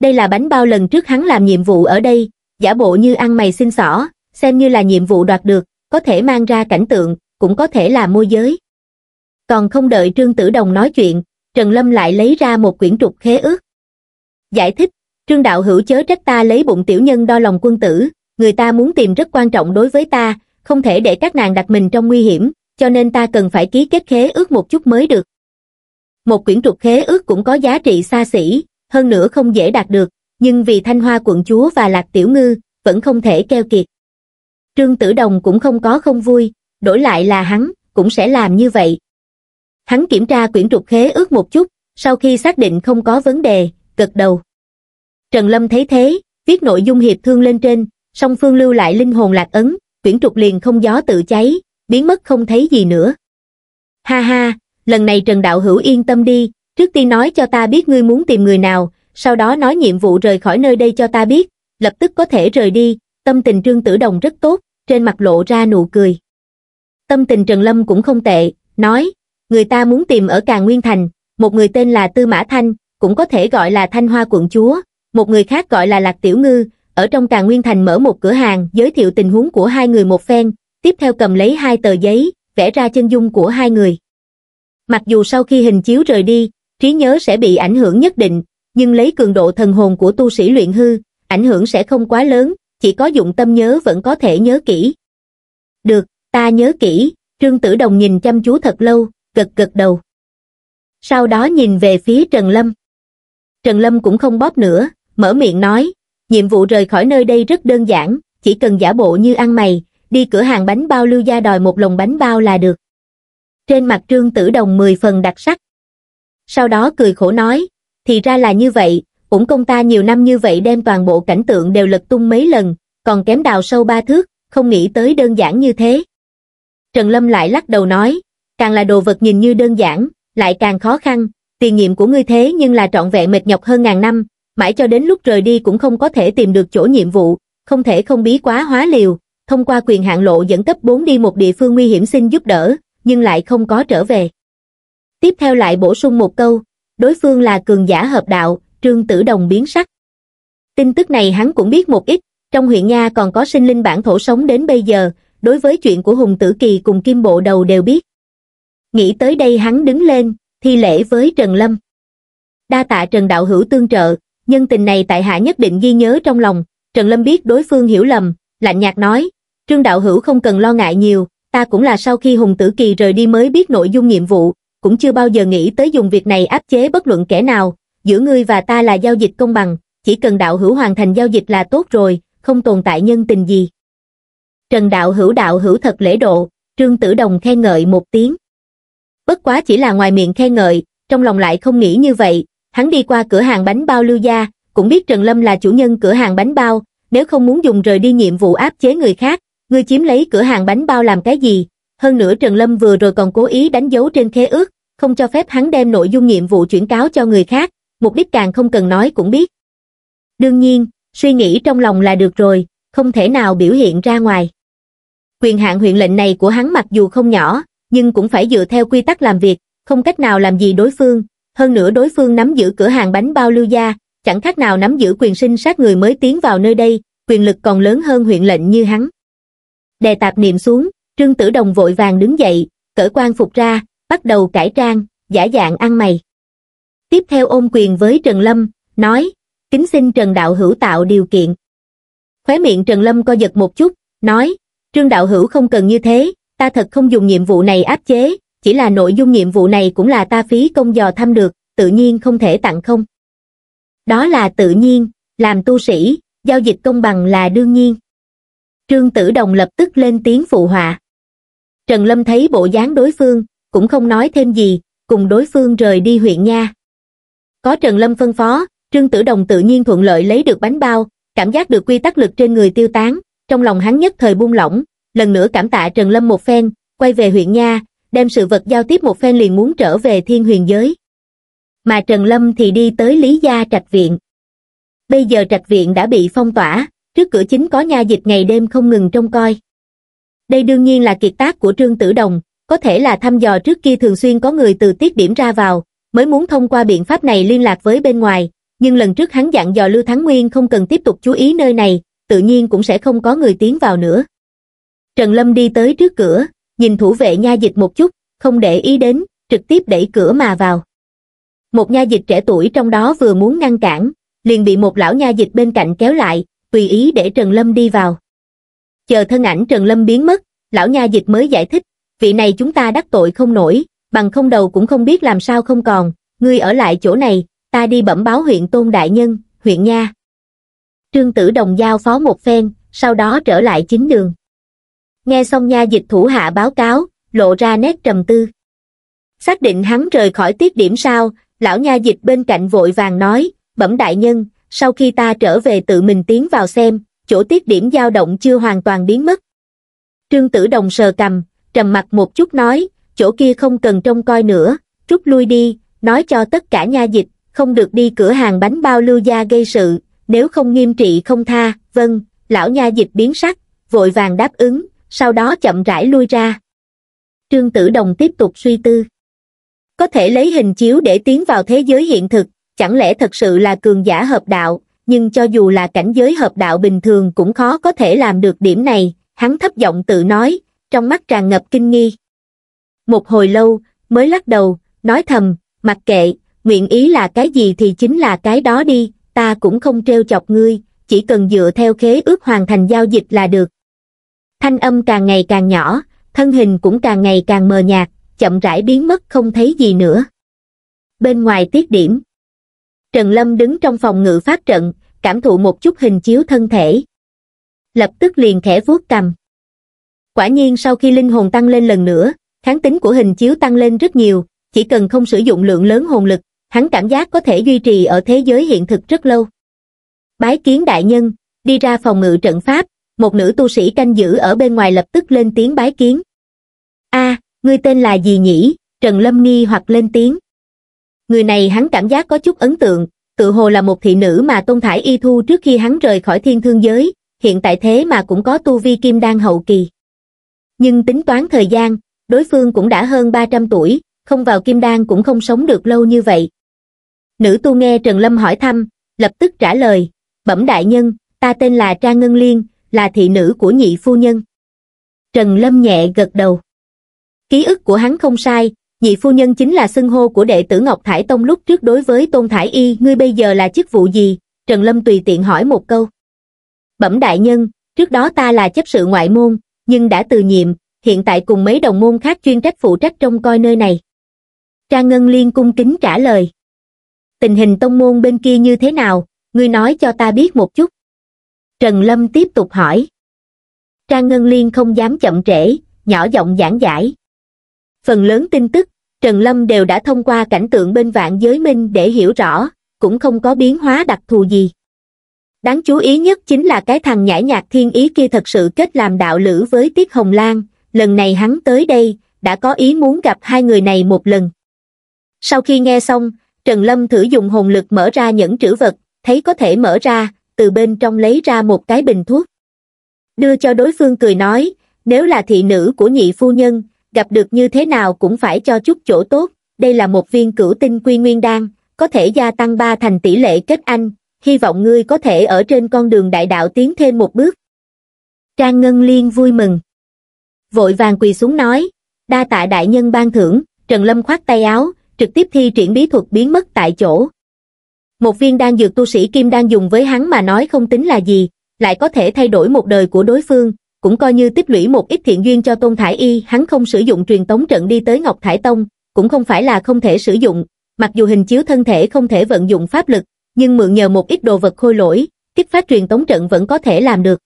Đây là bánh bao lần trước hắn làm nhiệm vụ ở đây, giả bộ như ăn mày xin xỏ, xem như là nhiệm vụ đoạt được, có thể mang ra cảnh tượng, cũng có thể là môi giới. Còn không đợi Trương Tử Đồng nói chuyện, Trần Lâm lại lấy ra một quyển trục khế ước. Giải thích, Trương Đạo Hữu chớ trách ta lấy bụng tiểu nhân đo lòng quân tử, người ta muốn tìm rất quan trọng đối với ta, không thể để các nàng đặt mình trong nguy hiểm, cho nên ta cần phải ký kết khế ước một chút mới được. Một quyển trục khế ước cũng có giá trị xa xỉ, hơn nữa không dễ đạt được, nhưng vì thanh hoa quận chúa và lạc tiểu ngư, vẫn không thể keo kiệt. Trương Tử Đồng cũng không có không vui, đổi lại là hắn, cũng sẽ làm như vậy. Hắn kiểm tra quyển trục khế ước một chút, sau khi xác định không có vấn đề, gật đầu. Trần Lâm thấy thế, viết nội dung hiệp thương lên trên, song phương lưu lại linh hồn lạc ấn, quyển trục liền không gió tự cháy, biến mất không thấy gì nữa. Ha ha, lần này Trần Đạo Hữu yên tâm đi, trước tiên nói cho ta biết ngươi muốn tìm người nào, sau đó nói nhiệm vụ rời khỏi nơi đây cho ta biết, lập tức có thể rời đi, tâm tình trương tử đồng rất tốt trên mặt lộ ra nụ cười tâm tình trần lâm cũng không tệ nói người ta muốn tìm ở càng nguyên thành một người tên là tư mã thanh cũng có thể gọi là thanh hoa quận chúa một người khác gọi là lạc tiểu ngư ở trong càng nguyên thành mở một cửa hàng giới thiệu tình huống của hai người một phen tiếp theo cầm lấy hai tờ giấy vẽ ra chân dung của hai người mặc dù sau khi hình chiếu rời đi trí nhớ sẽ bị ảnh hưởng nhất định nhưng lấy cường độ thần hồn của tu sĩ luyện hư ảnh hưởng sẽ không quá lớn chỉ có dụng tâm nhớ vẫn có thể nhớ kỹ. Được, ta nhớ kỹ, Trương Tử Đồng nhìn chăm chú thật lâu, gật gật đầu. Sau đó nhìn về phía Trần Lâm. Trần Lâm cũng không bóp nữa, mở miệng nói, nhiệm vụ rời khỏi nơi đây rất đơn giản, chỉ cần giả bộ như ăn mày, đi cửa hàng bánh bao lưu gia đòi một lồng bánh bao là được. Trên mặt Trương Tử Đồng mười phần đặc sắc. Sau đó cười khổ nói, thì ra là như vậy, cũng công ta nhiều năm như vậy đem toàn bộ cảnh tượng đều lật tung mấy lần, còn kém đào sâu ba thước, không nghĩ tới đơn giản như thế. Trần Lâm lại lắc đầu nói, càng là đồ vật nhìn như đơn giản, lại càng khó khăn, tiền nhiệm của ngươi thế nhưng là trọn vẹn mệt nhọc hơn ngàn năm, mãi cho đến lúc rời đi cũng không có thể tìm được chỗ nhiệm vụ, không thể không bí quá hóa liều, thông qua quyền hạn lộ dẫn cấp 4 đi một địa phương nguy hiểm xin giúp đỡ, nhưng lại không có trở về. Tiếp theo lại bổ sung một câu, đối phương là cường giả hợp đạo, Trương Tử Đồng biến sắc. Tin tức này hắn cũng biết một ít, trong huyện Nha còn có sinh linh bản thổ sống đến bây giờ, đối với chuyện của Hùng Tử Kỳ cùng Kim Bộ Đầu đều biết. Nghĩ tới đây hắn đứng lên, thi lễ với Trần Lâm. Đa tạ Trần Đạo Hữu tương trợ, nhân tình này tại hạ nhất định ghi nhớ trong lòng, Trần Lâm biết đối phương hiểu lầm, lạnh nhạt nói, Trương Đạo Hữu không cần lo ngại nhiều, ta cũng là sau khi Hùng Tử Kỳ rời đi mới biết nội dung nhiệm vụ, cũng chưa bao giờ nghĩ tới dùng việc này áp chế bất luận kẻ nào, giữa ngươi và ta là giao dịch công bằng, chỉ cần đạo hữu hoàn thành giao dịch là tốt rồi, không tồn tại nhân tình gì. Trần đạo hữu đạo hữu thật lễ độ, Trương Tử Đồng khen ngợi một tiếng. Bất quá chỉ là ngoài miệng khen ngợi, trong lòng lại không nghĩ như vậy, hắn đi qua cửa hàng bánh bao Lưu Gia, cũng biết Trần Lâm là chủ nhân cửa hàng bánh bao, nếu không muốn dùng rời đi nhiệm vụ áp chế người khác, ngươi chiếm lấy cửa hàng bánh bao làm cái gì? Hơn nữa Trần Lâm vừa rồi còn cố ý đánh dấu trên khế ước, không cho phép hắn đem nội dung nhiệm vụ chuyển cáo cho người khác, mục đích càng không cần nói cũng biết. Đương nhiên, suy nghĩ trong lòng là được rồi, không thể nào biểu hiện ra ngoài. Quyền hạn huyện lệnh này của hắn mặc dù không nhỏ, nhưng cũng phải dựa theo quy tắc làm việc, không cách nào làm gì đối phương, hơn nữa đối phương nắm giữ cửa hàng bánh bao lưu gia, chẳng khác nào nắm giữ quyền sinh sát người mới tiến vào nơi đây, quyền lực còn lớn hơn huyện lệnh như hắn. Đề tạp niệm xuống, Trương Tử Đồng vội vàng đứng dậy, cởi quan phục ra, bắt đầu cải trang, giả dạng ăn mày tiếp theo ôm quyền với Trần Lâm, nói, kính xin Trần Đạo Hữu tạo điều kiện. Khóe miệng Trần Lâm co giật một chút, nói, Trương Đạo Hữu không cần như thế, ta thật không dùng nhiệm vụ này áp chế, chỉ là nội dung nhiệm vụ này cũng là ta phí công dò thăm được, tự nhiên không thể tặng không. Đó là tự nhiên, làm tu sĩ, giao dịch công bằng là đương nhiên. Trương Tử Đồng lập tức lên tiếng phụ họa. Trần Lâm thấy bộ dáng đối phương, cũng không nói thêm gì, cùng đối phương rời đi huyện nha. Có Trần Lâm phân phó, Trương Tử Đồng tự nhiên thuận lợi lấy được bánh bao, cảm giác được quy tắc lực trên người tiêu tán, trong lòng hắn nhất thời buông lỏng, lần nữa cảm tạ Trần Lâm một phen, quay về huyện nha, đem sự vật giao tiếp một phen liền muốn trở về thiên huyền giới. Mà Trần Lâm thì đi tới Lý Gia Trạch Viện. Bây giờ Trạch Viện đã bị phong tỏa, trước cửa chính có nha dịch ngày đêm không ngừng trông coi. Đây đương nhiên là kiệt tác của Trương Tử Đồng, có thể là thăm dò trước kia thường xuyên có người từ tiết điểm ra vào, mới muốn thông qua biện pháp này liên lạc với bên ngoài, nhưng lần trước hắn dặn dò Lưu Thắng Nguyên không cần tiếp tục chú ý nơi này, tự nhiên cũng sẽ không có người tiến vào nữa. Trần Lâm đi tới trước cửa, nhìn thủ vệ nha dịch một chút, không để ý đến, trực tiếp đẩy cửa mà vào. Một nha dịch trẻ tuổi trong đó vừa muốn ngăn cản, liền bị một lão nha dịch bên cạnh kéo lại, tùy ý để Trần Lâm đi vào. Chờ thân ảnh Trần Lâm biến mất, lão nha dịch mới giải thích, vị này chúng ta đắc tội không nổi, bằng không đầu cũng không biết làm sao không còn, ngươi ở lại chỗ này, ta đi bẩm báo huyện Tôn Đại Nhân, huyện Nha. Trương Tử Đồng giao phó một phen, sau đó trở lại chính đường. Nghe xong nha dịch thủ hạ báo cáo, lộ ra nét trầm tư. Xác định hắn rời khỏi tiết điểm sao lão nha dịch bên cạnh vội vàng nói, bẩm đại nhân, sau khi ta trở về tự mình tiến vào xem, chỗ tiết điểm dao động chưa hoàn toàn biến mất. Trương Tử Đồng sờ cầm, trầm mặt một chút nói, chỗ kia không cần trông coi nữa, rút lui đi, nói cho tất cả nha dịch, không được đi cửa hàng bánh bao lưu gia gây sự, nếu không nghiêm trị không tha, vâng, lão nha dịch biến sắc, vội vàng đáp ứng, sau đó chậm rãi lui ra. Trương Tử Đồng tiếp tục suy tư. Có thể lấy hình chiếu để tiến vào thế giới hiện thực, chẳng lẽ thật sự là cường giả hợp đạo, nhưng cho dù là cảnh giới hợp đạo bình thường cũng khó có thể làm được điểm này, hắn thấp giọng tự nói, trong mắt tràn ngập kinh nghi một hồi lâu, mới lắc đầu, nói thầm, mặc kệ, nguyện ý là cái gì thì chính là cái đó đi, ta cũng không treo chọc ngươi, chỉ cần dựa theo khế ước hoàn thành giao dịch là được. Thanh âm càng ngày càng nhỏ, thân hình cũng càng ngày càng mờ nhạt, chậm rãi biến mất không thấy gì nữa. Bên ngoài tiết điểm, Trần Lâm đứng trong phòng ngự phát trận, cảm thụ một chút hình chiếu thân thể. Lập tức liền khẽ vuốt cầm. Quả nhiên sau khi linh hồn tăng lên lần nữa, kháng tính của hình chiếu tăng lên rất nhiều, chỉ cần không sử dụng lượng lớn hồn lực, hắn cảm giác có thể duy trì ở thế giới hiện thực rất lâu. Bái kiến đại nhân, đi ra phòng ngự trận pháp, một nữ tu sĩ canh giữ ở bên ngoài lập tức lên tiếng bái kiến. a à, ngươi tên là gì nhỉ? Trần Lâm nghi hoặc lên tiếng. Người này hắn cảm giác có chút ấn tượng, tự hồ là một thị nữ mà Tôn Thải Y thu trước khi hắn rời khỏi thiên thương giới, hiện tại thế mà cũng có tu vi kim đan hậu kỳ. Nhưng tính toán thời gian, đối phương cũng đã hơn 300 tuổi, không vào kim đan cũng không sống được lâu như vậy. Nữ tu nghe Trần Lâm hỏi thăm, lập tức trả lời, bẩm đại nhân, ta tên là trang Ngân Liên, là thị nữ của nhị phu nhân. Trần Lâm nhẹ gật đầu. Ký ức của hắn không sai, nhị phu nhân chính là xưng hô của đệ tử Ngọc Thải Tông lúc trước đối với Tôn Thải Y, ngươi bây giờ là chức vụ gì? Trần Lâm tùy tiện hỏi một câu. Bẩm đại nhân, trước đó ta là chấp sự ngoại môn, nhưng đã từ nhiệm, hiện tại cùng mấy đồng môn khác chuyên trách phụ trách trông coi nơi này. Trang Ngân Liên cung kính trả lời. Tình hình tông môn bên kia như thế nào, ngươi nói cho ta biết một chút. Trần Lâm tiếp tục hỏi. Trang Ngân Liên không dám chậm trễ, nhỏ giọng giảng giải. Phần lớn tin tức, Trần Lâm đều đã thông qua cảnh tượng bên vạn giới minh để hiểu rõ, cũng không có biến hóa đặc thù gì. Đáng chú ý nhất chính là cái thằng nhãi nhạc thiên ý kia thật sự kết làm đạo lữ với Tiết Hồng Lan, lần này hắn tới đây đã có ý muốn gặp hai người này một lần sau khi nghe xong trần lâm thử dùng hồn lực mở ra những trữ vật thấy có thể mở ra từ bên trong lấy ra một cái bình thuốc đưa cho đối phương cười nói nếu là thị nữ của nhị phu nhân gặp được như thế nào cũng phải cho chút chỗ tốt đây là một viên cửu tinh quy nguyên đan có thể gia tăng ba thành tỷ lệ kết anh hy vọng ngươi có thể ở trên con đường đại đạo tiến thêm một bước trang ngân liên vui mừng vội vàng quỳ xuống nói, đa tạ đại nhân ban thưởng, Trần Lâm khoát tay áo, trực tiếp thi triển bí thuật biến mất tại chỗ. Một viên đan dược tu sĩ Kim đang dùng với hắn mà nói không tính là gì, lại có thể thay đổi một đời của đối phương, cũng coi như tích lũy một ít thiện duyên cho Tôn Thải Y, hắn không sử dụng truyền tống trận đi tới Ngọc Thải Tông, cũng không phải là không thể sử dụng, mặc dù hình chiếu thân thể không thể vận dụng pháp lực, nhưng mượn nhờ một ít đồ vật khôi lỗi, kích phát truyền tống trận vẫn có thể làm được.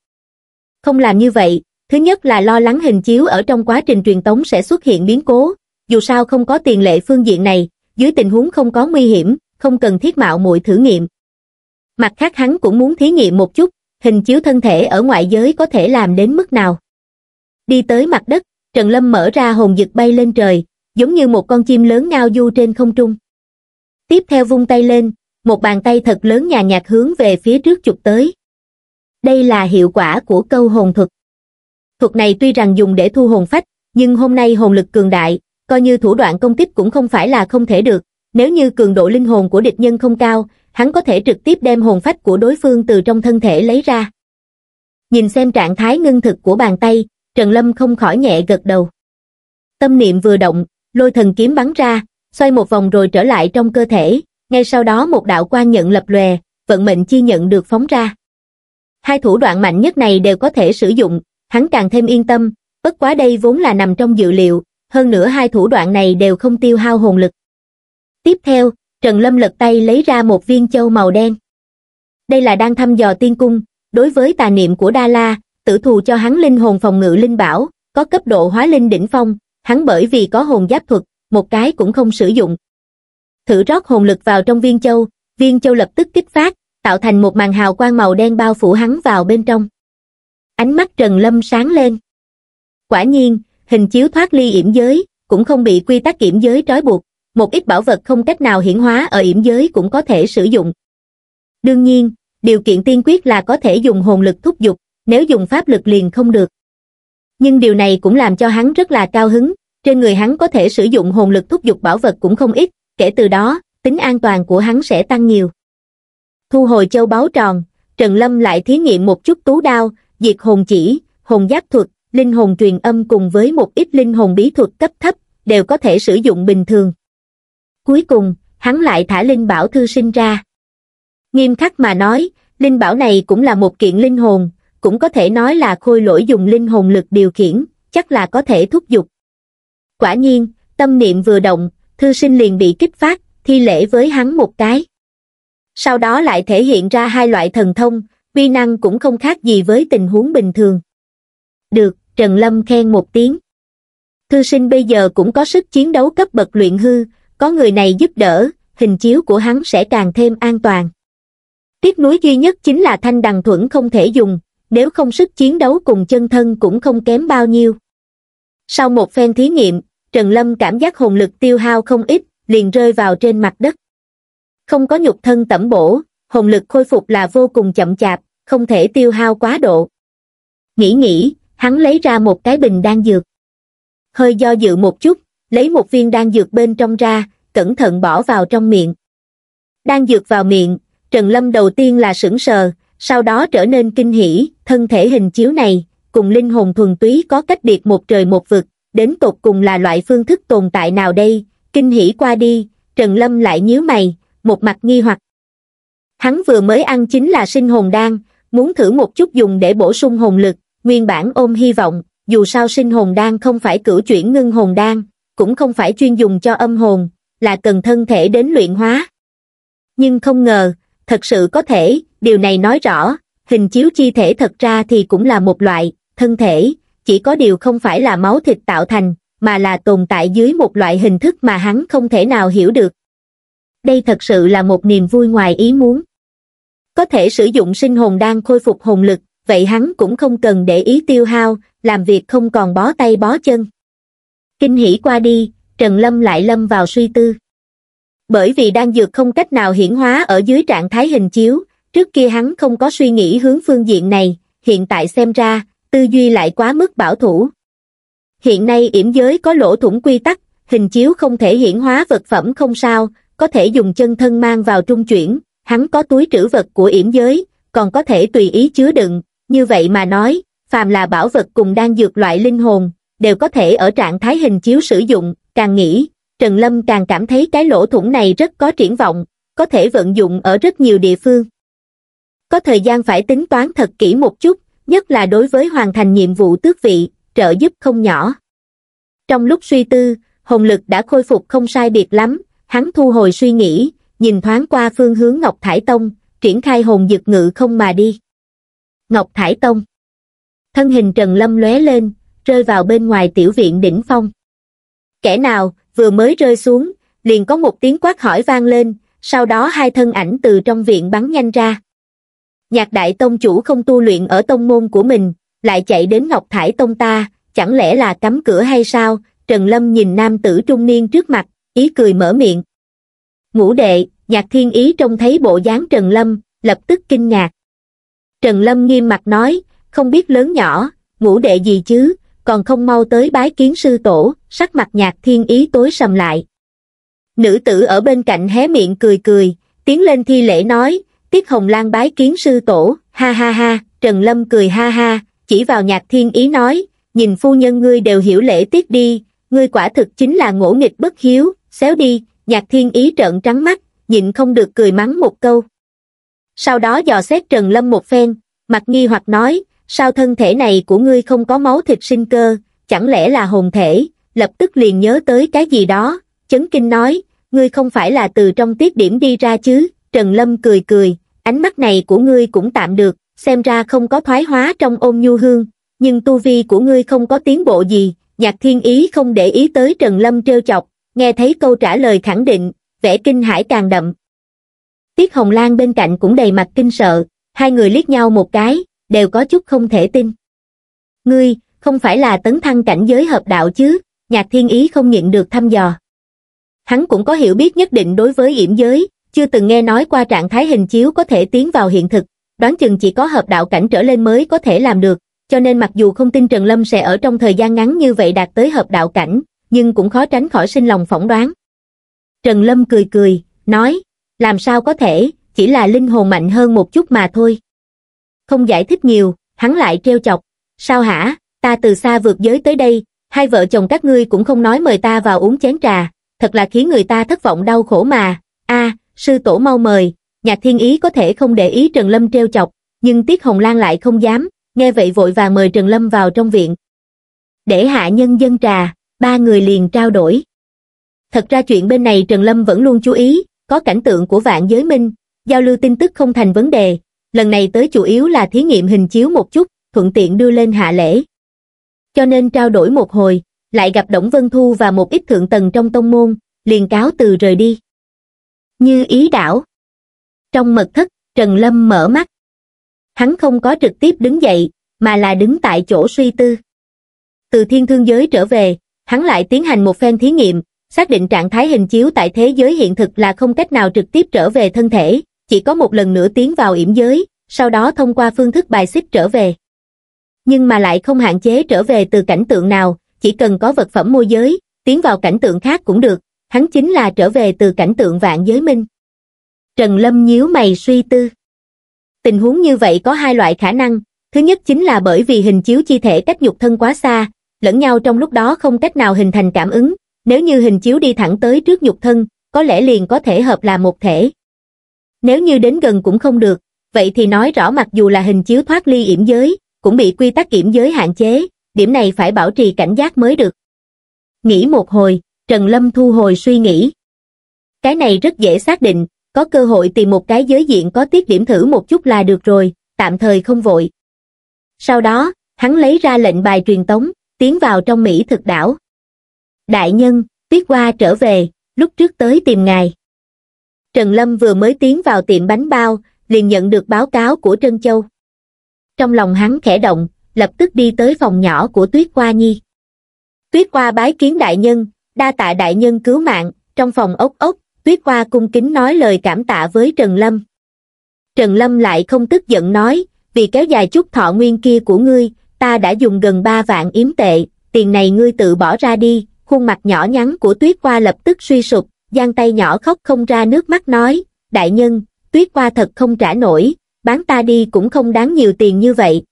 Không làm như vậy, Thứ nhất là lo lắng hình chiếu ở trong quá trình truyền tống sẽ xuất hiện biến cố, dù sao không có tiền lệ phương diện này, dưới tình huống không có nguy hiểm, không cần thiết mạo muội thử nghiệm. Mặt khác hắn cũng muốn thí nghiệm một chút, hình chiếu thân thể ở ngoại giới có thể làm đến mức nào. Đi tới mặt đất, Trần Lâm mở ra hồn dực bay lên trời, giống như một con chim lớn ngao du trên không trung. Tiếp theo vung tay lên, một bàn tay thật lớn nhà nhạt hướng về phía trước chụp tới. Đây là hiệu quả của câu hồn thực Thuật này tuy rằng dùng để thu hồn phách, nhưng hôm nay hồn lực cường đại, coi như thủ đoạn công kích cũng không phải là không thể được. Nếu như cường độ linh hồn của địch nhân không cao, hắn có thể trực tiếp đem hồn phách của đối phương từ trong thân thể lấy ra. Nhìn xem trạng thái ngưng thực của bàn tay, Trần Lâm không khỏi nhẹ gật đầu. Tâm niệm vừa động, lôi thần kiếm bắn ra, xoay một vòng rồi trở lại trong cơ thể, ngay sau đó một đạo quan nhận lập lòe, vận mệnh chi nhận được phóng ra. Hai thủ đoạn mạnh nhất này đều có thể sử dụng, hắn càng thêm yên tâm, bất quá đây vốn là nằm trong dự liệu, hơn nữa hai thủ đoạn này đều không tiêu hao hồn lực. Tiếp theo, Trần Lâm lật tay lấy ra một viên châu màu đen. Đây là đang thăm dò tiên cung, đối với tà niệm của Đa La, tử thù cho hắn linh hồn phòng ngự linh bảo, có cấp độ hóa linh đỉnh phong, hắn bởi vì có hồn giáp thuật, một cái cũng không sử dụng. Thử rót hồn lực vào trong viên châu, viên châu lập tức kích phát, tạo thành một màn hào quang màu đen bao phủ hắn vào bên trong. Ánh mắt Trần Lâm sáng lên. Quả nhiên, hình chiếu thoát ly yểm giới, cũng không bị quy tắc yểm giới trói buộc, một ít bảo vật không cách nào hiển hóa ở yểm giới cũng có thể sử dụng. Đương nhiên, điều kiện tiên quyết là có thể dùng hồn lực thúc giục, nếu dùng pháp lực liền không được. Nhưng điều này cũng làm cho hắn rất là cao hứng, trên người hắn có thể sử dụng hồn lực thúc giục bảo vật cũng không ít, kể từ đó, tính an toàn của hắn sẽ tăng nhiều. Thu hồi châu báu tròn, Trần Lâm lại thí nghiệm một chút tú đao, diệt hồn chỉ, hồn giác thuật, linh hồn truyền âm cùng với một ít linh hồn bí thuật cấp thấp, đều có thể sử dụng bình thường. Cuối cùng, hắn lại thả linh bảo thư sinh ra. Nghiêm khắc mà nói, linh bảo này cũng là một kiện linh hồn, cũng có thể nói là khôi lỗi dùng linh hồn lực điều khiển, chắc là có thể thúc giục. Quả nhiên, tâm niệm vừa động, thư sinh liền bị kích phát, thi lễ với hắn một cái. Sau đó lại thể hiện ra hai loại thần thông, vi năng cũng không khác gì với tình huống bình thường. Được, Trần Lâm khen một tiếng. Thư sinh bây giờ cũng có sức chiến đấu cấp bậc luyện hư, có người này giúp đỡ, hình chiếu của hắn sẽ càng thêm an toàn. Tiếc nối duy nhất chính là thanh đằng thuẫn không thể dùng, nếu không sức chiến đấu cùng chân thân cũng không kém bao nhiêu. Sau một phen thí nghiệm, Trần Lâm cảm giác hồn lực tiêu hao không ít, liền rơi vào trên mặt đất. Không có nhục thân tẩm bổ, hồn lực khôi phục là vô cùng chậm chạp, không thể tiêu hao quá độ nghĩ nghĩ hắn lấy ra một cái bình đan dược hơi do dự một chút lấy một viên đan dược bên trong ra cẩn thận bỏ vào trong miệng đan dược vào miệng trần lâm đầu tiên là sững sờ sau đó trở nên kinh hỉ thân thể hình chiếu này cùng linh hồn thuần túy có cách biệt một trời một vực đến tột cùng là loại phương thức tồn tại nào đây kinh hỉ qua đi trần lâm lại nhíu mày một mặt nghi hoặc hắn vừa mới ăn chính là sinh hồn đan muốn thử một chút dùng để bổ sung hồn lực, nguyên bản ôm hy vọng, dù sao sinh hồn đan không phải cử chuyển ngưng hồn đan, cũng không phải chuyên dùng cho âm hồn, là cần thân thể đến luyện hóa. Nhưng không ngờ, thật sự có thể, điều này nói rõ, hình chiếu chi thể thật ra thì cũng là một loại, thân thể, chỉ có điều không phải là máu thịt tạo thành, mà là tồn tại dưới một loại hình thức mà hắn không thể nào hiểu được. Đây thật sự là một niềm vui ngoài ý muốn có thể sử dụng sinh hồn đang khôi phục hồn lực, vậy hắn cũng không cần để ý tiêu hao, làm việc không còn bó tay bó chân. Kinh hỉ qua đi, Trần Lâm lại lâm vào suy tư. Bởi vì đang dược không cách nào hiển hóa ở dưới trạng thái hình chiếu, trước kia hắn không có suy nghĩ hướng phương diện này, hiện tại xem ra, tư duy lại quá mức bảo thủ. Hiện nay yểm giới có lỗ thủng quy tắc, hình chiếu không thể hiển hóa vật phẩm không sao, có thể dùng chân thân mang vào trung chuyển, hắn có túi trữ vật của yểm giới, còn có thể tùy ý chứa đựng, như vậy mà nói, phàm là bảo vật cùng đang dược loại linh hồn, đều có thể ở trạng thái hình chiếu sử dụng, càng nghĩ, Trần Lâm càng cảm thấy cái lỗ thủng này rất có triển vọng, có thể vận dụng ở rất nhiều địa phương. Có thời gian phải tính toán thật kỹ một chút, nhất là đối với hoàn thành nhiệm vụ tước vị, trợ giúp không nhỏ. Trong lúc suy tư, hồn lực đã khôi phục không sai biệt lắm, hắn thu hồi suy nghĩ, nhìn thoáng qua phương hướng Ngọc Thải Tông, triển khai hồn dực ngự không mà đi. Ngọc Thải Tông Thân hình Trần Lâm lóe lên, rơi vào bên ngoài tiểu viện đỉnh phong. Kẻ nào, vừa mới rơi xuống, liền có một tiếng quát hỏi vang lên, sau đó hai thân ảnh từ trong viện bắn nhanh ra. Nhạc đại tông chủ không tu luyện ở tông môn của mình, lại chạy đến Ngọc Thải Tông ta, chẳng lẽ là cắm cửa hay sao? Trần Lâm nhìn nam tử trung niên trước mặt, ý cười mở miệng ngũ đệ, nhạc thiên ý trông thấy bộ dáng Trần Lâm, lập tức kinh ngạc. Trần Lâm nghiêm mặt nói, không biết lớn nhỏ, ngũ đệ gì chứ, còn không mau tới bái kiến sư tổ, sắc mặt nhạc thiên ý tối sầm lại. Nữ tử ở bên cạnh hé miệng cười cười, tiến lên thi lễ nói, Tiết Hồng Lan bái kiến sư tổ, ha ha ha, Trần Lâm cười ha ha, chỉ vào nhạc thiên ý nói, nhìn phu nhân ngươi đều hiểu lễ tiết đi, ngươi quả thực chính là ngỗ nghịch bất hiếu, xéo đi, nhạc thiên ý trợn trắng mắt, nhịn không được cười mắng một câu. Sau đó dò xét Trần Lâm một phen, mặt nghi hoặc nói, sao thân thể này của ngươi không có máu thịt sinh cơ, chẳng lẽ là hồn thể, lập tức liền nhớ tới cái gì đó, chấn kinh nói, ngươi không phải là từ trong tiết điểm đi ra chứ, Trần Lâm cười cười, ánh mắt này của ngươi cũng tạm được, xem ra không có thoái hóa trong ôn nhu hương, nhưng tu vi của ngươi không có tiến bộ gì, nhạc thiên ý không để ý tới Trần Lâm trêu chọc, nghe thấy câu trả lời khẳng định, vẻ kinh hãi càng đậm. Tiết Hồng Lan bên cạnh cũng đầy mặt kinh sợ, hai người liếc nhau một cái, đều có chút không thể tin. Ngươi, không phải là tấn thăng cảnh giới hợp đạo chứ, nhạc thiên ý không nhịn được thăm dò. Hắn cũng có hiểu biết nhất định đối với yểm giới, chưa từng nghe nói qua trạng thái hình chiếu có thể tiến vào hiện thực, đoán chừng chỉ có hợp đạo cảnh trở lên mới có thể làm được, cho nên mặc dù không tin Trần Lâm sẽ ở trong thời gian ngắn như vậy đạt tới hợp đạo cảnh, nhưng cũng khó tránh khỏi sinh lòng phỏng đoán. Trần Lâm cười cười, nói, làm sao có thể, chỉ là linh hồn mạnh hơn một chút mà thôi. Không giải thích nhiều, hắn lại treo chọc, sao hả, ta từ xa vượt giới tới đây, hai vợ chồng các ngươi cũng không nói mời ta vào uống chén trà, thật là khiến người ta thất vọng đau khổ mà, a sư tổ mau mời, nhạc thiên ý có thể không để ý Trần Lâm treo chọc, nhưng Tiết Hồng Lan lại không dám, nghe vậy vội vàng mời Trần Lâm vào trong viện. Để hạ nhân dân trà, ba người liền trao đổi. Thật ra chuyện bên này Trần Lâm vẫn luôn chú ý, có cảnh tượng của vạn giới minh, giao lưu tin tức không thành vấn đề, lần này tới chủ yếu là thí nghiệm hình chiếu một chút, thuận tiện đưa lên hạ lễ. Cho nên trao đổi một hồi, lại gặp Đổng Vân Thu và một ít thượng tầng trong tông môn, liền cáo từ rời đi. Như ý đảo. Trong mật thất, Trần Lâm mở mắt. Hắn không có trực tiếp đứng dậy, mà là đứng tại chỗ suy tư. Từ thiên thương giới trở về, hắn lại tiến hành một phen thí nghiệm, xác định trạng thái hình chiếu tại thế giới hiện thực là không cách nào trực tiếp trở về thân thể, chỉ có một lần nữa tiến vào yểm giới, sau đó thông qua phương thức bài xích trở về. Nhưng mà lại không hạn chế trở về từ cảnh tượng nào, chỉ cần có vật phẩm môi giới, tiến vào cảnh tượng khác cũng được, hắn chính là trở về từ cảnh tượng vạn giới minh. Trần Lâm nhíu mày suy tư. Tình huống như vậy có hai loại khả năng, thứ nhất chính là bởi vì hình chiếu chi thể cách nhục thân quá xa, lẫn nhau trong lúc đó không cách nào hình thành cảm ứng, nếu như hình chiếu đi thẳng tới trước nhục thân, có lẽ liền có thể hợp là một thể. Nếu như đến gần cũng không được, vậy thì nói rõ mặc dù là hình chiếu thoát ly yểm giới, cũng bị quy tắc kiểm giới hạn chế, điểm này phải bảo trì cảnh giác mới được. Nghĩ một hồi, Trần Lâm thu hồi suy nghĩ. Cái này rất dễ xác định, có cơ hội tìm một cái giới diện có tiết điểm thử một chút là được rồi, tạm thời không vội. Sau đó, hắn lấy ra lệnh bài truyền tống, tiến vào trong Mỹ thực đảo. Đại nhân, Tuyết Hoa trở về, lúc trước tới tìm ngài. Trần Lâm vừa mới tiến vào tiệm bánh bao, liền nhận được báo cáo của Trân Châu. Trong lòng hắn khẽ động, lập tức đi tới phòng nhỏ của Tuyết Hoa Nhi. Tuyết Hoa bái kiến đại nhân, đa tạ đại nhân cứu mạng, trong phòng ốc ốc, Tuyết Hoa cung kính nói lời cảm tạ với Trần Lâm. Trần Lâm lại không tức giận nói, vì kéo dài chút thọ nguyên kia của ngươi, ta đã dùng gần ba vạn yếm tệ, tiền này ngươi tự bỏ ra đi, khuôn mặt nhỏ nhắn của tuyết qua lập tức suy sụp, giang tay nhỏ khóc không ra nước mắt nói, đại nhân, tuyết qua thật không trả nổi, bán ta đi cũng không đáng nhiều tiền như vậy.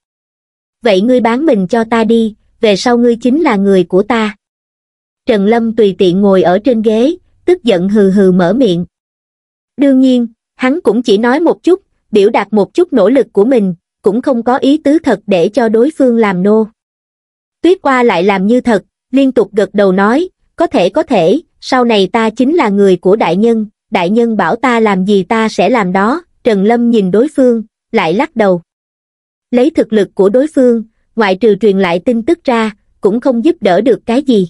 Vậy ngươi bán mình cho ta đi, về sau ngươi chính là người của ta. Trần Lâm tùy tiện ngồi ở trên ghế, tức giận hừ hừ mở miệng. Đương nhiên, hắn cũng chỉ nói một chút, biểu đạt một chút nỗ lực của mình, cũng không có ý tứ thật để cho đối phương làm nô. Tuyết qua lại làm như thật, liên tục gật đầu nói, có thể có thể, sau này ta chính là người của đại nhân, đại nhân bảo ta làm gì ta sẽ làm đó, Trần Lâm nhìn đối phương, lại lắc đầu. Lấy thực lực của đối phương, ngoại trừ truyền lại tin tức ra, cũng không giúp đỡ được cái gì.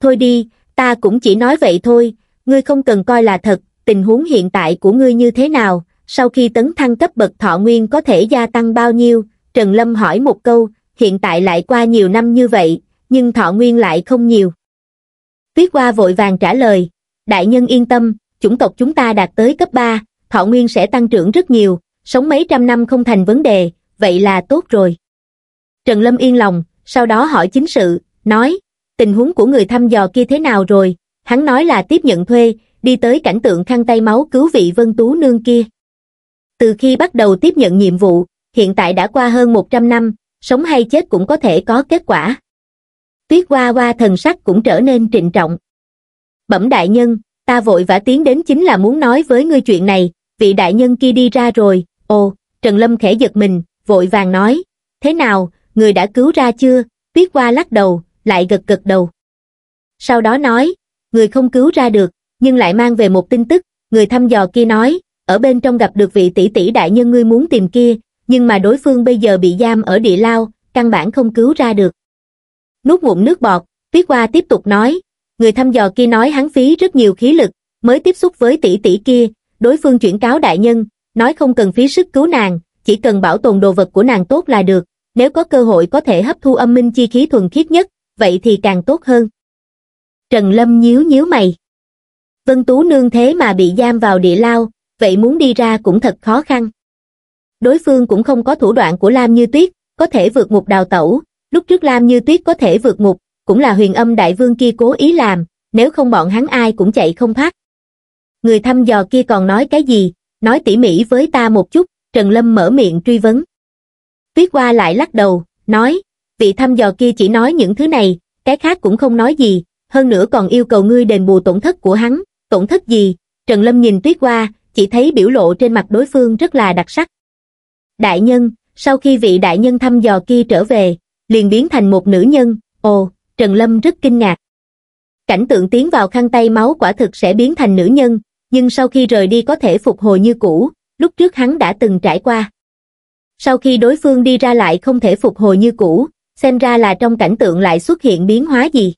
Thôi đi, ta cũng chỉ nói vậy thôi, ngươi không cần coi là thật, tình huống hiện tại của ngươi như thế nào, sau khi tấn thăng cấp bậc thọ nguyên có thể gia tăng bao nhiêu, Trần Lâm hỏi một câu, hiện tại lại qua nhiều năm như vậy, nhưng thọ nguyên lại không nhiều. Tuyết qua vội vàng trả lời, đại nhân yên tâm, chủng tộc chúng ta đạt tới cấp 3, thọ nguyên sẽ tăng trưởng rất nhiều, sống mấy trăm năm không thành vấn đề, vậy là tốt rồi. Trần Lâm yên lòng, sau đó hỏi chính sự, nói, tình huống của người thăm dò kia thế nào rồi, hắn nói là tiếp nhận thuê, đi tới cảnh tượng khăn tay máu cứu vị Vân Tú Nương kia từ khi bắt đầu tiếp nhận nhiệm vụ, hiện tại đã qua hơn 100 năm, sống hay chết cũng có thể có kết quả. Tuyết hoa qua thần sắc cũng trở nên trịnh trọng. Bẩm đại nhân, ta vội vã tiến đến chính là muốn nói với ngươi chuyện này, vị đại nhân kia đi ra rồi, ồ, Trần Lâm khẽ giật mình, vội vàng nói, thế nào, người đã cứu ra chưa, tuyết hoa lắc đầu, lại gật gật đầu. Sau đó nói, người không cứu ra được, nhưng lại mang về một tin tức, người thăm dò kia nói, ở bên trong gặp được vị tỷ tỷ đại nhân ngươi muốn tìm kia, nhưng mà đối phương bây giờ bị giam ở địa lao, căn bản không cứu ra được. nút ngụm nước bọt, Tuyết Hoa tiếp tục nói, người thăm dò kia nói hắn phí rất nhiều khí lực, mới tiếp xúc với tỷ tỷ kia, đối phương chuyển cáo đại nhân, nói không cần phí sức cứu nàng, chỉ cần bảo tồn đồ vật của nàng tốt là được, nếu có cơ hội có thể hấp thu âm minh chi khí thuần khiết nhất, vậy thì càng tốt hơn. Trần Lâm nhíu nhíu mày. Vân Tú Nương thế mà bị giam vào địa lao, vậy muốn đi ra cũng thật khó khăn. Đối phương cũng không có thủ đoạn của Lam Như Tuyết, có thể vượt ngục đào tẩu, lúc trước Lam Như Tuyết có thể vượt ngục, cũng là huyền âm đại vương kia cố ý làm, nếu không bọn hắn ai cũng chạy không thoát. Người thăm dò kia còn nói cái gì, nói tỉ mỉ với ta một chút, Trần Lâm mở miệng truy vấn. Tuyết qua lại lắc đầu, nói, vị thăm dò kia chỉ nói những thứ này, cái khác cũng không nói gì, hơn nữa còn yêu cầu ngươi đền bù tổn thất của hắn, tổn thất gì? Trần Lâm nhìn Tuyết qua, chỉ thấy biểu lộ trên mặt đối phương rất là đặc sắc. Đại nhân, sau khi vị đại nhân thăm dò kia trở về, liền biến thành một nữ nhân, ồ, Trần Lâm rất kinh ngạc. Cảnh tượng tiến vào khăn tay máu quả thực sẽ biến thành nữ nhân, nhưng sau khi rời đi có thể phục hồi như cũ, lúc trước hắn đã từng trải qua. Sau khi đối phương đi ra lại không thể phục hồi như cũ, xem ra là trong cảnh tượng lại xuất hiện biến hóa gì.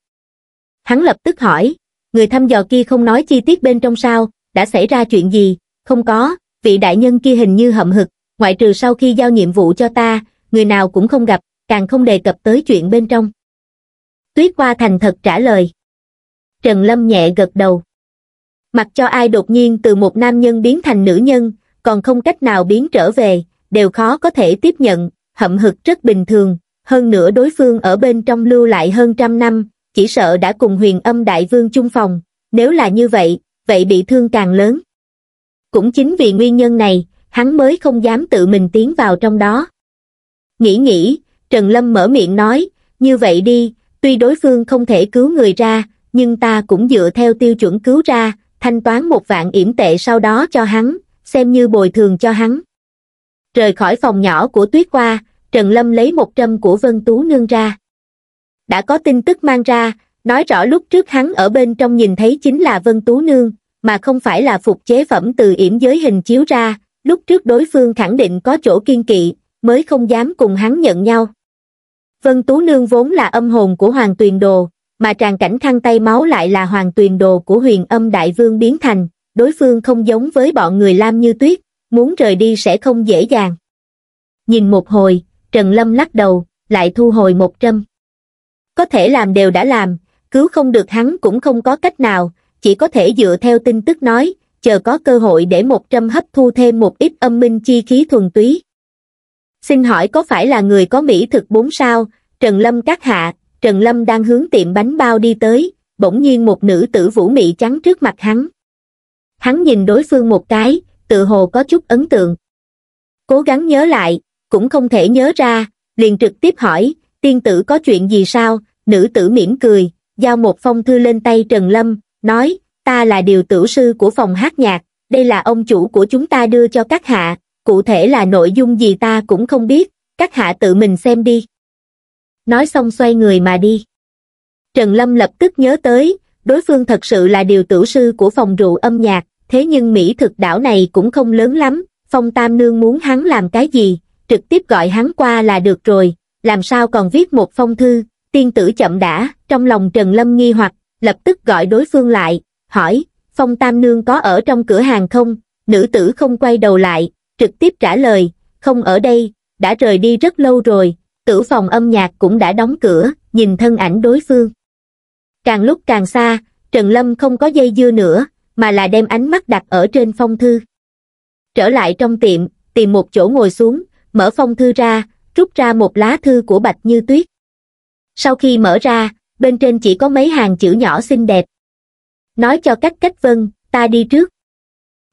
Hắn lập tức hỏi, người thăm dò kia không nói chi tiết bên trong sao, đã xảy ra chuyện gì, không có, vị đại nhân kia hình như hậm hực, ngoại trừ sau khi giao nhiệm vụ cho ta, người nào cũng không gặp, càng không đề cập tới chuyện bên trong. Tuyết qua thành thật trả lời. Trần Lâm nhẹ gật đầu. Mặc cho ai đột nhiên từ một nam nhân biến thành nữ nhân, còn không cách nào biến trở về, đều khó có thể tiếp nhận, hậm hực rất bình thường, hơn nữa đối phương ở bên trong lưu lại hơn trăm năm, chỉ sợ đã cùng huyền âm đại vương chung phòng, nếu là như vậy, vậy bị thương càng lớn. Cũng chính vì nguyên nhân này, hắn mới không dám tự mình tiến vào trong đó. Nghĩ nghĩ, Trần Lâm mở miệng nói, như vậy đi, tuy đối phương không thể cứu người ra, nhưng ta cũng dựa theo tiêu chuẩn cứu ra, thanh toán một vạn yểm tệ sau đó cho hắn, xem như bồi thường cho hắn. Rời khỏi phòng nhỏ của Tuyết qua Trần Lâm lấy một trăm của Vân Tú Nương ra. Đã có tin tức mang ra, nói rõ lúc trước hắn ở bên trong nhìn thấy chính là Vân Tú Nương, mà không phải là phục chế phẩm từ yểm giới hình chiếu ra lúc trước đối phương khẳng định có chỗ kiên kỵ mới không dám cùng hắn nhận nhau vân tú nương vốn là âm hồn của hoàng tuyền đồ mà tràn cảnh khăn tay máu lại là hoàng tuyền đồ của huyền âm đại vương biến thành đối phương không giống với bọn người lam như tuyết muốn rời đi sẽ không dễ dàng nhìn một hồi trần lâm lắc đầu lại thu hồi một trâm có thể làm đều đã làm cứu không được hắn cũng không có cách nào chỉ có thể dựa theo tin tức nói chờ có cơ hội để một trăm hấp thu thêm một ít âm minh chi khí thuần túy xin hỏi có phải là người có mỹ thực bốn sao trần lâm các hạ trần lâm đang hướng tiệm bánh bao đi tới bỗng nhiên một nữ tử vũ mị trắng trước mặt hắn hắn nhìn đối phương một cái tự hồ có chút ấn tượng cố gắng nhớ lại cũng không thể nhớ ra liền trực tiếp hỏi tiên tử có chuyện gì sao nữ tử mỉm cười giao một phong thư lên tay trần lâm nói, ta là điều tử sư của phòng hát nhạc, đây là ông chủ của chúng ta đưa cho các hạ, cụ thể là nội dung gì ta cũng không biết, các hạ tự mình xem đi. Nói xong xoay người mà đi. Trần Lâm lập tức nhớ tới, đối phương thật sự là điều tử sư của phòng rượu âm nhạc, thế nhưng Mỹ thực đảo này cũng không lớn lắm, Phong Tam Nương muốn hắn làm cái gì, trực tiếp gọi hắn qua là được rồi, làm sao còn viết một phong thư, tiên tử chậm đã, trong lòng Trần Lâm nghi hoặc, lập tức gọi đối phương lại, hỏi, Phong Tam Nương có ở trong cửa hàng không? Nữ tử không quay đầu lại, trực tiếp trả lời, không ở đây, đã rời đi rất lâu rồi, tử phòng âm nhạc cũng đã đóng cửa, nhìn thân ảnh đối phương. Càng lúc càng xa, Trần Lâm không có dây dưa nữa, mà là đem ánh mắt đặt ở trên phong thư. Trở lại trong tiệm, tìm một chỗ ngồi xuống, mở phong thư ra, rút ra một lá thư của Bạch Như Tuyết. Sau khi mở ra, bên trên chỉ có mấy hàng chữ nhỏ xinh đẹp. Nói cho cách cách vân, ta đi trước.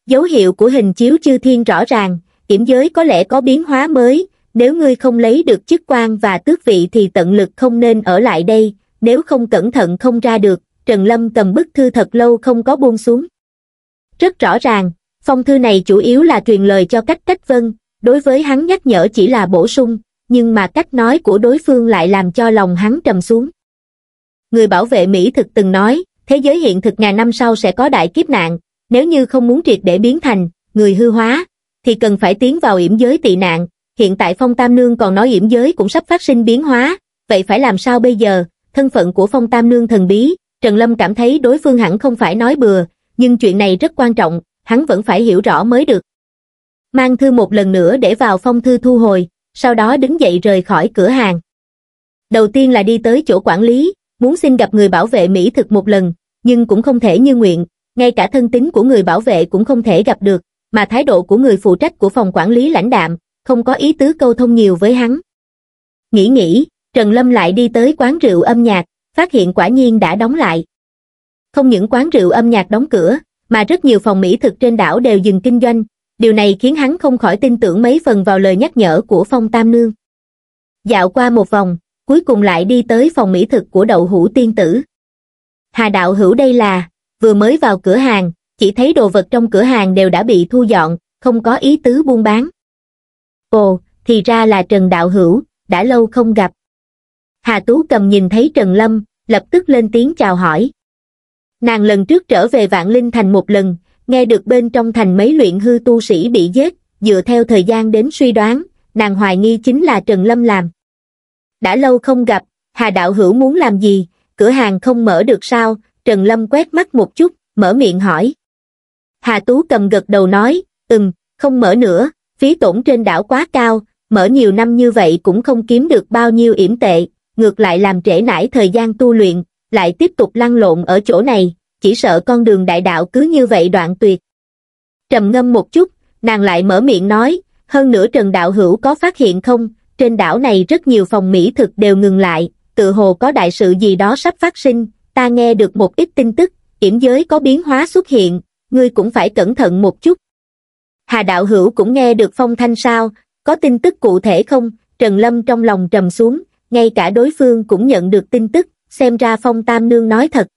Dấu hiệu của hình chiếu chư thiên rõ ràng, kiểm giới có lẽ có biến hóa mới, nếu ngươi không lấy được chức quan và tước vị thì tận lực không nên ở lại đây, nếu không cẩn thận không ra được, Trần Lâm cầm bức thư thật lâu không có buông xuống. Rất rõ ràng, phong thư này chủ yếu là truyền lời cho cách cách vân, đối với hắn nhắc nhở chỉ là bổ sung, nhưng mà cách nói của đối phương lại làm cho lòng hắn trầm xuống người bảo vệ Mỹ thực từng nói, thế giới hiện thực ngàn năm sau sẽ có đại kiếp nạn, nếu như không muốn triệt để biến thành, người hư hóa, thì cần phải tiến vào yểm giới tị nạn, hiện tại Phong Tam Nương còn nói yểm giới cũng sắp phát sinh biến hóa, vậy phải làm sao bây giờ, thân phận của Phong Tam Nương thần bí, Trần Lâm cảm thấy đối phương hẳn không phải nói bừa, nhưng chuyện này rất quan trọng, hắn vẫn phải hiểu rõ mới được. Mang thư một lần nữa để vào phong thư thu hồi, sau đó đứng dậy rời khỏi cửa hàng. Đầu tiên là đi tới chỗ quản lý, muốn xin gặp người bảo vệ Mỹ thực một lần, nhưng cũng không thể như nguyện, ngay cả thân tín của người bảo vệ cũng không thể gặp được, mà thái độ của người phụ trách của phòng quản lý lãnh đạm, không có ý tứ câu thông nhiều với hắn. Nghĩ nghĩ, Trần Lâm lại đi tới quán rượu âm nhạc, phát hiện quả nhiên đã đóng lại. Không những quán rượu âm nhạc đóng cửa, mà rất nhiều phòng mỹ thực trên đảo đều dừng kinh doanh, điều này khiến hắn không khỏi tin tưởng mấy phần vào lời nhắc nhở của Phong Tam Nương. Dạo qua một vòng, cuối cùng lại đi tới phòng mỹ thực của đậu hũ tiên tử. Hà đạo hữu đây là, vừa mới vào cửa hàng, chỉ thấy đồ vật trong cửa hàng đều đã bị thu dọn, không có ý tứ buôn bán. Ồ, thì ra là Trần Đạo Hữu, đã lâu không gặp. Hà Tú cầm nhìn thấy Trần Lâm, lập tức lên tiếng chào hỏi. Nàng lần trước trở về Vạn Linh Thành một lần, nghe được bên trong thành mấy luyện hư tu sĩ bị giết, dựa theo thời gian đến suy đoán, nàng hoài nghi chính là Trần Lâm làm đã lâu không gặp, Hà Đạo Hữu muốn làm gì, cửa hàng không mở được sao, Trần Lâm quét mắt một chút, mở miệng hỏi. Hà Tú cầm gật đầu nói, ừm, không mở nữa, phí tổn trên đảo quá cao, mở nhiều năm như vậy cũng không kiếm được bao nhiêu yểm tệ, ngược lại làm trễ nải thời gian tu luyện, lại tiếp tục lăn lộn ở chỗ này, chỉ sợ con đường đại đạo cứ như vậy đoạn tuyệt. Trầm ngâm một chút, nàng lại mở miệng nói, hơn nữa Trần Đạo Hữu có phát hiện không, trên đảo này rất nhiều phòng mỹ thực đều ngừng lại, tự hồ có đại sự gì đó sắp phát sinh, ta nghe được một ít tin tức, kiểm giới có biến hóa xuất hiện, ngươi cũng phải cẩn thận một chút. Hà đạo hữu cũng nghe được phong thanh sao, có tin tức cụ thể không, Trần Lâm trong lòng trầm xuống, ngay cả đối phương cũng nhận được tin tức, xem ra phong tam nương nói thật.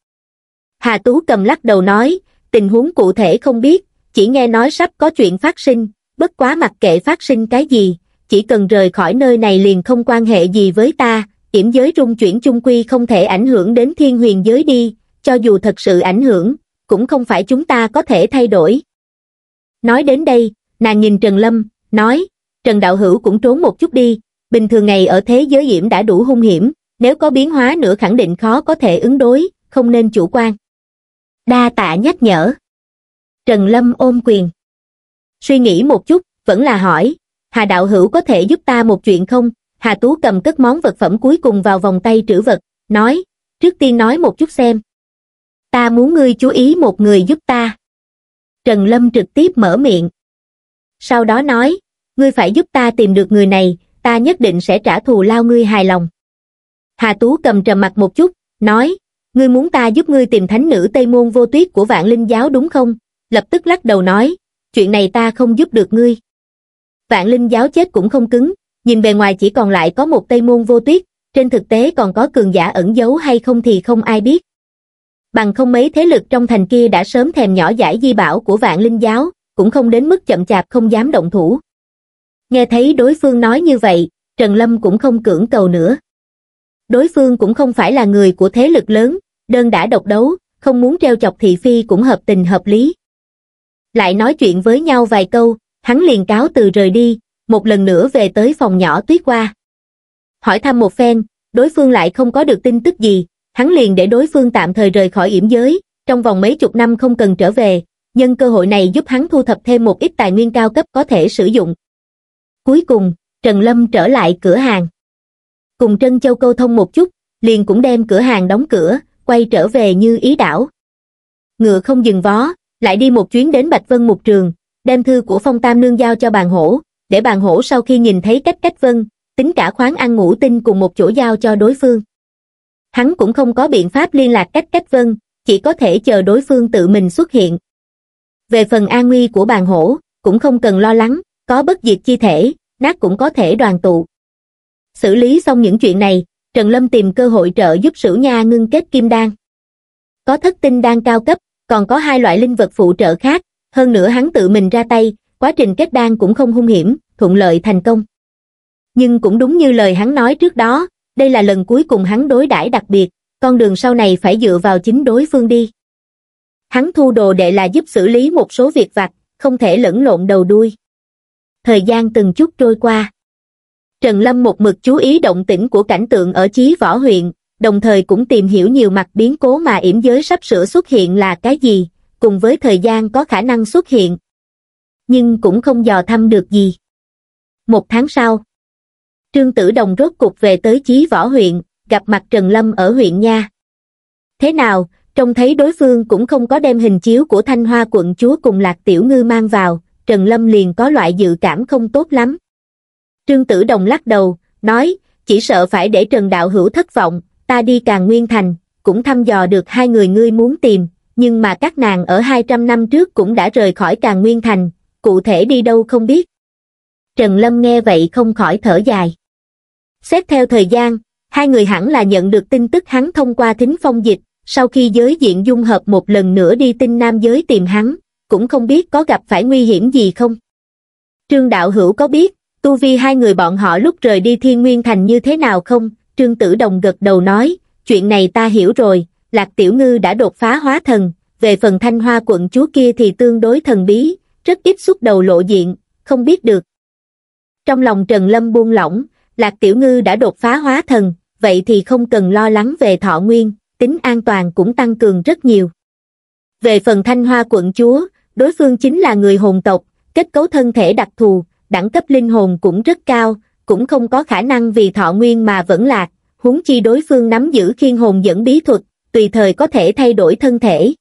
Hà Tú cầm lắc đầu nói, tình huống cụ thể không biết, chỉ nghe nói sắp có chuyện phát sinh, bất quá mặc kệ phát sinh cái gì, chỉ cần rời khỏi nơi này liền không quan hệ gì với ta, kiểm giới rung chuyển chung quy không thể ảnh hưởng đến thiên huyền giới đi, cho dù thật sự ảnh hưởng, cũng không phải chúng ta có thể thay đổi. Nói đến đây, nàng nhìn Trần Lâm, nói, Trần Đạo Hữu cũng trốn một chút đi, bình thường ngày ở thế giới hiểm đã đủ hung hiểm, nếu có biến hóa nữa khẳng định khó có thể ứng đối, không nên chủ quan. Đa tạ nhắc nhở. Trần Lâm ôm quyền. Suy nghĩ một chút, vẫn là hỏi, Hà Đạo Hữu có thể giúp ta một chuyện không? Hà Tú cầm cất món vật phẩm cuối cùng vào vòng tay trữ vật, nói, trước tiên nói một chút xem. Ta muốn ngươi chú ý một người giúp ta. Trần Lâm trực tiếp mở miệng. Sau đó nói, ngươi phải giúp ta tìm được người này, ta nhất định sẽ trả thù lao ngươi hài lòng. Hà Tú cầm trầm mặt một chút, nói, ngươi muốn ta giúp ngươi tìm thánh nữ Tây Môn Vô Tuyết của vạn linh giáo đúng không? Lập tức lắc đầu nói, chuyện này ta không giúp được ngươi vạn linh giáo chết cũng không cứng, nhìn bề ngoài chỉ còn lại có một tây môn vô tuyết, trên thực tế còn có cường giả ẩn giấu hay không thì không ai biết. Bằng không mấy thế lực trong thành kia đã sớm thèm nhỏ giải di bảo của vạn linh giáo, cũng không đến mức chậm chạp không dám động thủ. Nghe thấy đối phương nói như vậy, Trần Lâm cũng không cưỡng cầu nữa. Đối phương cũng không phải là người của thế lực lớn, đơn đã độc đấu, không muốn treo chọc thị phi cũng hợp tình hợp lý. Lại nói chuyện với nhau vài câu, hắn liền cáo từ rời đi, một lần nữa về tới phòng nhỏ tuyết qua. Hỏi thăm một phen, đối phương lại không có được tin tức gì, hắn liền để đối phương tạm thời rời khỏi yểm giới, trong vòng mấy chục năm không cần trở về, nhân cơ hội này giúp hắn thu thập thêm một ít tài nguyên cao cấp có thể sử dụng. Cuối cùng, Trần Lâm trở lại cửa hàng. Cùng Trân Châu câu thông một chút, liền cũng đem cửa hàng đóng cửa, quay trở về như ý đảo. Ngựa không dừng vó, lại đi một chuyến đến Bạch Vân Mục Trường, đem thư của Phong Tam Nương giao cho bàn hổ, để bàn hổ sau khi nhìn thấy cách cách vân, tính cả khoáng ăn ngủ tinh cùng một chỗ giao cho đối phương. Hắn cũng không có biện pháp liên lạc cách cách vân, chỉ có thể chờ đối phương tự mình xuất hiện. Về phần an nguy của bàn hổ, cũng không cần lo lắng, có bất diệt chi thể, nát cũng có thể đoàn tụ. Xử lý xong những chuyện này, Trần Lâm tìm cơ hội trợ giúp Sử Nha ngưng kết kim đan. Có thất tinh đan cao cấp, còn có hai loại linh vật phụ trợ khác, hơn nữa hắn tự mình ra tay quá trình kết đan cũng không hung hiểm thuận lợi thành công nhưng cũng đúng như lời hắn nói trước đó đây là lần cuối cùng hắn đối đãi đặc biệt con đường sau này phải dựa vào chính đối phương đi hắn thu đồ đệ là giúp xử lý một số việc vặt không thể lẫn lộn đầu đuôi thời gian từng chút trôi qua trần lâm một mực chú ý động tĩnh của cảnh tượng ở chí võ huyện đồng thời cũng tìm hiểu nhiều mặt biến cố mà yểm giới sắp sửa xuất hiện là cái gì cùng với thời gian có khả năng xuất hiện. Nhưng cũng không dò thăm được gì. Một tháng sau, Trương Tử Đồng rốt cục về tới Chí Võ huyện, gặp mặt Trần Lâm ở huyện Nha. Thế nào, trông thấy đối phương cũng không có đem hình chiếu của Thanh Hoa quận chúa cùng Lạc Tiểu Ngư mang vào, Trần Lâm liền có loại dự cảm không tốt lắm. Trương Tử Đồng lắc đầu, nói, chỉ sợ phải để Trần Đạo Hữu thất vọng, ta đi càng nguyên thành, cũng thăm dò được hai người ngươi muốn tìm, nhưng mà các nàng ở 200 năm trước cũng đã rời khỏi Càng Nguyên Thành, cụ thể đi đâu không biết. Trần Lâm nghe vậy không khỏi thở dài. Xét theo thời gian, hai người hẳn là nhận được tin tức hắn thông qua thính phong dịch, sau khi giới diện dung hợp một lần nữa đi tinh nam giới tìm hắn, cũng không biết có gặp phải nguy hiểm gì không. Trương Đạo Hữu có biết, tu vi hai người bọn họ lúc rời đi thiên nguyên thành như thế nào không? Trương Tử Đồng gật đầu nói, chuyện này ta hiểu rồi, lạc tiểu ngư đã đột phá hóa thần về phần thanh hoa quận chúa kia thì tương đối thần bí rất ít xuất đầu lộ diện không biết được trong lòng trần lâm buông lỏng lạc tiểu ngư đã đột phá hóa thần vậy thì không cần lo lắng về thọ nguyên tính an toàn cũng tăng cường rất nhiều về phần thanh hoa quận chúa đối phương chính là người hồn tộc kết cấu thân thể đặc thù đẳng cấp linh hồn cũng rất cao cũng không có khả năng vì thọ nguyên mà vẫn lạc huống chi đối phương nắm giữ khiên hồn dẫn bí thuật tùy thời có thể thay đổi thân thể.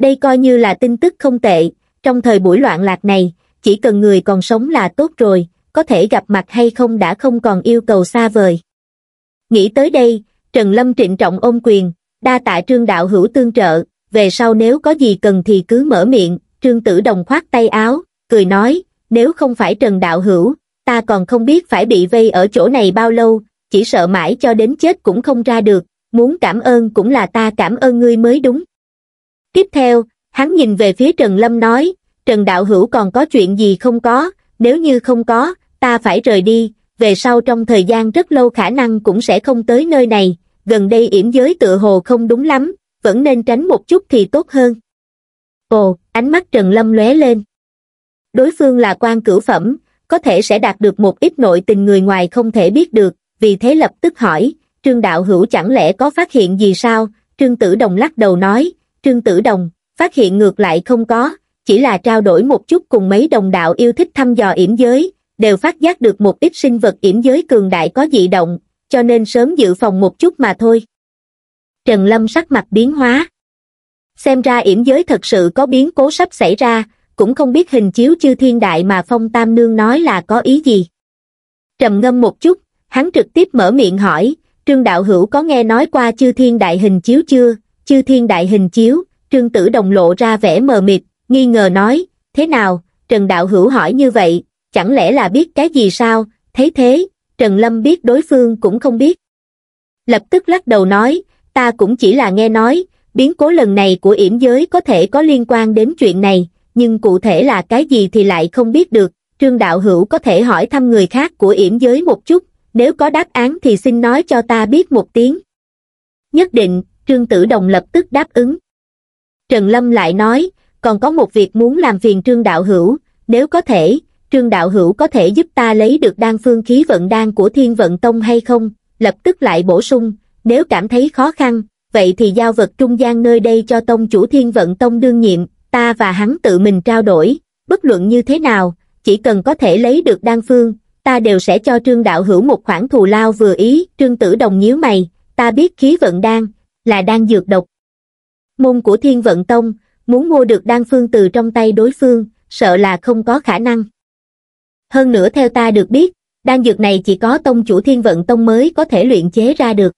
Đây coi như là tin tức không tệ, trong thời buổi loạn lạc này, chỉ cần người còn sống là tốt rồi, có thể gặp mặt hay không đã không còn yêu cầu xa vời. Nghĩ tới đây, Trần Lâm trịnh trọng ôm quyền, đa tạ trương đạo hữu tương trợ, về sau nếu có gì cần thì cứ mở miệng, trương tử đồng khoát tay áo, cười nói, nếu không phải Trần đạo hữu, ta còn không biết phải bị vây ở chỗ này bao lâu, chỉ sợ mãi cho đến chết cũng không ra được, muốn cảm ơn cũng là ta cảm ơn ngươi mới đúng tiếp theo hắn nhìn về phía trần lâm nói trần đạo hữu còn có chuyện gì không có nếu như không có ta phải rời đi về sau trong thời gian rất lâu khả năng cũng sẽ không tới nơi này gần đây yểm giới tựa hồ không đúng lắm vẫn nên tránh một chút thì tốt hơn ồ ánh mắt trần lâm lóe lên đối phương là quan cửu phẩm có thể sẽ đạt được một ít nội tình người ngoài không thể biết được vì thế lập tức hỏi Trương Đạo Hữu chẳng lẽ có phát hiện gì sao? Trương Tử Đồng lắc đầu nói, Trương Tử Đồng, phát hiện ngược lại không có, chỉ là trao đổi một chút cùng mấy đồng đạo yêu thích thăm dò yểm giới, đều phát giác được một ít sinh vật yểm giới cường đại có dị động, cho nên sớm dự phòng một chút mà thôi. Trần Lâm sắc mặt biến hóa. Xem ra yểm giới thật sự có biến cố sắp xảy ra, cũng không biết hình chiếu chư thiên đại mà Phong Tam Nương nói là có ý gì. Trầm ngâm một chút, hắn trực tiếp mở miệng hỏi, Trương Đạo Hữu có nghe nói qua chư thiên đại hình chiếu chưa? Chư thiên đại hình chiếu, Trương Tử Đồng lộ ra vẻ mờ mịt, nghi ngờ nói, thế nào? Trần Đạo Hữu hỏi như vậy, chẳng lẽ là biết cái gì sao? Thế thế, Trần Lâm biết đối phương cũng không biết. Lập tức lắc đầu nói, ta cũng chỉ là nghe nói, biến cố lần này của yểm giới có thể có liên quan đến chuyện này, nhưng cụ thể là cái gì thì lại không biết được. Trương Đạo Hữu có thể hỏi thăm người khác của yểm giới một chút, nếu có đáp án thì xin nói cho ta biết một tiếng nhất định trương tử đồng lập tức đáp ứng trần lâm lại nói còn có một việc muốn làm phiền trương đạo hữu nếu có thể trương đạo hữu có thể giúp ta lấy được đan phương khí vận đan của thiên vận tông hay không lập tức lại bổ sung nếu cảm thấy khó khăn vậy thì giao vật trung gian nơi đây cho tông chủ thiên vận tông đương nhiệm ta và hắn tự mình trao đổi bất luận như thế nào chỉ cần có thể lấy được đan phương ta đều sẽ cho trương đạo hữu một khoản thù lao vừa ý, trương tử đồng nhíu mày, ta biết khí vận đan, là đan dược độc. Môn của thiên vận tông, muốn mua được đan phương từ trong tay đối phương, sợ là không có khả năng. Hơn nữa theo ta được biết, đan dược này chỉ có tông chủ thiên vận tông mới có thể luyện chế ra được.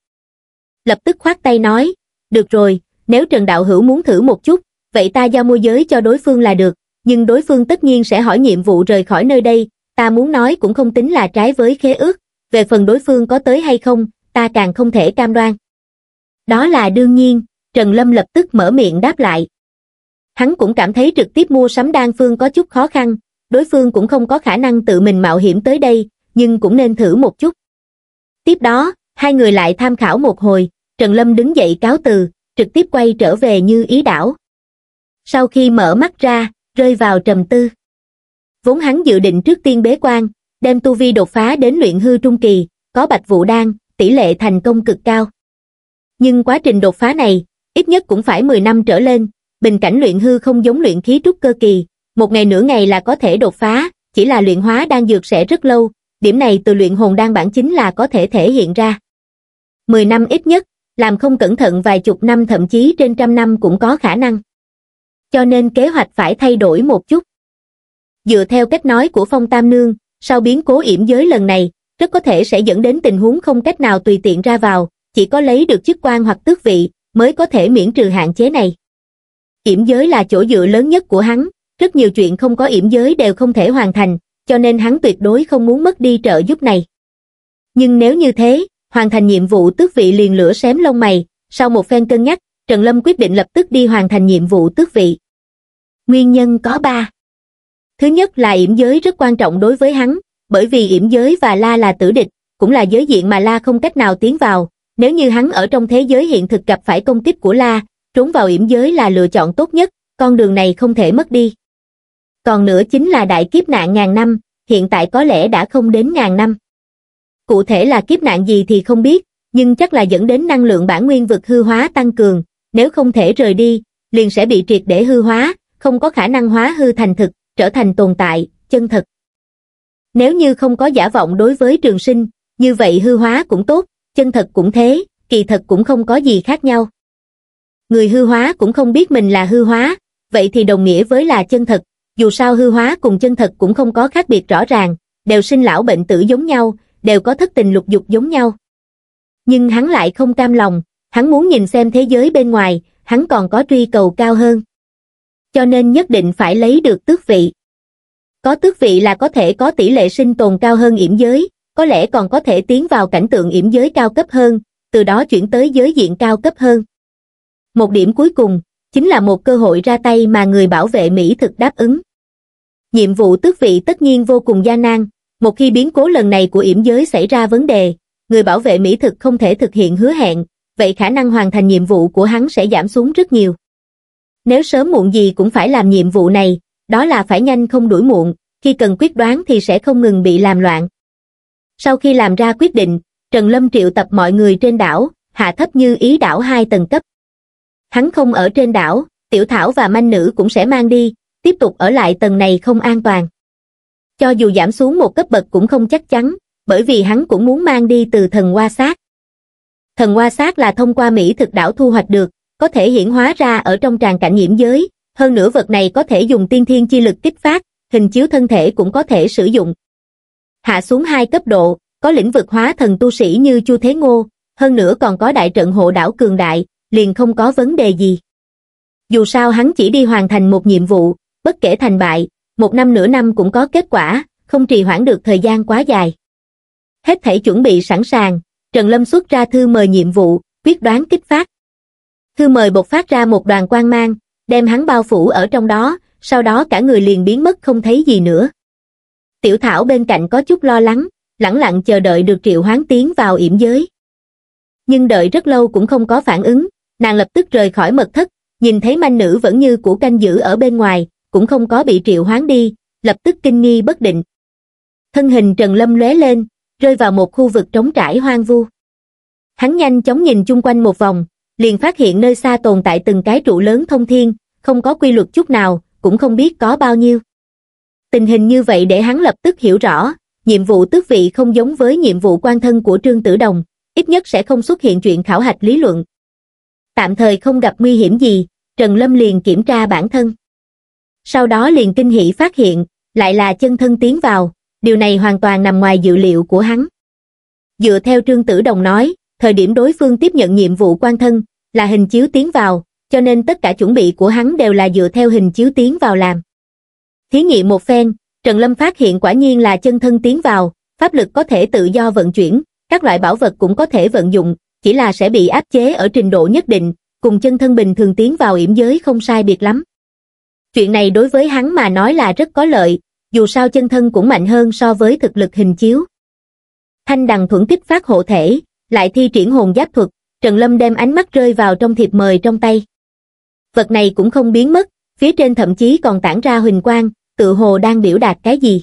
Lập tức khoát tay nói, được rồi, nếu Trần Đạo Hữu muốn thử một chút, vậy ta giao môi giới cho đối phương là được, nhưng đối phương tất nhiên sẽ hỏi nhiệm vụ rời khỏi nơi đây, ta muốn nói cũng không tính là trái với khế ước, về phần đối phương có tới hay không, ta càng không thể cam đoan. Đó là đương nhiên, Trần Lâm lập tức mở miệng đáp lại. Hắn cũng cảm thấy trực tiếp mua sắm đan phương có chút khó khăn, đối phương cũng không có khả năng tự mình mạo hiểm tới đây, nhưng cũng nên thử một chút. Tiếp đó, hai người lại tham khảo một hồi, Trần Lâm đứng dậy cáo từ, trực tiếp quay trở về như ý đảo. Sau khi mở mắt ra, rơi vào trầm tư vốn hắn dự định trước tiên bế quan, đem tu vi đột phá đến luyện hư trung kỳ, có bạch vụ đan, tỷ lệ thành công cực cao. Nhưng quá trình đột phá này, ít nhất cũng phải 10 năm trở lên, bình cảnh luyện hư không giống luyện khí trúc cơ kỳ, một ngày nửa ngày là có thể đột phá, chỉ là luyện hóa đan dược sẽ rất lâu, điểm này từ luyện hồn đan bản chính là có thể thể hiện ra. 10 năm ít nhất, làm không cẩn thận vài chục năm thậm chí trên trăm năm cũng có khả năng. Cho nên kế hoạch phải thay đổi một chút. Dựa theo cách nói của Phong Tam Nương, sau biến cố yểm giới lần này, rất có thể sẽ dẫn đến tình huống không cách nào tùy tiện ra vào, chỉ có lấy được chức quan hoặc tước vị mới có thể miễn trừ hạn chế này. Yểm giới là chỗ dựa lớn nhất của hắn, rất nhiều chuyện không có yểm giới đều không thể hoàn thành, cho nên hắn tuyệt đối không muốn mất đi trợ giúp này. Nhưng nếu như thế, hoàn thành nhiệm vụ tước vị liền lửa xém lông mày, sau một phen cân nhắc, Trần Lâm quyết định lập tức đi hoàn thành nhiệm vụ tước vị. Nguyên nhân có ba thứ nhất là yểm giới rất quan trọng đối với hắn bởi vì yểm giới và la là tử địch cũng là giới diện mà la không cách nào tiến vào nếu như hắn ở trong thế giới hiện thực gặp phải công kích của la trốn vào yểm giới là lựa chọn tốt nhất con đường này không thể mất đi còn nữa chính là đại kiếp nạn ngàn năm hiện tại có lẽ đã không đến ngàn năm cụ thể là kiếp nạn gì thì không biết nhưng chắc là dẫn đến năng lượng bản nguyên vực hư hóa tăng cường nếu không thể rời đi liền sẽ bị triệt để hư hóa không có khả năng hóa hư thành thực trở thành tồn tại, chân thật. Nếu như không có giả vọng đối với trường sinh, như vậy hư hóa cũng tốt, chân thật cũng thế, kỳ thật cũng không có gì khác nhau. Người hư hóa cũng không biết mình là hư hóa, vậy thì đồng nghĩa với là chân thật, dù sao hư hóa cùng chân thật cũng không có khác biệt rõ ràng, đều sinh lão bệnh tử giống nhau, đều có thất tình lục dục giống nhau. Nhưng hắn lại không cam lòng, hắn muốn nhìn xem thế giới bên ngoài, hắn còn có truy cầu cao hơn cho nên nhất định phải lấy được tước vị. Có tước vị là có thể có tỷ lệ sinh tồn cao hơn yểm giới, có lẽ còn có thể tiến vào cảnh tượng yểm giới cao cấp hơn, từ đó chuyển tới giới diện cao cấp hơn. Một điểm cuối cùng, chính là một cơ hội ra tay mà người bảo vệ Mỹ thực đáp ứng. Nhiệm vụ tước vị tất nhiên vô cùng gian nan, một khi biến cố lần này của yểm giới xảy ra vấn đề, người bảo vệ Mỹ thực không thể thực hiện hứa hẹn, vậy khả năng hoàn thành nhiệm vụ của hắn sẽ giảm xuống rất nhiều. Nếu sớm muộn gì cũng phải làm nhiệm vụ này, đó là phải nhanh không đuổi muộn, khi cần quyết đoán thì sẽ không ngừng bị làm loạn. Sau khi làm ra quyết định, Trần Lâm triệu tập mọi người trên đảo, hạ thấp như ý đảo hai tầng cấp. Hắn không ở trên đảo, tiểu thảo và manh nữ cũng sẽ mang đi, tiếp tục ở lại tầng này không an toàn. Cho dù giảm xuống một cấp bậc cũng không chắc chắn, bởi vì hắn cũng muốn mang đi từ thần hoa sát. Thần hoa sát là thông qua Mỹ thực đảo thu hoạch được, có thể hiển hóa ra ở trong tràng cảnh nhiễm giới, hơn nữa vật này có thể dùng tiên thiên chi lực kích phát, hình chiếu thân thể cũng có thể sử dụng. Hạ xuống hai cấp độ, có lĩnh vực hóa thần tu sĩ như Chu Thế Ngô, hơn nữa còn có đại trận hộ đảo cường đại, liền không có vấn đề gì. Dù sao hắn chỉ đi hoàn thành một nhiệm vụ, bất kể thành bại, một năm nửa năm cũng có kết quả, không trì hoãn được thời gian quá dài. Hết thể chuẩn bị sẵn sàng, Trần Lâm xuất ra thư mời nhiệm vụ, quyết đoán kích phát. Thư mời bột phát ra một đoàn quang mang, đem hắn bao phủ ở trong đó, sau đó cả người liền biến mất không thấy gì nữa. Tiểu Thảo bên cạnh có chút lo lắng, lẳng lặng chờ đợi được triệu hoán tiến vào yểm giới. Nhưng đợi rất lâu cũng không có phản ứng, nàng lập tức rời khỏi mật thất, nhìn thấy manh nữ vẫn như của canh giữ ở bên ngoài, cũng không có bị triệu hoán đi, lập tức kinh nghi bất định. Thân hình Trần Lâm lóe lên, rơi vào một khu vực trống trải hoang vu. Hắn nhanh chóng nhìn chung quanh một vòng, liền phát hiện nơi xa tồn tại từng cái trụ lớn thông thiên, không có quy luật chút nào, cũng không biết có bao nhiêu. Tình hình như vậy để hắn lập tức hiểu rõ, nhiệm vụ tước vị không giống với nhiệm vụ quan thân của Trương Tử Đồng, ít nhất sẽ không xuất hiện chuyện khảo hạch lý luận. Tạm thời không gặp nguy hiểm gì, Trần Lâm liền kiểm tra bản thân. Sau đó liền kinh hỉ phát hiện, lại là chân thân tiến vào, điều này hoàn toàn nằm ngoài dự liệu của hắn. Dựa theo Trương Tử Đồng nói, thời điểm đối phương tiếp nhận nhiệm vụ quan thân, là hình chiếu tiến vào, cho nên tất cả chuẩn bị của hắn đều là dựa theo hình chiếu tiến vào làm. Thí nghiệm một phen, Trần Lâm phát hiện quả nhiên là chân thân tiến vào, pháp lực có thể tự do vận chuyển, các loại bảo vật cũng có thể vận dụng, chỉ là sẽ bị áp chế ở trình độ nhất định, cùng chân thân bình thường tiến vào yểm giới không sai biệt lắm. Chuyện này đối với hắn mà nói là rất có lợi, dù sao chân thân cũng mạnh hơn so với thực lực hình chiếu. Thanh đằng thuẫn kích phát hộ thể, lại thi triển hồn giáp thuật trần lâm đem ánh mắt rơi vào trong thiệp mời trong tay vật này cũng không biến mất phía trên thậm chí còn tản ra huỳnh quang tự hồ đang biểu đạt cái gì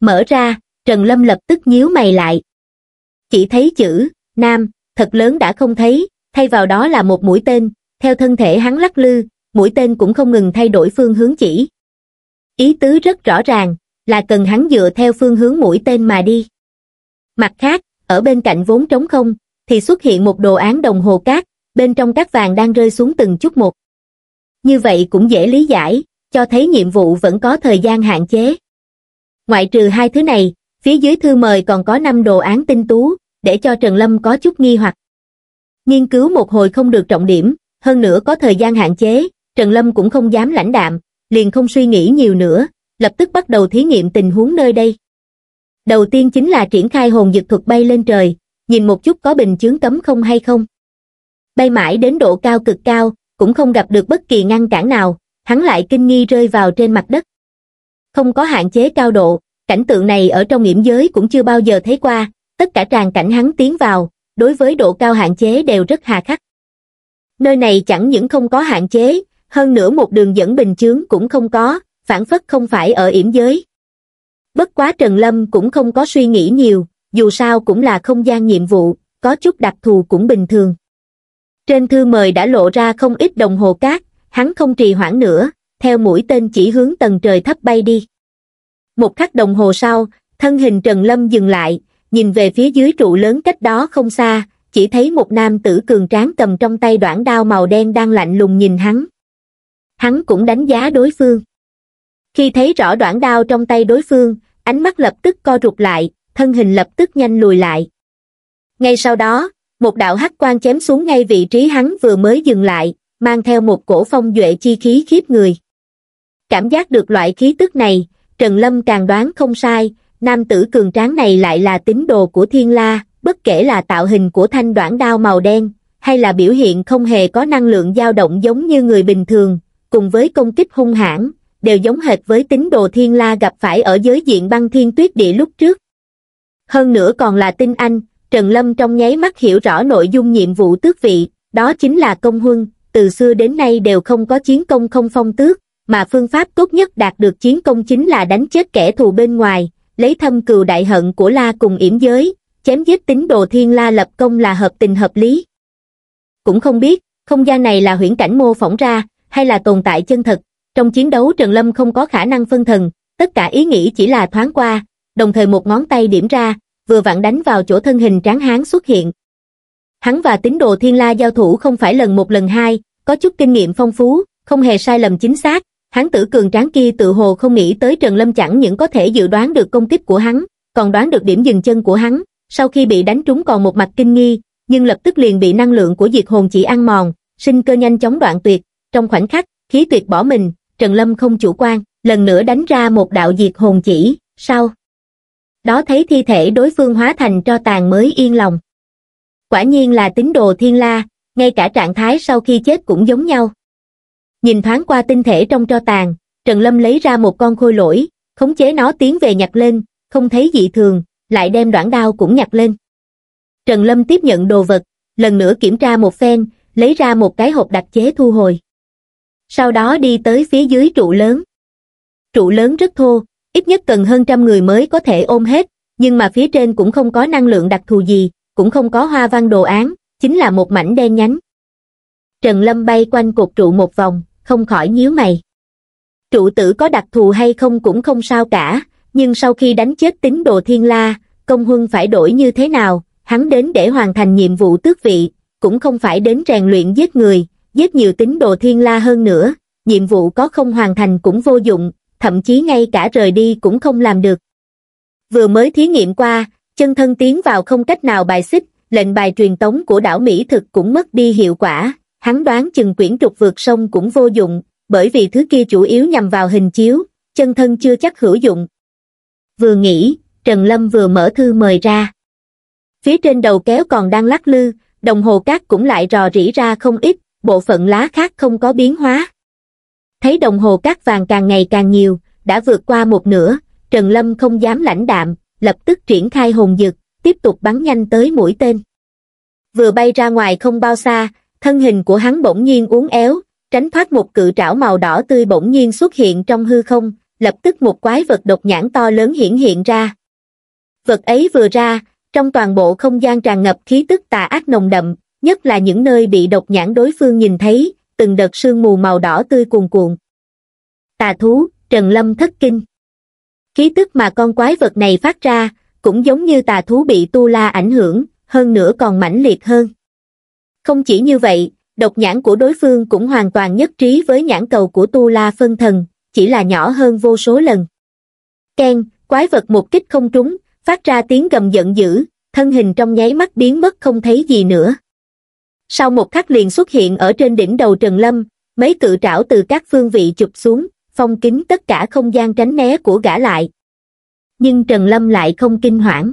mở ra trần lâm lập tức nhíu mày lại chỉ thấy chữ nam thật lớn đã không thấy thay vào đó là một mũi tên theo thân thể hắn lắc lư mũi tên cũng không ngừng thay đổi phương hướng chỉ ý tứ rất rõ ràng là cần hắn dựa theo phương hướng mũi tên mà đi mặt khác ở bên cạnh vốn trống không, thì xuất hiện một đồ án đồng hồ cát, bên trong các vàng đang rơi xuống từng chút một. Như vậy cũng dễ lý giải, cho thấy nhiệm vụ vẫn có thời gian hạn chế. Ngoại trừ hai thứ này, phía dưới thư mời còn có năm đồ án tinh tú, để cho Trần Lâm có chút nghi hoặc. Nghiên cứu một hồi không được trọng điểm, hơn nữa có thời gian hạn chế, Trần Lâm cũng không dám lãnh đạm, liền không suy nghĩ nhiều nữa, lập tức bắt đầu thí nghiệm tình huống nơi đây đầu tiên chính là triển khai hồn dực thuật bay lên trời, nhìn một chút có bình chướng cấm không hay không. Bay mãi đến độ cao cực cao, cũng không gặp được bất kỳ ngăn cản nào, hắn lại kinh nghi rơi vào trên mặt đất. Không có hạn chế cao độ, cảnh tượng này ở trong nghiễm giới cũng chưa bao giờ thấy qua, tất cả tràn cảnh hắn tiến vào, đối với độ cao hạn chế đều rất hà khắc. Nơi này chẳng những không có hạn chế, hơn nữa một đường dẫn bình chướng cũng không có, phản phất không phải ở yểm giới bất quá Trần Lâm cũng không có suy nghĩ nhiều, dù sao cũng là không gian nhiệm vụ, có chút đặc thù cũng bình thường. Trên thư mời đã lộ ra không ít đồng hồ cát, hắn không trì hoãn nữa, theo mũi tên chỉ hướng tầng trời thấp bay đi. Một khắc đồng hồ sau, thân hình Trần Lâm dừng lại, nhìn về phía dưới trụ lớn cách đó không xa, chỉ thấy một nam tử cường tráng cầm trong tay đoạn đao màu đen đang lạnh lùng nhìn hắn. Hắn cũng đánh giá đối phương khi thấy rõ đoạn đao trong tay đối phương ánh mắt lập tức co rụt lại thân hình lập tức nhanh lùi lại ngay sau đó một đạo hắc quan chém xuống ngay vị trí hắn vừa mới dừng lại mang theo một cổ phong duệ chi khí khiếp người cảm giác được loại khí tức này trần lâm càng đoán không sai nam tử cường tráng này lại là tín đồ của thiên la bất kể là tạo hình của thanh đoạn đao màu đen hay là biểu hiện không hề có năng lượng dao động giống như người bình thường cùng với công kích hung hãn đều giống hệt với tín đồ thiên la gặp phải ở giới diện băng thiên tuyết địa lúc trước. Hơn nữa còn là tin anh, Trần Lâm trong nháy mắt hiểu rõ nội dung nhiệm vụ tước vị, đó chính là công huân, từ xưa đến nay đều không có chiến công không phong tước, mà phương pháp tốt nhất đạt được chiến công chính là đánh chết kẻ thù bên ngoài, lấy thâm cừu đại hận của la cùng yểm giới, chém giết tín đồ thiên la lập công là hợp tình hợp lý. Cũng không biết, không gian này là huyễn cảnh mô phỏng ra, hay là tồn tại chân thật, trong chiến đấu Trần Lâm không có khả năng phân thần, tất cả ý nghĩ chỉ là thoáng qua, đồng thời một ngón tay điểm ra, vừa vặn đánh vào chỗ thân hình tráng hán xuất hiện. Hắn và tín đồ thiên la giao thủ không phải lần một lần hai, có chút kinh nghiệm phong phú, không hề sai lầm chính xác, hắn tử cường tráng kia tự hồ không nghĩ tới Trần Lâm chẳng những có thể dự đoán được công kích của hắn, còn đoán được điểm dừng chân của hắn, sau khi bị đánh trúng còn một mặt kinh nghi, nhưng lập tức liền bị năng lượng của diệt hồn chỉ ăn mòn, sinh cơ nhanh chóng đoạn tuyệt, trong khoảnh khắc, khí tuyệt bỏ mình, Trần Lâm không chủ quan, lần nữa đánh ra một đạo diệt hồn chỉ, sau. Đó thấy thi thể đối phương hóa thành tro tàn mới yên lòng. Quả nhiên là tín đồ thiên la, ngay cả trạng thái sau khi chết cũng giống nhau. Nhìn thoáng qua tinh thể trong tro tàn, Trần Lâm lấy ra một con khôi lỗi, khống chế nó tiến về nhặt lên, không thấy dị thường, lại đem đoạn đao cũng nhặt lên. Trần Lâm tiếp nhận đồ vật, lần nữa kiểm tra một phen, lấy ra một cái hộp đặc chế thu hồi sau đó đi tới phía dưới trụ lớn. Trụ lớn rất thô, ít nhất cần hơn trăm người mới có thể ôm hết, nhưng mà phía trên cũng không có năng lượng đặc thù gì, cũng không có hoa văn đồ án, chính là một mảnh đen nhánh. Trần Lâm bay quanh cột trụ một vòng, không khỏi nhíu mày. Trụ tử có đặc thù hay không cũng không sao cả, nhưng sau khi đánh chết tín đồ thiên la, công huân phải đổi như thế nào, hắn đến để hoàn thành nhiệm vụ tước vị, cũng không phải đến rèn luyện giết người, giết nhiều tín đồ thiên la hơn nữa, nhiệm vụ có không hoàn thành cũng vô dụng, thậm chí ngay cả rời đi cũng không làm được. Vừa mới thí nghiệm qua, chân thân tiến vào không cách nào bài xích, lệnh bài truyền tống của đảo Mỹ thực cũng mất đi hiệu quả, hắn đoán chừng quyển trục vượt sông cũng vô dụng, bởi vì thứ kia chủ yếu nhằm vào hình chiếu, chân thân chưa chắc hữu dụng. Vừa nghĩ, Trần Lâm vừa mở thư mời ra. Phía trên đầu kéo còn đang lắc lư, đồng hồ cát cũng lại rò rỉ ra không ít, bộ phận lá khác không có biến hóa. Thấy đồng hồ cát vàng càng ngày càng nhiều, đã vượt qua một nửa, Trần Lâm không dám lãnh đạm, lập tức triển khai hồn dực, tiếp tục bắn nhanh tới mũi tên. Vừa bay ra ngoài không bao xa, thân hình của hắn bỗng nhiên uốn éo, tránh thoát một cự trảo màu đỏ tươi bỗng nhiên xuất hiện trong hư không, lập tức một quái vật độc nhãn to lớn hiển hiện ra. Vật ấy vừa ra, trong toàn bộ không gian tràn ngập khí tức tà ác nồng đậm, nhất là những nơi bị độc nhãn đối phương nhìn thấy từng đợt sương mù màu đỏ tươi cuồn cuộn tà thú trần lâm thất kinh khí tức mà con quái vật này phát ra cũng giống như tà thú bị tu la ảnh hưởng hơn nữa còn mãnh liệt hơn không chỉ như vậy độc nhãn của đối phương cũng hoàn toàn nhất trí với nhãn cầu của tu la phân thần chỉ là nhỏ hơn vô số lần Ken, quái vật một kích không trúng phát ra tiếng gầm giận dữ thân hình trong nháy mắt biến mất không thấy gì nữa sau một khắc liền xuất hiện ở trên đỉnh đầu Trần Lâm, mấy cự trảo từ các phương vị chụp xuống, phong kín tất cả không gian tránh né của gã lại. Nhưng Trần Lâm lại không kinh hoảng.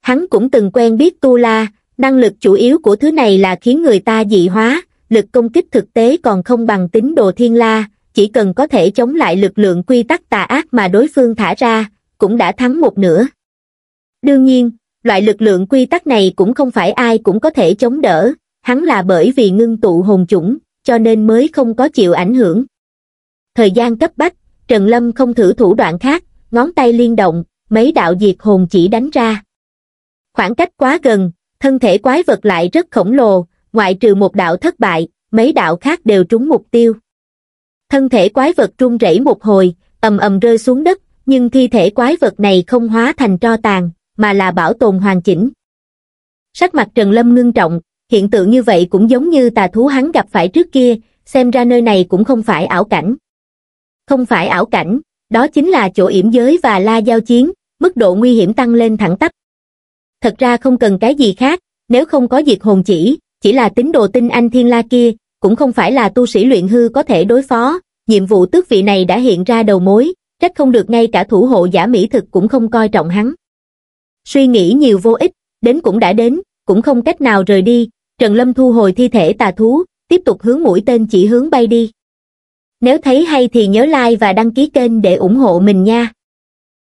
Hắn cũng từng quen biết Tu La, năng lực chủ yếu của thứ này là khiến người ta dị hóa, lực công kích thực tế còn không bằng tính đồ thiên la, chỉ cần có thể chống lại lực lượng quy tắc tà ác mà đối phương thả ra, cũng đã thắng một nửa. Đương nhiên, loại lực lượng quy tắc này cũng không phải ai cũng có thể chống đỡ, hắn là bởi vì ngưng tụ hồn chủng, cho nên mới không có chịu ảnh hưởng. Thời gian cấp bách, Trần Lâm không thử thủ đoạn khác, ngón tay liên động, mấy đạo diệt hồn chỉ đánh ra. Khoảng cách quá gần, thân thể quái vật lại rất khổng lồ, ngoại trừ một đạo thất bại, mấy đạo khác đều trúng mục tiêu. Thân thể quái vật rung rẩy một hồi, ầm ầm rơi xuống đất, nhưng thi thể quái vật này không hóa thành tro tàn, mà là bảo tồn hoàn chỉnh. Sắc mặt Trần Lâm ngưng trọng, hiện tượng như vậy cũng giống như tà thú hắn gặp phải trước kia, xem ra nơi này cũng không phải ảo cảnh. Không phải ảo cảnh, đó chính là chỗ yểm giới và la giao chiến, mức độ nguy hiểm tăng lên thẳng tắp. Thật ra không cần cái gì khác, nếu không có diệt hồn chỉ, chỉ là tín đồ tinh anh thiên la kia, cũng không phải là tu sĩ luyện hư có thể đối phó, nhiệm vụ tước vị này đã hiện ra đầu mối, trách không được ngay cả thủ hộ giả mỹ thực cũng không coi trọng hắn. Suy nghĩ nhiều vô ích, đến cũng đã đến, cũng không cách nào rời đi, Trần Lâm thu hồi thi thể tà thú, tiếp tục hướng mũi tên chỉ hướng bay đi. Nếu thấy hay thì nhớ like và đăng ký kênh để ủng hộ mình nha.